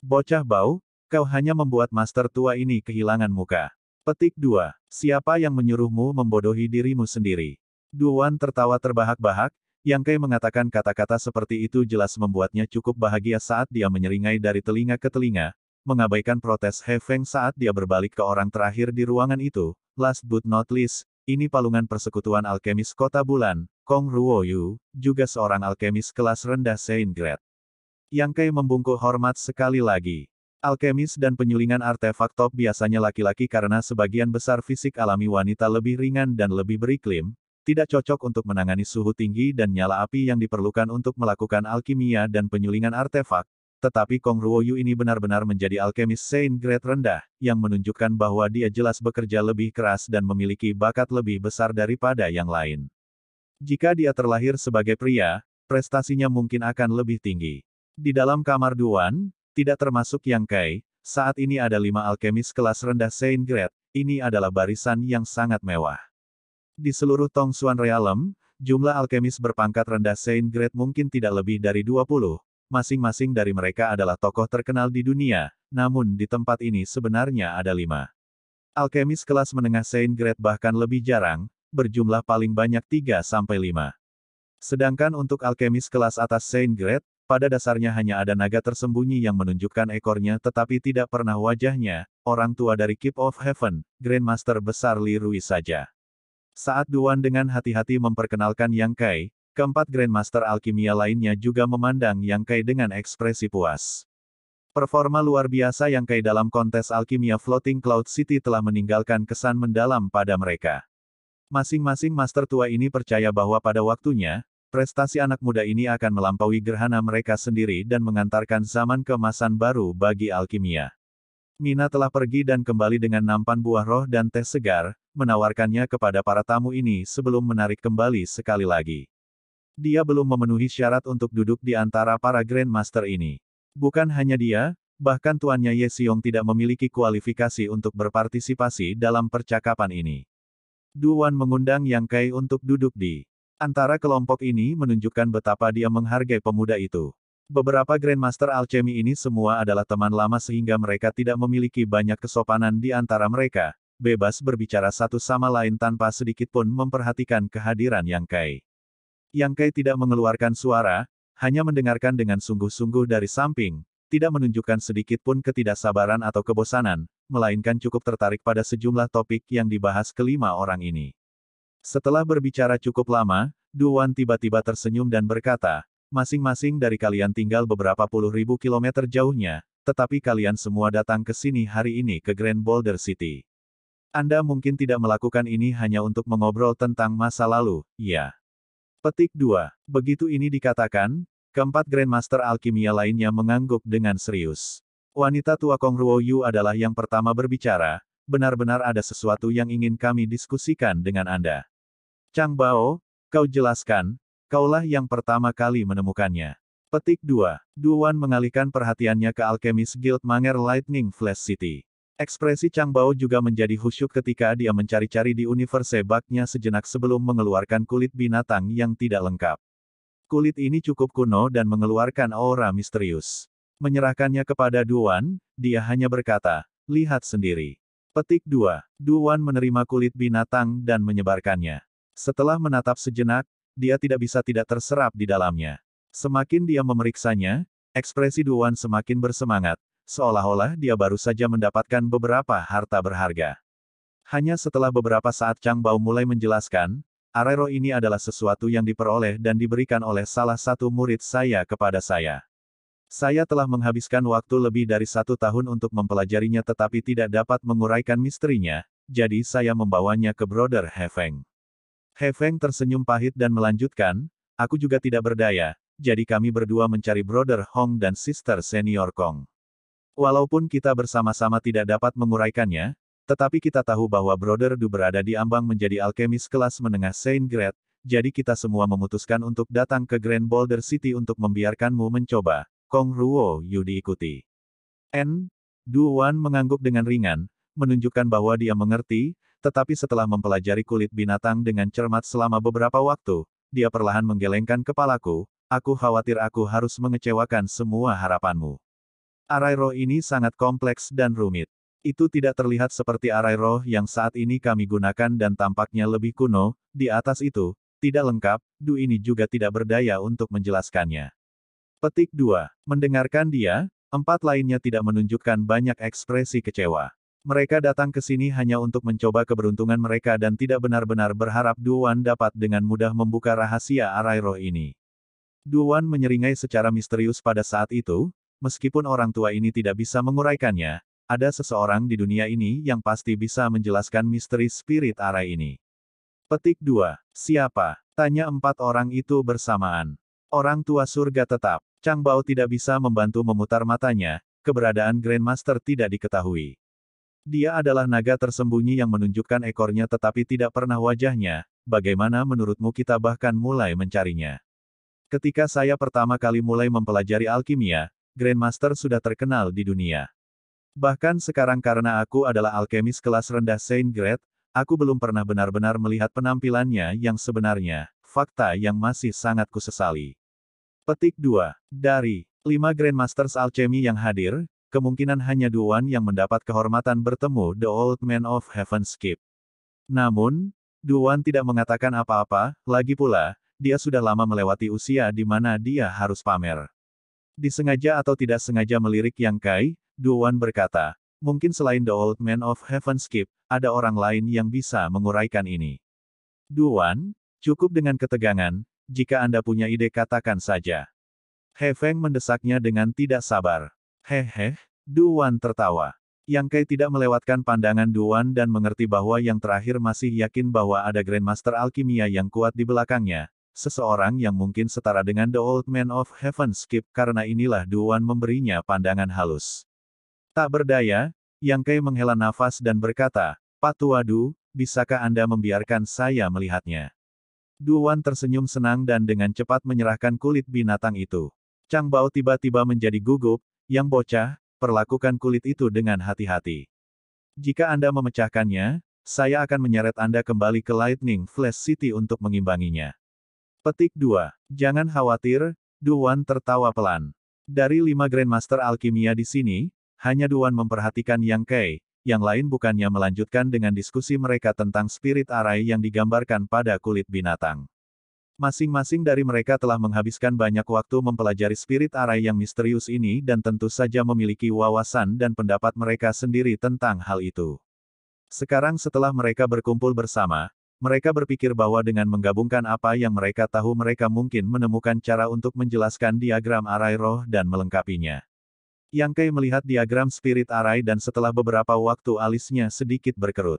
Bocah bau, kau hanya membuat master tua ini kehilangan muka. Petik 2. Siapa yang menyuruhmu membodohi dirimu sendiri? Duan tertawa terbahak bahak Yang Kai mengatakan kata-kata seperti itu jelas membuatnya cukup bahagia saat dia menyeringai dari telinga ke telinga, mengabaikan protes He Feng saat dia berbalik ke orang terakhir di ruangan itu. Last but not least, ini palungan persekutuan alkemis kota bulan, Kong Ruoyu, juga seorang alkemis kelas rendah Saint Grade. Yang Kai membungkuk hormat sekali lagi. Alkemis dan penyulingan artefak top biasanya laki-laki karena sebagian besar fisik alami wanita lebih ringan dan lebih beriklim, tidak cocok untuk menangani suhu tinggi dan nyala api yang diperlukan untuk melakukan alkimia dan penyulingan artefak, tetapi Kong Ruoyu ini benar-benar menjadi alkemis Saint Grade rendah, yang menunjukkan bahwa dia jelas bekerja lebih keras dan memiliki bakat lebih besar daripada yang lain. Jika dia terlahir sebagai pria, prestasinya mungkin akan lebih tinggi. Di dalam kamar Duan, tidak termasuk Yang Kai, saat ini ada lima alkemis kelas rendah Saint Grade, ini adalah barisan yang sangat mewah. Di seluruh Tong Suan Realm, jumlah alkemis berpangkat rendah Saint Grade mungkin tidak lebih dari 20, masing-masing dari mereka adalah tokoh terkenal di dunia, namun di tempat ini sebenarnya ada lima. Alkemis kelas menengah Saint Grade bahkan lebih jarang, berjumlah paling banyak 3-5. Sedangkan untuk alkemis kelas atas Saint Grade, pada dasarnya hanya ada naga tersembunyi yang menunjukkan ekornya tetapi tidak pernah wajahnya, orang tua dari Keep of Heaven, Grandmaster besar Li Rui saja. Saat Duan dengan hati-hati memperkenalkan Yang Kai, Keempat Grandmaster Alkimia lainnya juga memandang Yang Kai dengan ekspresi puas. Performa luar biasa Yang Kai dalam kontes alkimia Floating Cloud City telah meninggalkan kesan mendalam pada mereka. Masing-masing master tua ini percaya bahwa pada waktunya, prestasi anak muda ini akan melampaui gerhana mereka sendiri dan mengantarkan zaman masa baru bagi alkimia. Mina telah pergi dan kembali dengan nampan buah roh dan teh segar, menawarkannya kepada para tamu ini sebelum menarik kembali sekali lagi dia belum memenuhi syarat untuk duduk di antara para Grandmaster ini. Bukan hanya dia, bahkan tuannya Ye Xiong tidak memiliki kualifikasi untuk berpartisipasi dalam percakapan ini. Duan mengundang Yang Kai untuk duduk di antara kelompok ini menunjukkan betapa dia menghargai pemuda itu. Beberapa Grandmaster Alchemy ini semua adalah teman lama sehingga mereka tidak memiliki banyak kesopanan di antara mereka, bebas berbicara satu sama lain tanpa sedikitpun memperhatikan kehadiran Yang Kai. Yang Kai tidak mengeluarkan suara, hanya mendengarkan dengan sungguh-sungguh dari samping, tidak menunjukkan sedikit pun ketidaksabaran atau kebosanan, melainkan cukup tertarik pada sejumlah topik yang dibahas kelima orang ini. Setelah berbicara cukup lama, Duan tiba-tiba tersenyum dan berkata, masing-masing dari kalian tinggal beberapa puluh ribu kilometer jauhnya, tetapi kalian semua datang ke sini hari ini ke Grand Boulder City. Anda mungkin tidak melakukan ini hanya untuk mengobrol tentang masa lalu, ya. Petik 2. Begitu ini dikatakan, keempat Grandmaster Alkimia lainnya mengangguk dengan serius. Wanita tua Kong Ruo Yu adalah yang pertama berbicara, benar-benar ada sesuatu yang ingin kami diskusikan dengan Anda. Chang Bao, kau jelaskan, kaulah yang pertama kali menemukannya. Petik 2. Duan mengalihkan perhatiannya ke Alchemist Guild Manger Lightning Flash City. Ekspresi Chang Bao juga menjadi khusyuk ketika dia mencari-cari di universe baknya sejenak sebelum mengeluarkan kulit binatang yang tidak lengkap. Kulit ini cukup kuno dan mengeluarkan aura misterius. Menyerahkannya kepada Duan, dia hanya berkata, lihat sendiri. Petik 2. Duan menerima kulit binatang dan menyebarkannya. Setelah menatap sejenak, dia tidak bisa tidak terserap di dalamnya. Semakin dia memeriksanya, ekspresi Duan semakin bersemangat, seolah-olah dia baru saja mendapatkan beberapa harta berharga. Hanya setelah beberapa saat Chang Bao mulai menjelaskan, arero ini adalah sesuatu yang diperoleh dan diberikan oleh salah satu murid saya kepada saya. Saya telah menghabiskan waktu lebih dari satu tahun untuk mempelajarinya tetapi tidak dapat menguraikan misterinya, jadi saya membawanya ke Brother Hefeng. Hefeng tersenyum pahit dan melanjutkan, aku juga tidak berdaya, jadi kami berdua mencari Brother Hong dan Sister Senior Kong. Walaupun kita bersama-sama tidak dapat menguraikannya, tetapi kita tahu bahwa Brother Du berada di ambang menjadi alkemis kelas menengah Saint Grade, jadi kita semua memutuskan untuk datang ke Grand Boulder City untuk membiarkanmu mencoba. Kong Ruo Yu diikuti. N. Du Wan mengangguk dengan ringan, menunjukkan bahwa dia mengerti, tetapi setelah mempelajari kulit binatang dengan cermat selama beberapa waktu, dia perlahan menggelengkan kepalaku, aku khawatir aku harus mengecewakan semua harapanmu. Arai roh ini sangat kompleks dan rumit. Itu tidak terlihat seperti arai roh yang saat ini kami gunakan dan tampaknya lebih kuno, di atas itu, tidak lengkap, Du ini juga tidak berdaya untuk menjelaskannya. Petik 2. Mendengarkan dia, empat lainnya tidak menunjukkan banyak ekspresi kecewa. Mereka datang ke sini hanya untuk mencoba keberuntungan mereka dan tidak benar-benar berharap Duan dapat dengan mudah membuka rahasia arai roh ini. Duan menyeringai secara misterius pada saat itu, meskipun orang tua ini tidak bisa menguraikannya, ada seseorang di dunia ini yang pasti bisa menjelaskan misteri spirit arah ini. Petik 2. Siapa? Tanya empat orang itu bersamaan. Orang tua surga tetap. Chang Bao tidak bisa membantu memutar matanya, keberadaan Grandmaster tidak diketahui. Dia adalah naga tersembunyi yang menunjukkan ekornya tetapi tidak pernah wajahnya, bagaimana menurutmu kita bahkan mulai mencarinya? Ketika saya pertama kali mulai mempelajari alkimia, Grandmaster sudah terkenal di dunia. Bahkan sekarang karena aku adalah alkemis kelas rendah Saint Grade, aku belum pernah benar-benar melihat penampilannya yang sebenarnya, fakta yang masih sangat kusesali. Petik 2. Dari 5 Grandmasters Alchemy yang hadir, kemungkinan hanya Duan yang mendapat kehormatan bertemu The Old Man of Heaven Skip. Namun, Duan tidak mengatakan apa-apa, lagi pula, dia sudah lama melewati usia di mana dia harus pamer. Disengaja atau tidak sengaja melirik Yang Kai, Duan berkata, mungkin selain The Old Man of Heaven Skip, ada orang lain yang bisa menguraikan ini. Duan, cukup dengan ketegangan, jika Anda punya ide katakan saja. He Feng mendesaknya dengan tidak sabar. Hehe, Duan tertawa. Yang Kai tidak melewatkan pandangan Duan dan mengerti bahwa yang terakhir masih yakin bahwa ada Grandmaster Alkimia yang kuat di belakangnya, seseorang yang mungkin setara dengan The Old Man of Heaven, Skip, karena inilah Duan memberinya pandangan halus. Tak berdaya, Yang Kei menghela nafas dan berkata, "Patuadu, Du, bisakah Anda membiarkan saya melihatnya? Duan tersenyum senang dan dengan cepat menyerahkan kulit binatang itu. Chang Bao tiba-tiba menjadi gugup, yang bocah, perlakukan kulit itu dengan hati-hati. Jika Anda memecahkannya, saya akan menyeret Anda kembali ke Lightning Flash City untuk mengimbanginya. Petik 2. Jangan khawatir, Duan tertawa pelan. Dari lima Grandmaster Alkimia di sini, hanya Duan memperhatikan Yang Kei, yang lain bukannya melanjutkan dengan diskusi mereka tentang spirit arai yang digambarkan pada kulit binatang. Masing-masing dari mereka telah menghabiskan banyak waktu mempelajari spirit arai yang misterius ini dan tentu saja memiliki wawasan dan pendapat mereka sendiri tentang hal itu. Sekarang setelah mereka berkumpul bersama, mereka berpikir bahwa dengan menggabungkan apa yang mereka tahu mereka mungkin menemukan cara untuk menjelaskan diagram arai roh dan melengkapinya. Yang Kei melihat diagram spirit arai dan setelah beberapa waktu alisnya sedikit berkerut.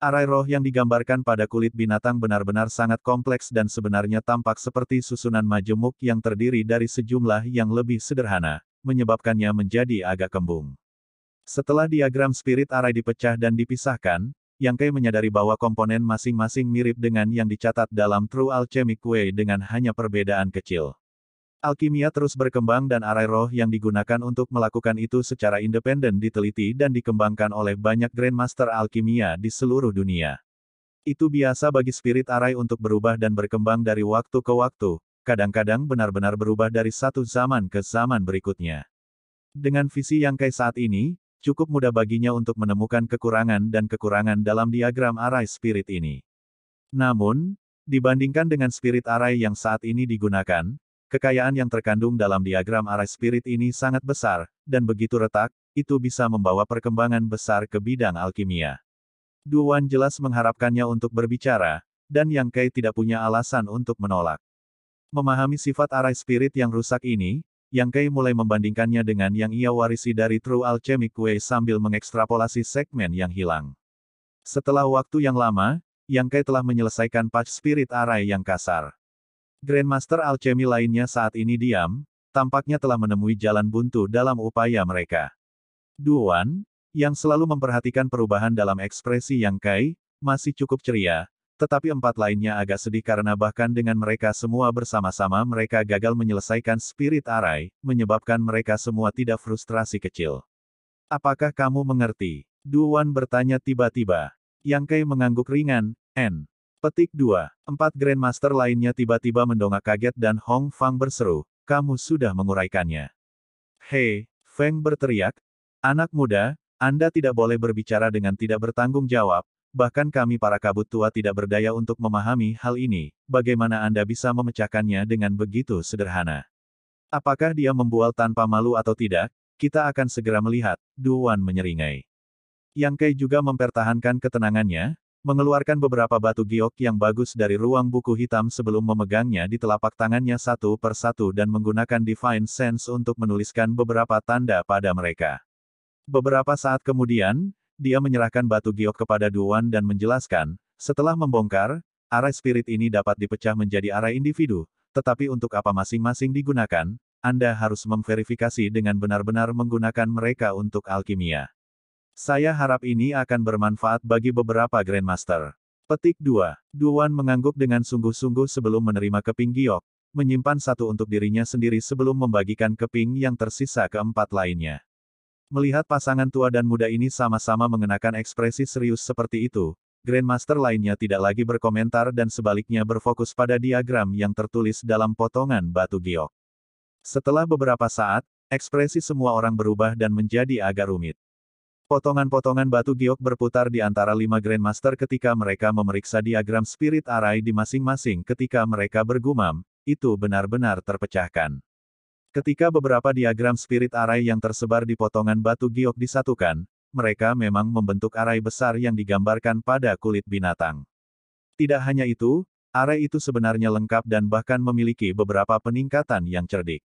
Arai roh yang digambarkan pada kulit binatang benar-benar sangat kompleks dan sebenarnya tampak seperti susunan majemuk yang terdiri dari sejumlah yang lebih sederhana, menyebabkannya menjadi agak kembung. Setelah diagram spirit arai dipecah dan dipisahkan, yang Kai menyadari bahwa komponen masing-masing mirip dengan yang dicatat dalam True Alchemic Way dengan hanya perbedaan kecil. Alkimia terus berkembang dan arai roh yang digunakan untuk melakukan itu secara independen diteliti dan dikembangkan oleh banyak Grandmaster Alkimia di seluruh dunia. Itu biasa bagi spirit arai untuk berubah dan berkembang dari waktu ke waktu, kadang-kadang benar-benar berubah dari satu zaman ke zaman berikutnya. Dengan visi yang Kai saat ini, cukup mudah baginya untuk menemukan kekurangan dan kekurangan dalam diagram arai spirit ini. Namun, dibandingkan dengan spirit arai yang saat ini digunakan, kekayaan yang terkandung dalam diagram arai spirit ini sangat besar, dan begitu retak, itu bisa membawa perkembangan besar ke bidang alkimia. Duan jelas mengharapkannya untuk berbicara, dan Yang Kai tidak punya alasan untuk menolak. Memahami sifat arai spirit yang rusak ini, yang Kei mulai membandingkannya dengan yang ia warisi dari True Alchemic Way sambil mengekstrapolasi segmen yang hilang. Setelah waktu yang lama, Yang Kei telah menyelesaikan patch spirit array yang kasar. Grandmaster Alchemy lainnya saat ini diam, tampaknya telah menemui jalan buntu dalam upaya mereka. Duan, yang selalu memperhatikan perubahan dalam ekspresi Yang Kai, masih cukup ceria, tetapi empat lainnya agak sedih karena bahkan dengan mereka semua bersama-sama mereka gagal menyelesaikan spirit arai, menyebabkan mereka semua tidak frustrasi kecil. Apakah kamu mengerti? Duan bertanya tiba-tiba. Yang Kei mengangguk ringan, N. Petik 2. Empat Grandmaster lainnya tiba-tiba mendongak kaget dan Hong Fang berseru, kamu sudah menguraikannya. Hei, Feng berteriak, anak muda, Anda tidak boleh berbicara dengan tidak bertanggung jawab, bahkan kami para kabut tua tidak berdaya untuk memahami hal ini, bagaimana Anda bisa memecahkannya dengan begitu sederhana. Apakah dia membual tanpa malu atau tidak, kita akan segera melihat, Duan menyeringai. Yang Kai juga mempertahankan ketenangannya, mengeluarkan beberapa batu giok yang bagus dari ruang buku hitam sebelum memegangnya di telapak tangannya satu per satu dan menggunakan Divine Sense untuk menuliskan beberapa tanda pada mereka. Beberapa saat kemudian, dia menyerahkan batu giok kepada Duan dan menjelaskan, setelah membongkar, arai spirit ini dapat dipecah menjadi arai individu, tetapi untuk apa masing-masing digunakan, Anda harus memverifikasi dengan benar-benar menggunakan mereka untuk alkimia. Saya harap ini akan bermanfaat bagi beberapa Grandmaster. Petik 2. Duan mengangguk dengan sungguh-sungguh sebelum menerima keping giok, menyimpan satu untuk dirinya sendiri sebelum membagikan keping yang tersisa keempat lainnya. Melihat pasangan tua dan muda ini sama-sama mengenakan ekspresi serius seperti itu, Grandmaster lainnya tidak lagi berkomentar dan sebaliknya berfokus pada diagram yang tertulis dalam potongan batu giok. Setelah beberapa saat, ekspresi semua orang berubah dan menjadi agak rumit. Potongan-potongan batu giok berputar di antara lima Grandmaster ketika mereka memeriksa diagram spirit arai di masing-masing ketika mereka bergumam, itu benar-benar terpecahkan. Ketika beberapa diagram spirit arai yang tersebar di potongan batu giok disatukan, mereka memang membentuk arai besar yang digambarkan pada kulit binatang. Tidak hanya itu, arai itu sebenarnya lengkap dan bahkan memiliki beberapa peningkatan yang cerdik.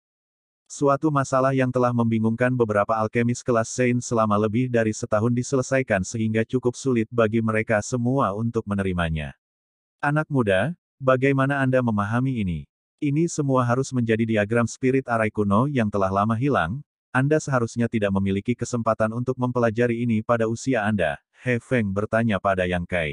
Suatu masalah yang telah membingungkan beberapa alkemis kelas Sein selama lebih dari setahun diselesaikan sehingga cukup sulit bagi mereka semua untuk menerimanya. Anak muda, bagaimana Anda memahami ini? Ini semua harus menjadi diagram spirit arai kuno yang telah lama hilang, Anda seharusnya tidak memiliki kesempatan untuk mempelajari ini pada usia Anda, He Feng bertanya pada Yang Kai.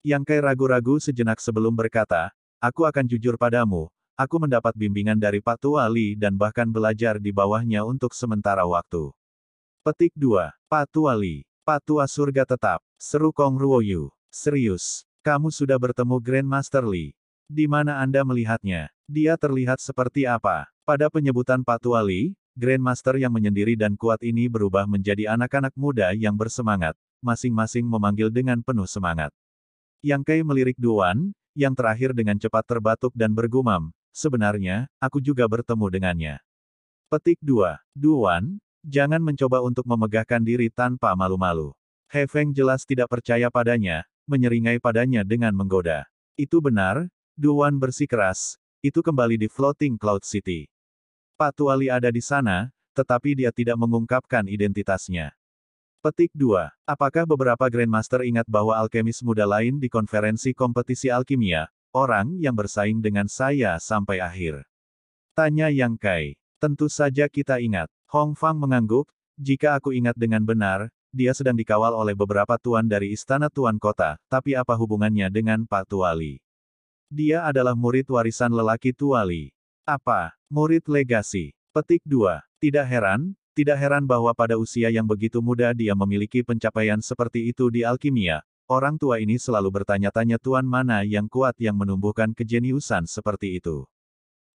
Yang Kai ragu-ragu sejenak sebelum berkata, Aku akan jujur padamu, aku mendapat bimbingan dari Pak Tua Li dan bahkan belajar di bawahnya untuk sementara waktu. Petik 2. Pak Tua Li. Pak Tua Surga Tetap. Seru Kong Ruoyu. Serius. Kamu sudah bertemu Grandmaster Li. Di mana Anda melihatnya? Dia terlihat seperti apa? Pada penyebutan Patuali, Grandmaster yang menyendiri dan kuat ini berubah menjadi anak-anak muda yang bersemangat, masing-masing memanggil dengan penuh semangat. Yang Kei melirik Duan, yang terakhir dengan cepat terbatuk dan bergumam, sebenarnya, aku juga bertemu dengannya. Petik 2. Duan, jangan mencoba untuk memegahkan diri tanpa malu-malu. He Feng jelas tidak percaya padanya, menyeringai padanya dengan menggoda. Itu benar, Duan bersikeras, itu kembali di Floating Cloud City. Patuali ada di sana, tetapi dia tidak mengungkapkan identitasnya. Petik 2. Apakah beberapa Grandmaster ingat bahwa alkemis muda lain di konferensi kompetisi alkimia, orang yang bersaing dengan saya sampai akhir? Tanya Yang Kai. Tentu saja kita ingat. Hong Fang mengangguk, jika aku ingat dengan benar, dia sedang dikawal oleh beberapa tuan dari istana tuan kota, tapi apa hubungannya dengan Pak Tuali? Dia adalah murid warisan lelaki Tuali. Apa? Murid legasi. Petik 2. Tidak heran, tidak heran bahwa pada usia yang begitu muda dia memiliki pencapaian seperti itu di alkimia. Orang tua ini selalu bertanya-tanya tuan mana yang kuat yang menumbuhkan kejeniusan seperti itu.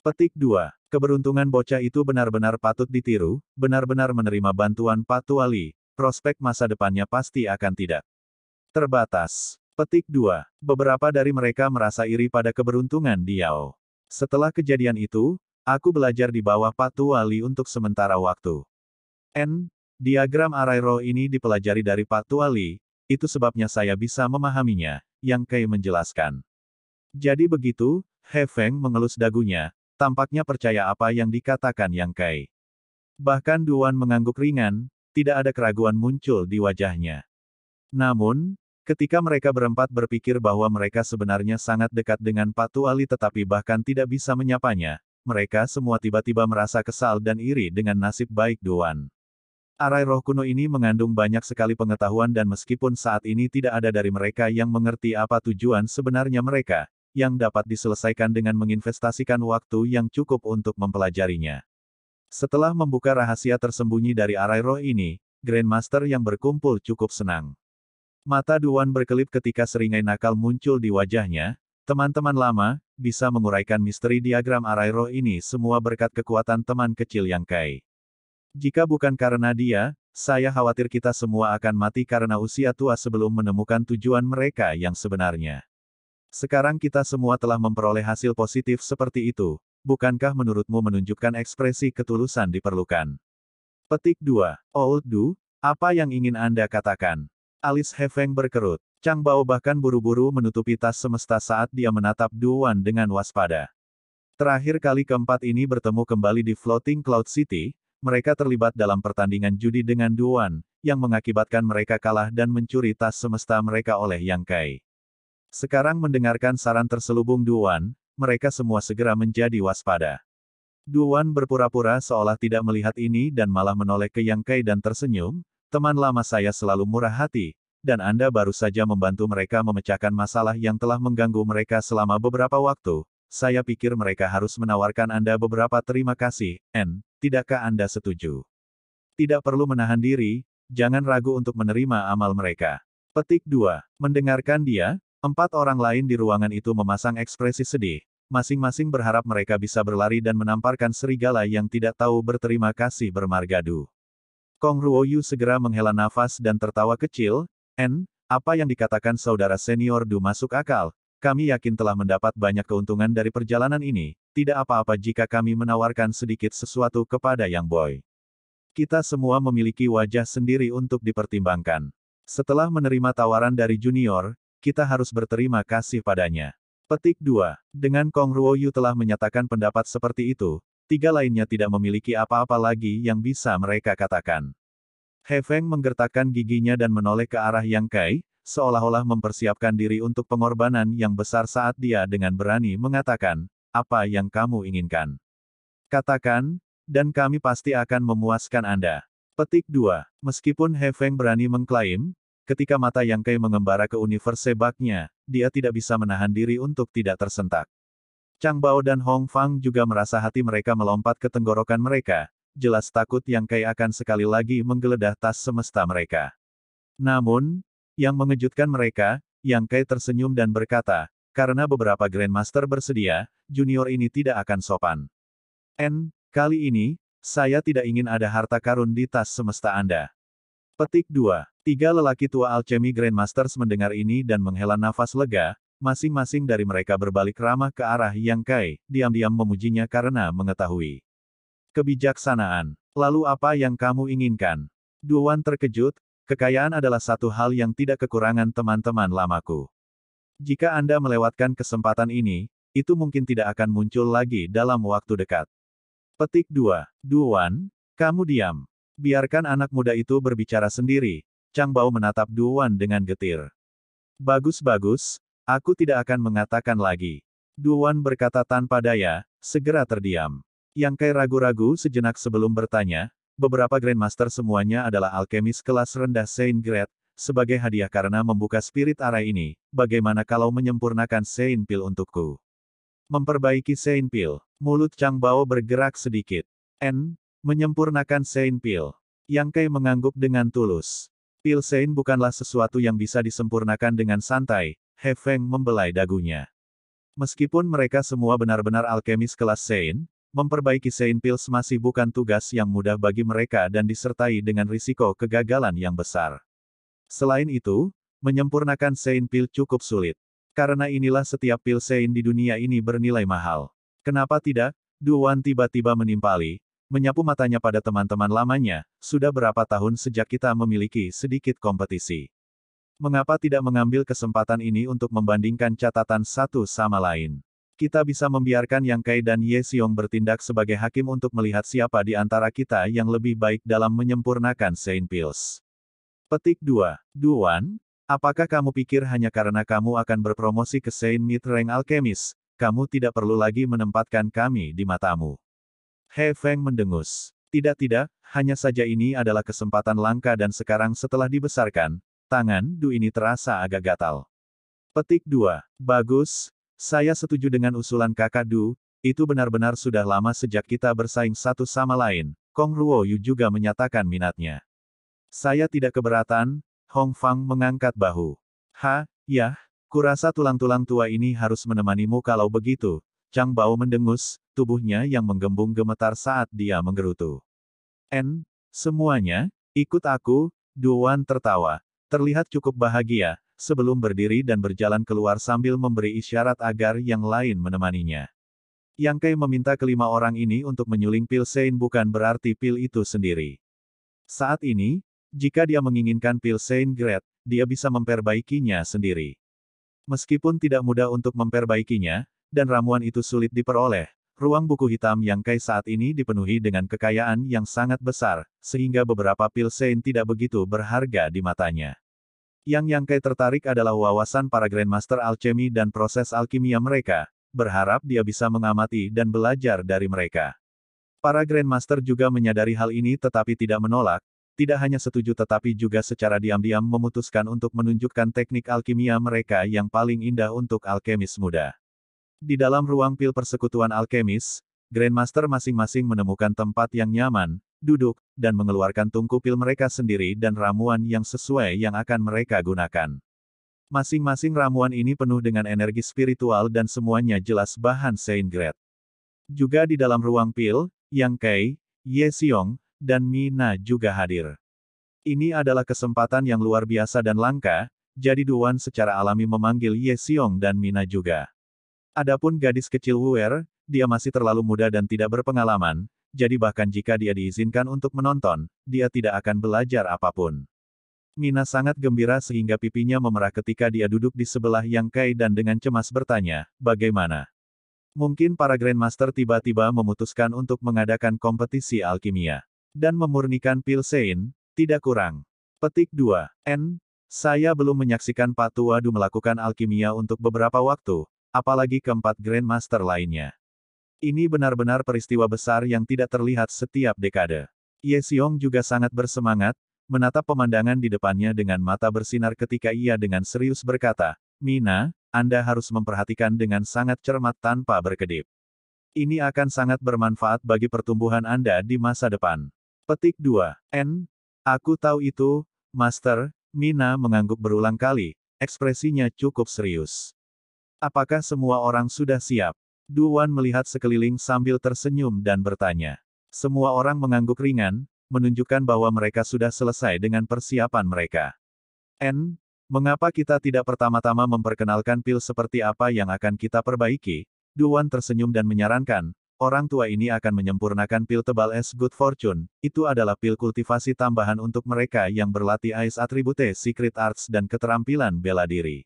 Petik 2. Keberuntungan bocah itu benar-benar patut ditiru, benar-benar menerima bantuan Pak Tuali. prospek masa depannya pasti akan tidak terbatas. Petik 2. Beberapa dari mereka merasa iri pada keberuntungan Diao. Setelah kejadian itu, aku belajar di bawah Patu Wali untuk sementara waktu. N. Diagram arai roh ini dipelajari dari Patu Wali, itu sebabnya saya bisa memahaminya, yang Kei menjelaskan. Jadi begitu, He Feng mengelus dagunya, tampaknya percaya apa yang dikatakan Yang Kai. Bahkan Duan mengangguk ringan, tidak ada keraguan muncul di wajahnya. Namun, Ketika mereka berempat berpikir bahwa mereka sebenarnya sangat dekat dengan Patu Ali tetapi bahkan tidak bisa menyapanya, mereka semua tiba-tiba merasa kesal dan iri dengan nasib baik Duan. Arai roh kuno ini mengandung banyak sekali pengetahuan dan meskipun saat ini tidak ada dari mereka yang mengerti apa tujuan sebenarnya mereka, yang dapat diselesaikan dengan menginvestasikan waktu yang cukup untuk mempelajarinya. Setelah membuka rahasia tersembunyi dari arai roh ini, Grandmaster yang berkumpul cukup senang. Mata Duan berkelip ketika seringai nakal muncul di wajahnya. Teman-teman lama, bisa menguraikan misteri diagram arai roh ini semua berkat kekuatan teman kecil yang kai. Jika bukan karena dia, saya khawatir kita semua akan mati karena usia tua sebelum menemukan tujuan mereka yang sebenarnya. Sekarang kita semua telah memperoleh hasil positif seperti itu, bukankah menurutmu menunjukkan ekspresi ketulusan diperlukan? Petik 2. Old Du, apa yang ingin Anda katakan? Alis Hefeng berkerut. Chang Bao bahkan buru-buru menutupi tas semesta saat dia menatap Duan dengan waspada. Terakhir kali keempat ini bertemu kembali di Floating Cloud City, mereka terlibat dalam pertandingan judi dengan Duan, yang mengakibatkan mereka kalah dan mencuri tas semesta mereka oleh Yang Kai. Sekarang mendengarkan saran terselubung Duan, mereka semua segera menjadi waspada. Duan berpura-pura seolah tidak melihat ini dan malah menoleh ke Yang Kai dan tersenyum, Teman lama saya selalu murah hati, dan Anda baru saja membantu mereka memecahkan masalah yang telah mengganggu mereka selama beberapa waktu. Saya pikir mereka harus menawarkan Anda beberapa terima kasih, N. Tidakkah Anda setuju? Tidak perlu menahan diri, jangan ragu untuk menerima amal mereka. Petik 2. Mendengarkan dia, empat orang lain di ruangan itu memasang ekspresi sedih. Masing-masing berharap mereka bisa berlari dan menamparkan serigala yang tidak tahu berterima kasih bermargadu. Kong Ruoyu segera menghela nafas dan tertawa kecil, N, apa yang dikatakan saudara senior Du masuk akal. Kami yakin telah mendapat banyak keuntungan dari perjalanan ini, tidak apa-apa jika kami menawarkan sedikit sesuatu kepada Yang Boy. Kita semua memiliki wajah sendiri untuk dipertimbangkan. Setelah menerima tawaran dari junior, kita harus berterima kasih padanya. Petik 2. Dengan Kong Ruoyu telah menyatakan pendapat seperti itu, tiga lainnya tidak memiliki apa-apa lagi yang bisa mereka katakan. He Feng menggertakkan giginya dan menoleh ke arah Yang Kai, seolah-olah mempersiapkan diri untuk pengorbanan yang besar saat dia dengan berani mengatakan, apa yang kamu inginkan. Katakan, dan kami pasti akan memuaskan Anda. Petik 2. Meskipun He Feng berani mengklaim, ketika mata Yang Kai mengembara ke universe baknya, dia tidak bisa menahan diri untuk tidak tersentak. Chang Bao dan Hong Fang juga merasa hati mereka melompat ke tenggorokan mereka, jelas takut yang Kai akan sekali lagi menggeledah tas semesta mereka. Namun, yang mengejutkan mereka, Yang Kai tersenyum dan berkata, karena beberapa Grandmaster bersedia, junior ini tidak akan sopan. N, kali ini, saya tidak ingin ada harta karun di tas semesta Anda. Petik 2. Tiga lelaki tua alchemy Grandmasters mendengar ini dan menghela nafas lega, Masing-masing dari mereka berbalik ramah ke arah Yang Kai, diam-diam memujinya karena mengetahui kebijaksanaan. Lalu apa yang kamu inginkan? Duan terkejut, kekayaan adalah satu hal yang tidak kekurangan teman-teman lamaku. Jika Anda melewatkan kesempatan ini, itu mungkin tidak akan muncul lagi dalam waktu dekat. Petik 2. Duan, kamu diam. Biarkan anak muda itu berbicara sendiri. Chang Bao menatap Duan dengan getir. Bagus-bagus, Aku tidak akan mengatakan lagi. Duan berkata tanpa daya, segera terdiam. Yang Kai ragu-ragu sejenak sebelum bertanya, beberapa Grandmaster semuanya adalah alkemis kelas rendah Saint Grade, sebagai hadiah karena membuka spirit arah ini, bagaimana kalau menyempurnakan Saint Pil untukku? Memperbaiki Saint Pil, mulut Chang Bao bergerak sedikit. N, menyempurnakan Saint Pil. Yang Kai mengangguk dengan tulus. Pil Saint bukanlah sesuatu yang bisa disempurnakan dengan santai, He Feng membelai dagunya. Meskipun mereka semua benar-benar alkemis kelas Sein, memperbaiki Sein Pills masih bukan tugas yang mudah bagi mereka dan disertai dengan risiko kegagalan yang besar. Selain itu, menyempurnakan Sein Pil cukup sulit. Karena inilah setiap pil Sein di dunia ini bernilai mahal. Kenapa tidak? Duan tiba-tiba menimpali, menyapu matanya pada teman-teman lamanya, sudah berapa tahun sejak kita memiliki sedikit kompetisi. Mengapa tidak mengambil kesempatan ini untuk membandingkan catatan satu sama lain? Kita bisa membiarkan Yang Kai dan Ye Xiong bertindak sebagai hakim untuk melihat siapa di antara kita yang lebih baik dalam menyempurnakan Saint Pills. Petik 2. Duan, apakah kamu pikir hanya karena kamu akan berpromosi ke Saint Mid Alchemist, kamu tidak perlu lagi menempatkan kami di matamu? He Feng mendengus. Tidak-tidak, hanya saja ini adalah kesempatan langka dan sekarang setelah dibesarkan, Tangan Du ini terasa agak gatal. Petik 2. Bagus, saya setuju dengan usulan kakak Du, itu benar-benar sudah lama sejak kita bersaing satu sama lain, Kong Ruo Yu juga menyatakan minatnya. Saya tidak keberatan, Hong Fang mengangkat bahu. Ha, ya. kurasa tulang-tulang tua ini harus menemanimu kalau begitu, Chang Bao mendengus, tubuhnya yang menggembung gemetar saat dia menggerutu. N, semuanya, ikut aku, Duan tertawa. Terlihat cukup bahagia, sebelum berdiri dan berjalan keluar sambil memberi isyarat agar yang lain menemaninya. Yang Kei meminta kelima orang ini untuk menyuling pil Sein bukan berarti pil itu sendiri. Saat ini, jika dia menginginkan pil Sein Great, dia bisa memperbaikinya sendiri. Meskipun tidak mudah untuk memperbaikinya, dan ramuan itu sulit diperoleh, Ruang buku hitam yang Kai saat ini dipenuhi dengan kekayaan yang sangat besar, sehingga beberapa pil Sein tidak begitu berharga di matanya. Yang Yang Kai tertarik adalah wawasan para Grandmaster Alchemy dan proses alkimia mereka, berharap dia bisa mengamati dan belajar dari mereka. Para Grandmaster juga menyadari hal ini tetapi tidak menolak, tidak hanya setuju tetapi juga secara diam-diam memutuskan untuk menunjukkan teknik alkimia mereka yang paling indah untuk alkemis muda. Di dalam ruang pil persekutuan alkemis, Grandmaster masing-masing menemukan tempat yang nyaman, duduk, dan mengeluarkan tungku pil mereka sendiri dan ramuan yang sesuai yang akan mereka gunakan. Masing-masing ramuan ini penuh dengan energi spiritual dan semuanya jelas bahan Saint Grade. Juga di dalam ruang pil, Yang Kai, Ye Xiong, dan Mina juga hadir. Ini adalah kesempatan yang luar biasa dan langka, jadi Duan secara alami memanggil Ye Xiong dan Mina juga. Adapun gadis kecil Wuer, dia masih terlalu muda dan tidak berpengalaman, jadi bahkan jika dia diizinkan untuk menonton, dia tidak akan belajar apapun. Mina sangat gembira sehingga pipinya memerah ketika dia duduk di sebelah Yang Kai dan dengan cemas bertanya, bagaimana? Mungkin para Grandmaster tiba-tiba memutuskan untuk mengadakan kompetisi alkimia. Dan memurnikan pil Sein, tidak kurang. Petik 2. N. Saya belum menyaksikan Pak Tuadu melakukan alkimia untuk beberapa waktu, apalagi keempat Grandmaster lainnya. Ini benar-benar peristiwa besar yang tidak terlihat setiap dekade. Ye Xiong juga sangat bersemangat, menatap pemandangan di depannya dengan mata bersinar ketika ia dengan serius berkata, Mina, Anda harus memperhatikan dengan sangat cermat tanpa berkedip. Ini akan sangat bermanfaat bagi pertumbuhan Anda di masa depan. Petik 2. N. Aku tahu itu, Master, Mina mengangguk berulang kali, ekspresinya cukup serius. Apakah semua orang sudah siap? Duan melihat sekeliling sambil tersenyum dan bertanya. Semua orang mengangguk ringan, menunjukkan bahwa mereka sudah selesai dengan persiapan mereka. N, mengapa kita tidak pertama-tama memperkenalkan pil seperti apa yang akan kita perbaiki? Duan tersenyum dan menyarankan, orang tua ini akan menyempurnakan pil tebal es Good Fortune, itu adalah pil kultivasi tambahan untuk mereka yang berlatih Ice Attribute Secret Arts dan keterampilan bela diri.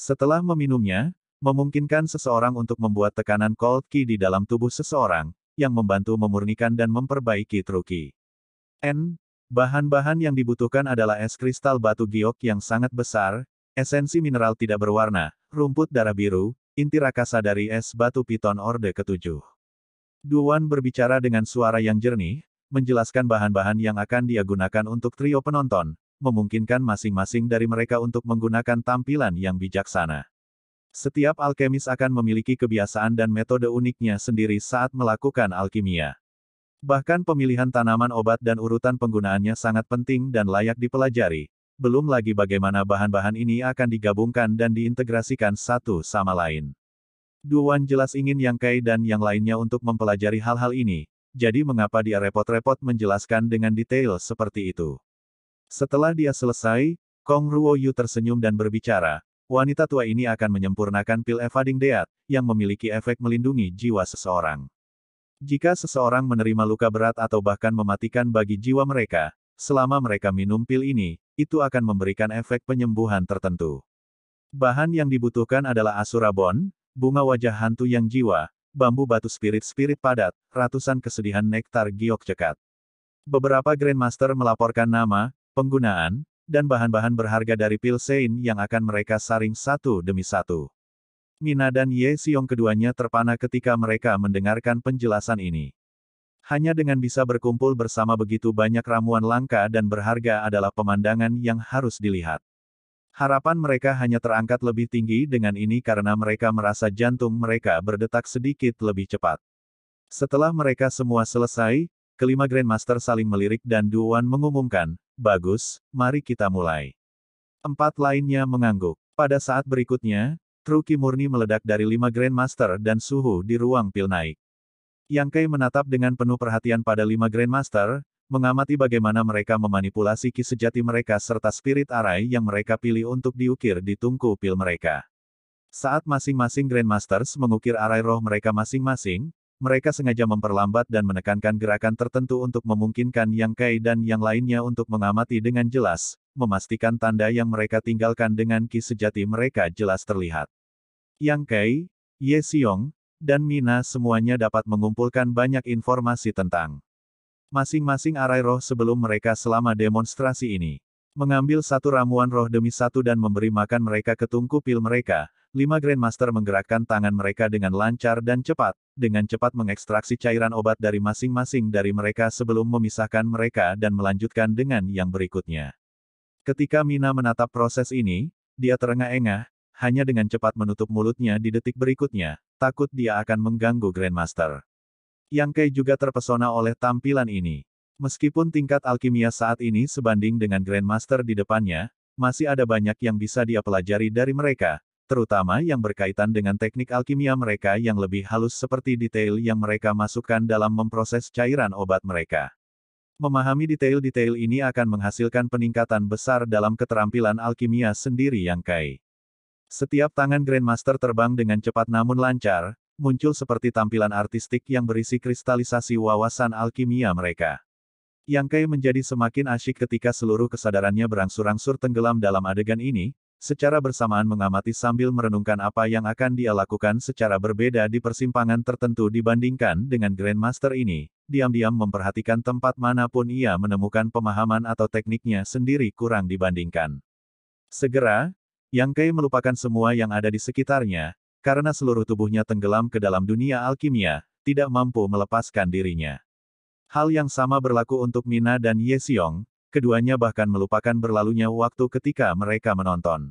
Setelah meminumnya, memungkinkan seseorang untuk membuat tekanan cold ki di dalam tubuh seseorang, yang membantu memurnikan dan memperbaiki truki. N. Bahan-bahan yang dibutuhkan adalah es kristal batu giok yang sangat besar, esensi mineral tidak berwarna, rumput darah biru, inti rakasa dari es batu piton orde ketujuh. Duan berbicara dengan suara yang jernih, menjelaskan bahan-bahan yang akan dia gunakan untuk trio penonton, memungkinkan masing-masing dari mereka untuk menggunakan tampilan yang bijaksana. Setiap alkemis akan memiliki kebiasaan dan metode uniknya sendiri saat melakukan alkimia. Bahkan pemilihan tanaman obat dan urutan penggunaannya sangat penting dan layak dipelajari, belum lagi bagaimana bahan-bahan ini akan digabungkan dan diintegrasikan satu sama lain. Duan jelas ingin Yang Kai dan yang lainnya untuk mempelajari hal-hal ini, jadi mengapa dia repot-repot menjelaskan dengan detail seperti itu? Setelah dia selesai, Kong Ruo Yu tersenyum dan berbicara, wanita tua ini akan menyempurnakan pil evading deat, yang memiliki efek melindungi jiwa seseorang. Jika seseorang menerima luka berat atau bahkan mematikan bagi jiwa mereka, selama mereka minum pil ini, itu akan memberikan efek penyembuhan tertentu. Bahan yang dibutuhkan adalah asurabon, bunga wajah hantu yang jiwa, bambu batu spirit-spirit padat, ratusan kesedihan nektar giok cekat. Beberapa Grandmaster melaporkan nama, penggunaan, dan bahan-bahan berharga dari pil Sein yang akan mereka saring satu demi satu. Mina dan Ye Siong keduanya terpana ketika mereka mendengarkan penjelasan ini. Hanya dengan bisa berkumpul bersama begitu banyak ramuan langka dan berharga adalah pemandangan yang harus dilihat. Harapan mereka hanya terangkat lebih tinggi dengan ini karena mereka merasa jantung mereka berdetak sedikit lebih cepat. Setelah mereka semua selesai, kelima Grandmaster saling melirik dan Duan mengumumkan, Bagus, mari kita mulai. Empat lainnya mengangguk. Pada saat berikutnya, Truki murni meledak dari lima Grandmaster dan suhu di ruang pil naik. Yang Kai menatap dengan penuh perhatian pada lima Grandmaster, mengamati bagaimana mereka memanipulasi ki sejati mereka serta spirit arai yang mereka pilih untuk diukir di tungku pil mereka. Saat masing-masing Grandmasters mengukir arai roh mereka masing-masing, mereka sengaja memperlambat dan menekankan gerakan tertentu untuk memungkinkan Yang Kai dan yang lainnya untuk mengamati dengan jelas, memastikan tanda yang mereka tinggalkan dengan ki sejati mereka jelas terlihat. Yang Kai, Ye Xiong, dan Mina semuanya dapat mengumpulkan banyak informasi tentang masing-masing arai roh sebelum mereka selama demonstrasi ini. Mengambil satu ramuan roh demi satu dan memberi makan mereka ke tungku pil mereka, lima Grandmaster menggerakkan tangan mereka dengan lancar dan cepat, dengan cepat mengekstraksi cairan obat dari masing-masing dari mereka sebelum memisahkan mereka dan melanjutkan dengan yang berikutnya. Ketika Mina menatap proses ini, dia terengah-engah, hanya dengan cepat menutup mulutnya di detik berikutnya, takut dia akan mengganggu Grandmaster. Yang Kei juga terpesona oleh tampilan ini. Meskipun tingkat alkimia saat ini sebanding dengan Grandmaster di depannya, masih ada banyak yang bisa dia pelajari dari mereka, terutama yang berkaitan dengan teknik alkimia mereka yang lebih halus seperti detail yang mereka masukkan dalam memproses cairan obat mereka. Memahami detail-detail ini akan menghasilkan peningkatan besar dalam keterampilan alkimia sendiri yang kai. Setiap tangan Grandmaster terbang dengan cepat namun lancar, muncul seperti tampilan artistik yang berisi kristalisasi wawasan alkimia mereka. Yang kai menjadi semakin asyik ketika seluruh kesadarannya berangsur-angsur tenggelam dalam adegan ini, secara bersamaan mengamati sambil merenungkan apa yang akan dia lakukan secara berbeda di persimpangan tertentu dibandingkan dengan Grandmaster ini, diam-diam memperhatikan tempat manapun ia menemukan pemahaman atau tekniknya sendiri kurang dibandingkan. Segera, Yang Kei melupakan semua yang ada di sekitarnya, karena seluruh tubuhnya tenggelam ke dalam dunia alkimia, tidak mampu melepaskan dirinya. Hal yang sama berlaku untuk Mina dan Ye Xiong, keduanya bahkan melupakan berlalunya waktu ketika mereka menonton.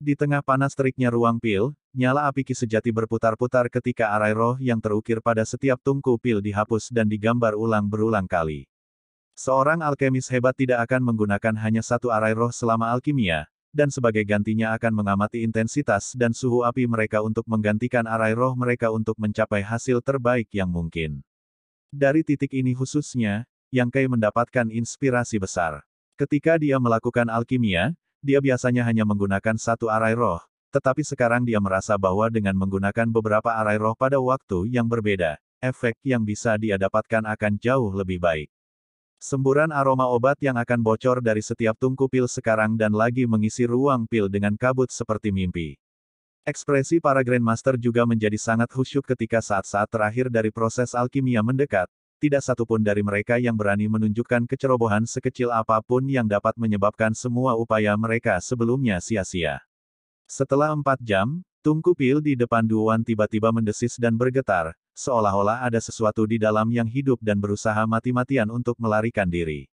Di tengah panas teriknya ruang pil, nyala api ki sejati berputar-putar ketika arai roh yang terukir pada setiap tungku pil dihapus dan digambar ulang berulang kali. Seorang alkemis hebat tidak akan menggunakan hanya satu arai roh selama alkimia, dan sebagai gantinya akan mengamati intensitas dan suhu api mereka untuk menggantikan arai roh mereka untuk mencapai hasil terbaik yang mungkin. Dari titik ini khususnya, yang Kai mendapatkan inspirasi besar. Ketika dia melakukan alkimia, dia biasanya hanya menggunakan satu arai roh, tetapi sekarang dia merasa bahwa dengan menggunakan beberapa arai roh pada waktu yang berbeda, efek yang bisa dia dapatkan akan jauh lebih baik. Semburan aroma obat yang akan bocor dari setiap tungku pil sekarang dan lagi mengisi ruang pil dengan kabut seperti mimpi. Ekspresi para Grandmaster juga menjadi sangat khusyuk ketika saat-saat terakhir dari proses alkimia mendekat, tidak satupun dari mereka yang berani menunjukkan kecerobohan sekecil apapun yang dapat menyebabkan semua upaya mereka sebelumnya sia-sia. Setelah empat jam, Tungku Pil di depan Duan tiba-tiba mendesis dan bergetar, seolah-olah ada sesuatu di dalam yang hidup dan berusaha mati-matian untuk melarikan diri.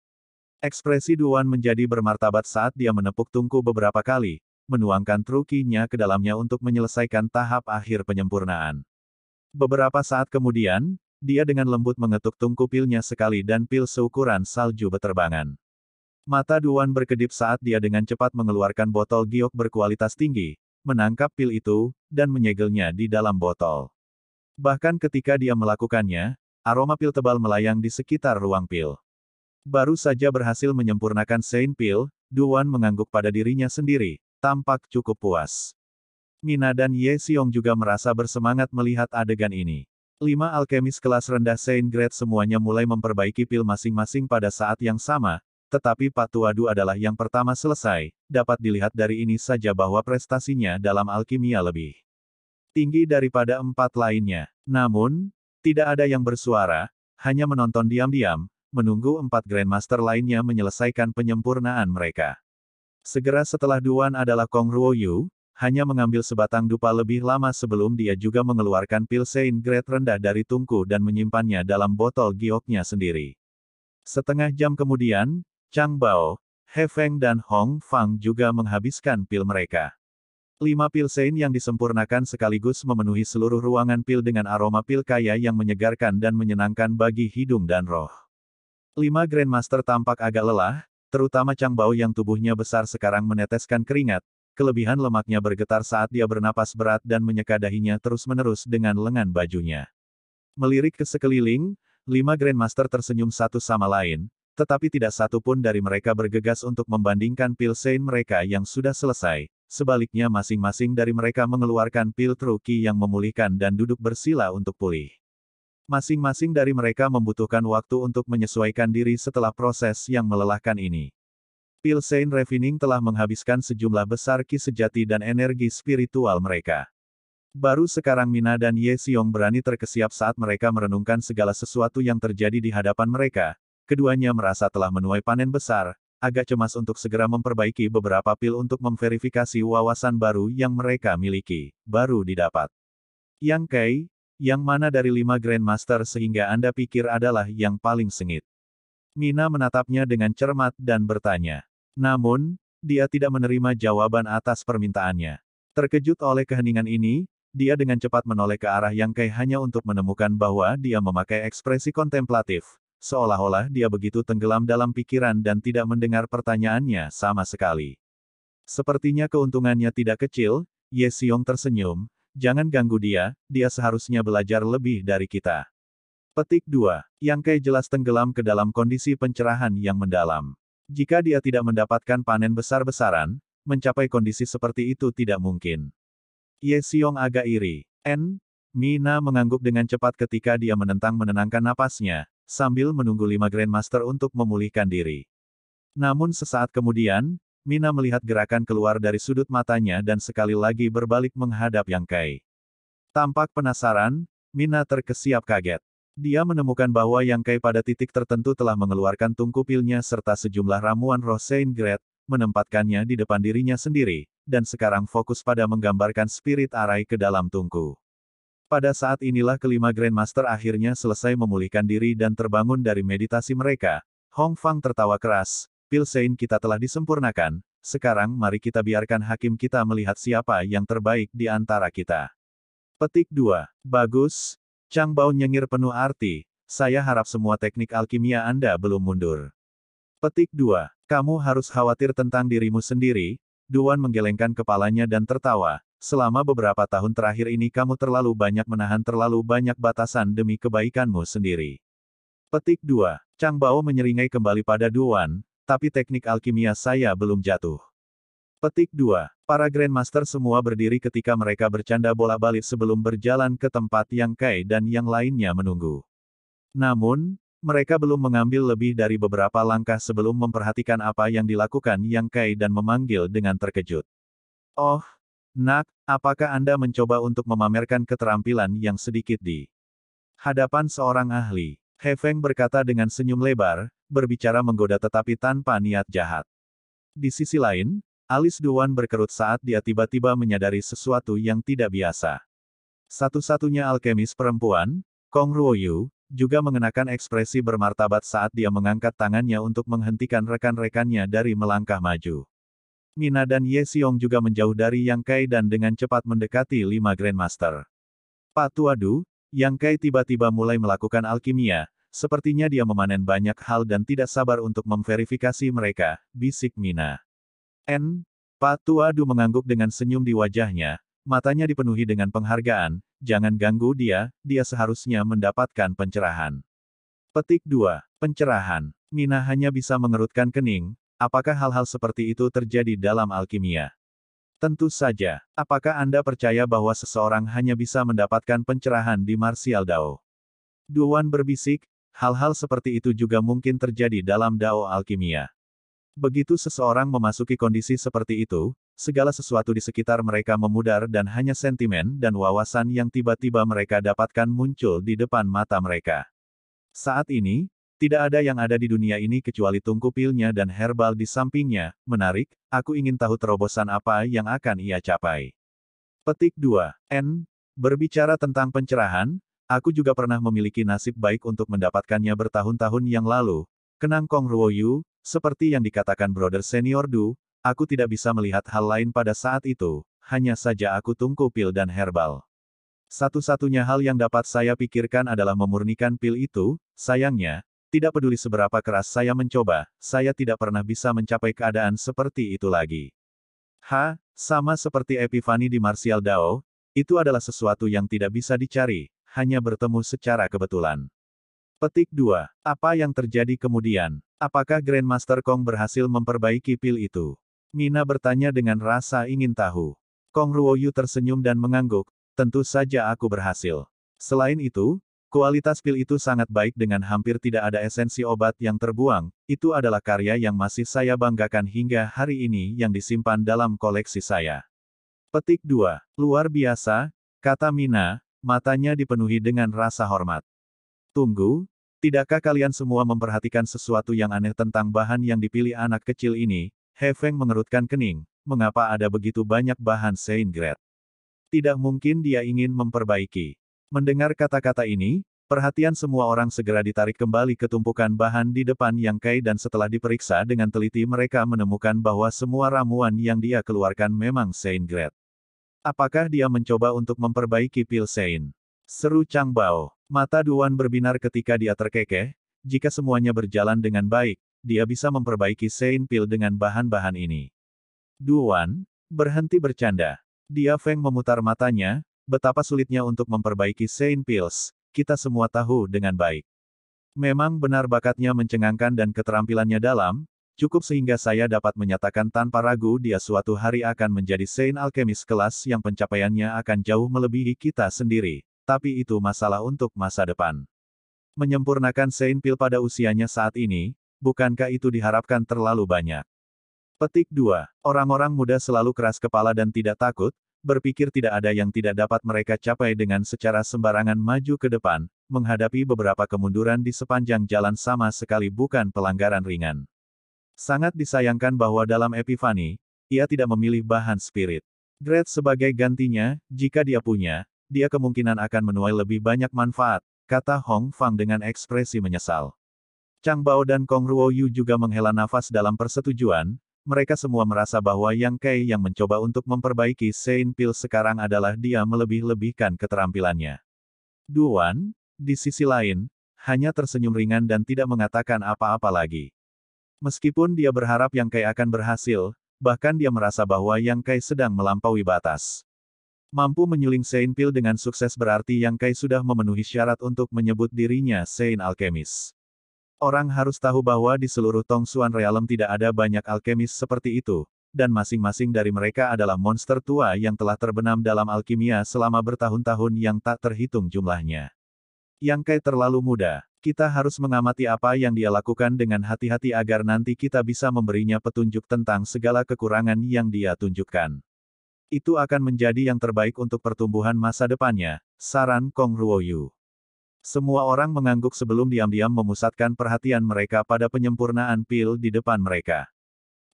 Ekspresi Duan menjadi bermartabat saat dia menepuk tungku beberapa kali, menuangkan trukinya ke dalamnya untuk menyelesaikan tahap akhir penyempurnaan. Beberapa saat kemudian, dia dengan lembut mengetuk tungku pilnya sekali dan pil seukuran salju beterbangan. Mata Duan berkedip saat dia dengan cepat mengeluarkan botol giok berkualitas tinggi, menangkap pil itu, dan menyegelnya di dalam botol. Bahkan ketika dia melakukannya, aroma pil tebal melayang di sekitar ruang pil. Baru saja berhasil menyempurnakan Saint Pil, Duan mengangguk pada dirinya sendiri, tampak cukup puas. Mina dan Ye Xiong juga merasa bersemangat melihat adegan ini. Lima alkemis kelas rendah Saint Grade semuanya mulai memperbaiki pil masing-masing pada saat yang sama, tetapi Patuadu adalah yang pertama selesai. Dapat dilihat dari ini saja bahwa prestasinya dalam alkimia lebih tinggi daripada empat lainnya. Namun, tidak ada yang bersuara, hanya menonton diam-diam, menunggu empat Grandmaster lainnya menyelesaikan penyempurnaan mereka. Segera setelah Duan adalah Kong Ruoyu, hanya mengambil sebatang dupa lebih lama sebelum dia juga mengeluarkan pil Saint Grade rendah dari tungku dan menyimpannya dalam botol gioknya sendiri. Setengah jam kemudian, Chang Bao, He Feng dan Hong Fang juga menghabiskan pil mereka. Lima pil Saint yang disempurnakan sekaligus memenuhi seluruh ruangan pil dengan aroma pil kaya yang menyegarkan dan menyenangkan bagi hidung dan roh. Lima Grandmaster tampak agak lelah, terutama Chang Bao yang tubuhnya besar sekarang meneteskan keringat, kelebihan lemaknya bergetar saat dia bernapas berat dan menyeka dahinya terus-menerus dengan lengan bajunya. Melirik ke sekeliling, lima Grandmaster tersenyum satu sama lain, tetapi tidak satu pun dari mereka bergegas untuk membandingkan pil Sein mereka yang sudah selesai. Sebaliknya masing-masing dari mereka mengeluarkan pil truki yang memulihkan dan duduk bersila untuk pulih. Masing-masing dari mereka membutuhkan waktu untuk menyesuaikan diri setelah proses yang melelahkan ini. Pil Saint Refining telah menghabiskan sejumlah besar ki sejati dan energi spiritual mereka. Baru sekarang Mina dan Ye Xiong berani terkesiap saat mereka merenungkan segala sesuatu yang terjadi di hadapan mereka. Keduanya merasa telah menuai panen besar, agak cemas untuk segera memperbaiki beberapa pil untuk memverifikasi wawasan baru yang mereka miliki, baru didapat. Yang Kai, yang mana dari lima Grandmaster sehingga Anda pikir adalah yang paling sengit? Mina menatapnya dengan cermat dan bertanya. Namun, dia tidak menerima jawaban atas permintaannya. Terkejut oleh keheningan ini, dia dengan cepat menoleh ke arah Yang Kai hanya untuk menemukan bahwa dia memakai ekspresi kontemplatif, seolah-olah dia begitu tenggelam dalam pikiran dan tidak mendengar pertanyaannya sama sekali. Sepertinya keuntungannya tidak kecil, Ye Xiong tersenyum, jangan ganggu dia, dia seharusnya belajar lebih dari kita. Petik 2. Yang Kai jelas tenggelam ke dalam kondisi pencerahan yang mendalam. Jika dia tidak mendapatkan panen besar-besaran, mencapai kondisi seperti itu tidak mungkin. Ye Xiong agak iri. N. Mina mengangguk dengan cepat ketika dia menentang menenangkan napasnya, sambil menunggu lima Grandmaster untuk memulihkan diri. Namun sesaat kemudian, Mina melihat gerakan keluar dari sudut matanya dan sekali lagi berbalik menghadap Yang Kai. Tampak penasaran, Mina terkesiap kaget. Dia menemukan bahwa Yang Kai pada titik tertentu telah mengeluarkan tungku pilnya serta sejumlah ramuan roh Saint Gret, menempatkannya di depan dirinya sendiri, dan sekarang fokus pada menggambarkan spirit arai ke dalam tungku. Pada saat inilah kelima Grandmaster akhirnya selesai memulihkan diri dan terbangun dari meditasi mereka. Hong Fang tertawa keras, Pil Sein kita telah disempurnakan, sekarang mari kita biarkan hakim kita melihat siapa yang terbaik di antara kita. Petik 2. Bagus, Chang Bao nyengir penuh arti, saya harap semua teknik alkimia Anda belum mundur. Petik 2. Kamu harus khawatir tentang dirimu sendiri, Duan menggelengkan kepalanya dan tertawa, selama beberapa tahun terakhir ini kamu terlalu banyak menahan terlalu banyak batasan demi kebaikanmu sendiri. Petik 2. Chang Bao menyeringai kembali pada Duan, tapi teknik alkimia saya belum jatuh. Petik 2. Para Grandmaster semua berdiri ketika mereka bercanda bola balik sebelum berjalan ke tempat yang Kai dan yang lainnya menunggu. Namun, mereka belum mengambil lebih dari beberapa langkah sebelum memperhatikan apa yang dilakukan Yang Kai dan memanggil dengan terkejut. Oh, nak, apakah Anda mencoba untuk memamerkan keterampilan yang sedikit di hadapan seorang ahli? He Feng berkata dengan senyum lebar, berbicara menggoda tetapi tanpa niat jahat. Di sisi lain, Alis Duan berkerut saat dia tiba-tiba menyadari sesuatu yang tidak biasa. Satu-satunya alkemis perempuan, Kong Ruoyu, juga mengenakan ekspresi bermartabat saat dia mengangkat tangannya untuk menghentikan rekan-rekannya dari melangkah maju. Mina dan Ye Xiong juga menjauh dari Yang Kai dan dengan cepat mendekati lima Grandmaster. Pak Tuadu, Yang Kai tiba-tiba mulai melakukan alkimia, sepertinya dia memanen banyak hal dan tidak sabar untuk memverifikasi mereka, bisik Mina. N. Du mengangguk dengan senyum di wajahnya, matanya dipenuhi dengan penghargaan, jangan ganggu dia, dia seharusnya mendapatkan pencerahan. Petik 2. Pencerahan. Mina hanya bisa mengerutkan kening, apakah hal-hal seperti itu terjadi dalam alkimia? Tentu saja. Apakah Anda percaya bahwa seseorang hanya bisa mendapatkan pencerahan di Martial Dao? Duan berbisik, hal-hal seperti itu juga mungkin terjadi dalam Dao alkimia. Begitu seseorang memasuki kondisi seperti itu, segala sesuatu di sekitar mereka memudar dan hanya sentimen dan wawasan yang tiba-tiba mereka dapatkan muncul di depan mata mereka. Saat ini, tidak ada yang ada di dunia ini kecuali tungku pilnya dan herbal di sampingnya. Menarik, aku ingin tahu terobosan apa yang akan ia capai. Petik 2. N. Berbicara tentang pencerahan, aku juga pernah memiliki nasib baik untuk mendapatkannya bertahun-tahun yang lalu, Kenang Kong Ruoyu, seperti yang dikatakan brother senior Du, aku tidak bisa melihat hal lain pada saat itu, hanya saja aku tungku pil dan herbal. Satu-satunya hal yang dapat saya pikirkan adalah memurnikan pil itu, sayangnya, tidak peduli seberapa keras saya mencoba, saya tidak pernah bisa mencapai keadaan seperti itu lagi. Ha, sama seperti epifani di Martial Dao, itu adalah sesuatu yang tidak bisa dicari, hanya bertemu secara kebetulan. Petik 2. Apa yang terjadi kemudian? Apakah Grandmaster Kong berhasil memperbaiki pil itu? Mina bertanya dengan rasa ingin tahu. Kong Ruoyu tersenyum dan mengangguk, tentu saja aku berhasil. Selain itu, kualitas pil itu sangat baik dengan hampir tidak ada esensi obat yang terbuang, itu adalah karya yang masih saya banggakan hingga hari ini yang disimpan dalam koleksi saya. Petik 2. Luar biasa, kata Mina, matanya dipenuhi dengan rasa hormat. Tunggu, tidakkah kalian semua memperhatikan sesuatu yang aneh tentang bahan yang dipilih anak kecil ini? He Feng mengerutkan kening, mengapa ada begitu banyak bahan Saint Grade? Tidak mungkin dia ingin memperbaiki. Mendengar kata-kata ini, Perhatian semua orang segera ditarik kembali ke tumpukan bahan di depan Yang Kai dan setelah diperiksa dengan teliti mereka menemukan bahwa semua ramuan yang dia keluarkan memang Saint Grade. Apakah dia mencoba untuk memperbaiki pil Saint? Seru Chang Bao. Mata Duan berbinar ketika dia terkekeh, jika semuanya berjalan dengan baik, dia bisa memperbaiki Saint Pil dengan bahan-bahan ini. Duan, berhenti bercanda. Dia Feng memutar matanya, betapa sulitnya untuk memperbaiki Saint Pils, kita semua tahu dengan baik. Memang benar bakatnya mencengangkan dan keterampilannya dalam, cukup sehingga saya dapat menyatakan tanpa ragu dia suatu hari akan menjadi Saint Alchemist kelas yang pencapaiannya akan jauh melebihi kita sendiri tapi itu masalah untuk masa depan. Menyempurnakan Saint Pil pada usianya saat ini, bukankah itu diharapkan terlalu banyak? Petik 2. Orang-orang muda selalu keras kepala dan tidak takut, berpikir tidak ada yang tidak dapat mereka capai dengan secara sembarangan maju ke depan, menghadapi beberapa kemunduran di sepanjang jalan sama sekali bukan pelanggaran ringan. Sangat disayangkan bahwa dalam Epifani, ia tidak memilih bahan spirit. Great sebagai gantinya, jika dia punya, dia kemungkinan akan menuai lebih banyak manfaat, kata Hong Fang dengan ekspresi menyesal. Chang Bao dan Kong Ruo Yu juga menghela nafas dalam persetujuan, mereka semua merasa bahwa Yang Kai yang mencoba untuk memperbaiki Sein Pil sekarang adalah dia melebih-lebihkan keterampilannya. Duan, di sisi lain, hanya tersenyum ringan dan tidak mengatakan apa-apa lagi. Meskipun dia berharap Yang Kai akan berhasil, bahkan dia merasa bahwa Yang Kai sedang melampaui batas mampu menyuling Saint Pil dengan sukses berarti Yang Kai sudah memenuhi syarat untuk menyebut dirinya Saint Alchemist. Orang harus tahu bahwa di seluruh Tong Suan Realm tidak ada banyak alkemis seperti itu, dan masing-masing dari mereka adalah monster tua yang telah terbenam dalam alkimia selama bertahun-tahun yang tak terhitung jumlahnya. Yang Kai terlalu muda, kita harus mengamati apa yang dia lakukan dengan hati-hati agar nanti kita bisa memberinya petunjuk tentang segala kekurangan yang dia tunjukkan itu akan menjadi yang terbaik untuk pertumbuhan masa depannya, saran Kong Ruoyu. Semua orang mengangguk sebelum diam-diam memusatkan perhatian mereka pada penyempurnaan pil di depan mereka.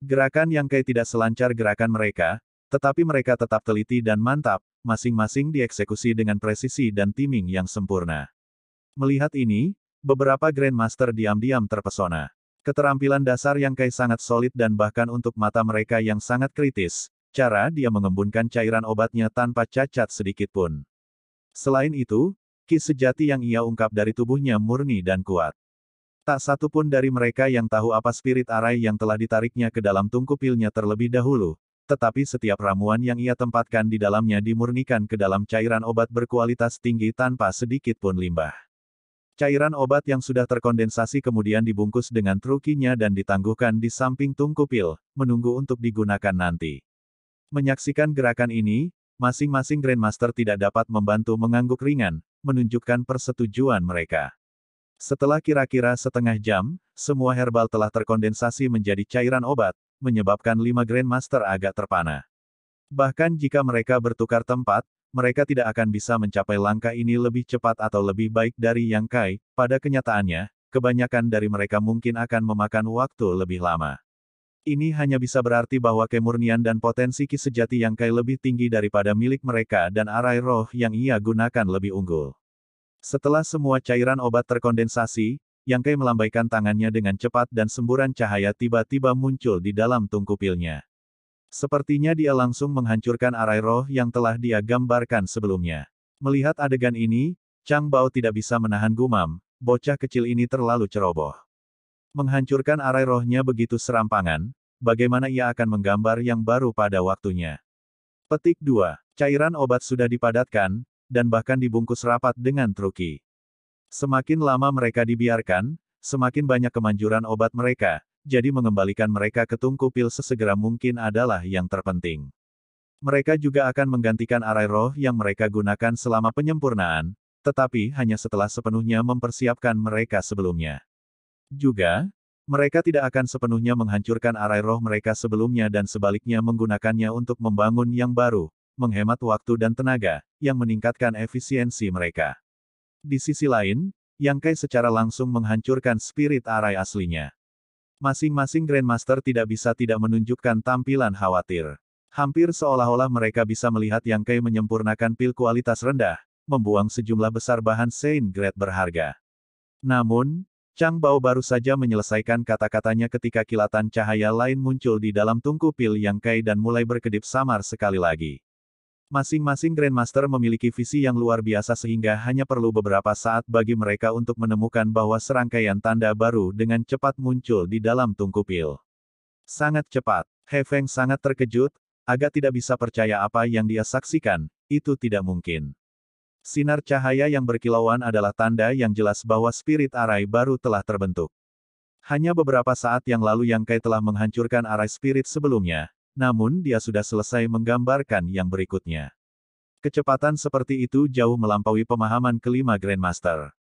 Gerakan yang kayak tidak selancar gerakan mereka, tetapi mereka tetap teliti dan mantap, masing-masing dieksekusi dengan presisi dan timing yang sempurna. Melihat ini, beberapa Grandmaster diam-diam terpesona. Keterampilan dasar yang Kai sangat solid dan bahkan untuk mata mereka yang sangat kritis, Cara dia mengembunkan cairan obatnya tanpa cacat sedikit pun. Selain itu, ki sejati yang ia ungkap dari tubuhnya murni dan kuat. Tak satu pun dari mereka yang tahu apa spirit arai yang telah ditariknya ke dalam tungku pilnya terlebih dahulu, tetapi setiap ramuan yang ia tempatkan di dalamnya dimurnikan ke dalam cairan obat berkualitas tinggi tanpa sedikit pun limbah. Cairan obat yang sudah terkondensasi kemudian dibungkus dengan trukinya dan ditangguhkan di samping tungku pil, menunggu untuk digunakan nanti. Menyaksikan gerakan ini, masing-masing Grandmaster tidak dapat membantu mengangguk ringan, menunjukkan persetujuan mereka. Setelah kira-kira setengah jam, semua herbal telah terkondensasi menjadi cairan obat, menyebabkan lima Grandmaster agak terpana. Bahkan jika mereka bertukar tempat, mereka tidak akan bisa mencapai langkah ini lebih cepat atau lebih baik dari yang Kai, pada kenyataannya, kebanyakan dari mereka mungkin akan memakan waktu lebih lama. Ini hanya bisa berarti bahwa kemurnian dan potensi ki sejati yang Kai lebih tinggi daripada milik mereka dan arai roh yang ia gunakan lebih unggul. Setelah semua cairan obat terkondensasi, Yang Kai melambaikan tangannya dengan cepat dan semburan cahaya tiba-tiba muncul di dalam tungku pilnya. Sepertinya dia langsung menghancurkan arai roh yang telah dia gambarkan sebelumnya. Melihat adegan ini, Chang Bao tidak bisa menahan gumam, bocah kecil ini terlalu ceroboh. Menghancurkan arai rohnya begitu serampangan, bagaimana ia akan menggambar yang baru pada waktunya. Petik 2. Cairan obat sudah dipadatkan, dan bahkan dibungkus rapat dengan truki. Semakin lama mereka dibiarkan, semakin banyak kemanjuran obat mereka, jadi mengembalikan mereka ke tungku pil sesegera mungkin adalah yang terpenting. Mereka juga akan menggantikan arai roh yang mereka gunakan selama penyempurnaan, tetapi hanya setelah sepenuhnya mempersiapkan mereka sebelumnya. Juga, mereka tidak akan sepenuhnya menghancurkan arai roh mereka sebelumnya dan sebaliknya menggunakannya untuk membangun yang baru, menghemat waktu dan tenaga, yang meningkatkan efisiensi mereka. Di sisi lain, Yang Kai secara langsung menghancurkan spirit arai aslinya. Masing-masing Grandmaster tidak bisa tidak menunjukkan tampilan khawatir. Hampir seolah-olah mereka bisa melihat Yang Kai menyempurnakan pil kualitas rendah, membuang sejumlah besar bahan Saint Grade berharga. Namun, Chang Bao baru saja menyelesaikan kata-katanya ketika kilatan cahaya lain muncul di dalam tungku pil yang Kai dan mulai berkedip samar sekali lagi. Masing-masing Grandmaster memiliki visi yang luar biasa sehingga hanya perlu beberapa saat bagi mereka untuk menemukan bahwa serangkaian tanda baru dengan cepat muncul di dalam tungku pil. Sangat cepat, He Feng sangat terkejut, agak tidak bisa percaya apa yang dia saksikan, itu tidak mungkin. Sinar cahaya yang berkilauan adalah tanda yang jelas bahwa spirit arai baru telah terbentuk. Hanya beberapa saat yang lalu Yang Kai telah menghancurkan arai spirit sebelumnya, namun dia sudah selesai menggambarkan yang berikutnya. Kecepatan seperti itu jauh melampaui pemahaman kelima Grandmaster.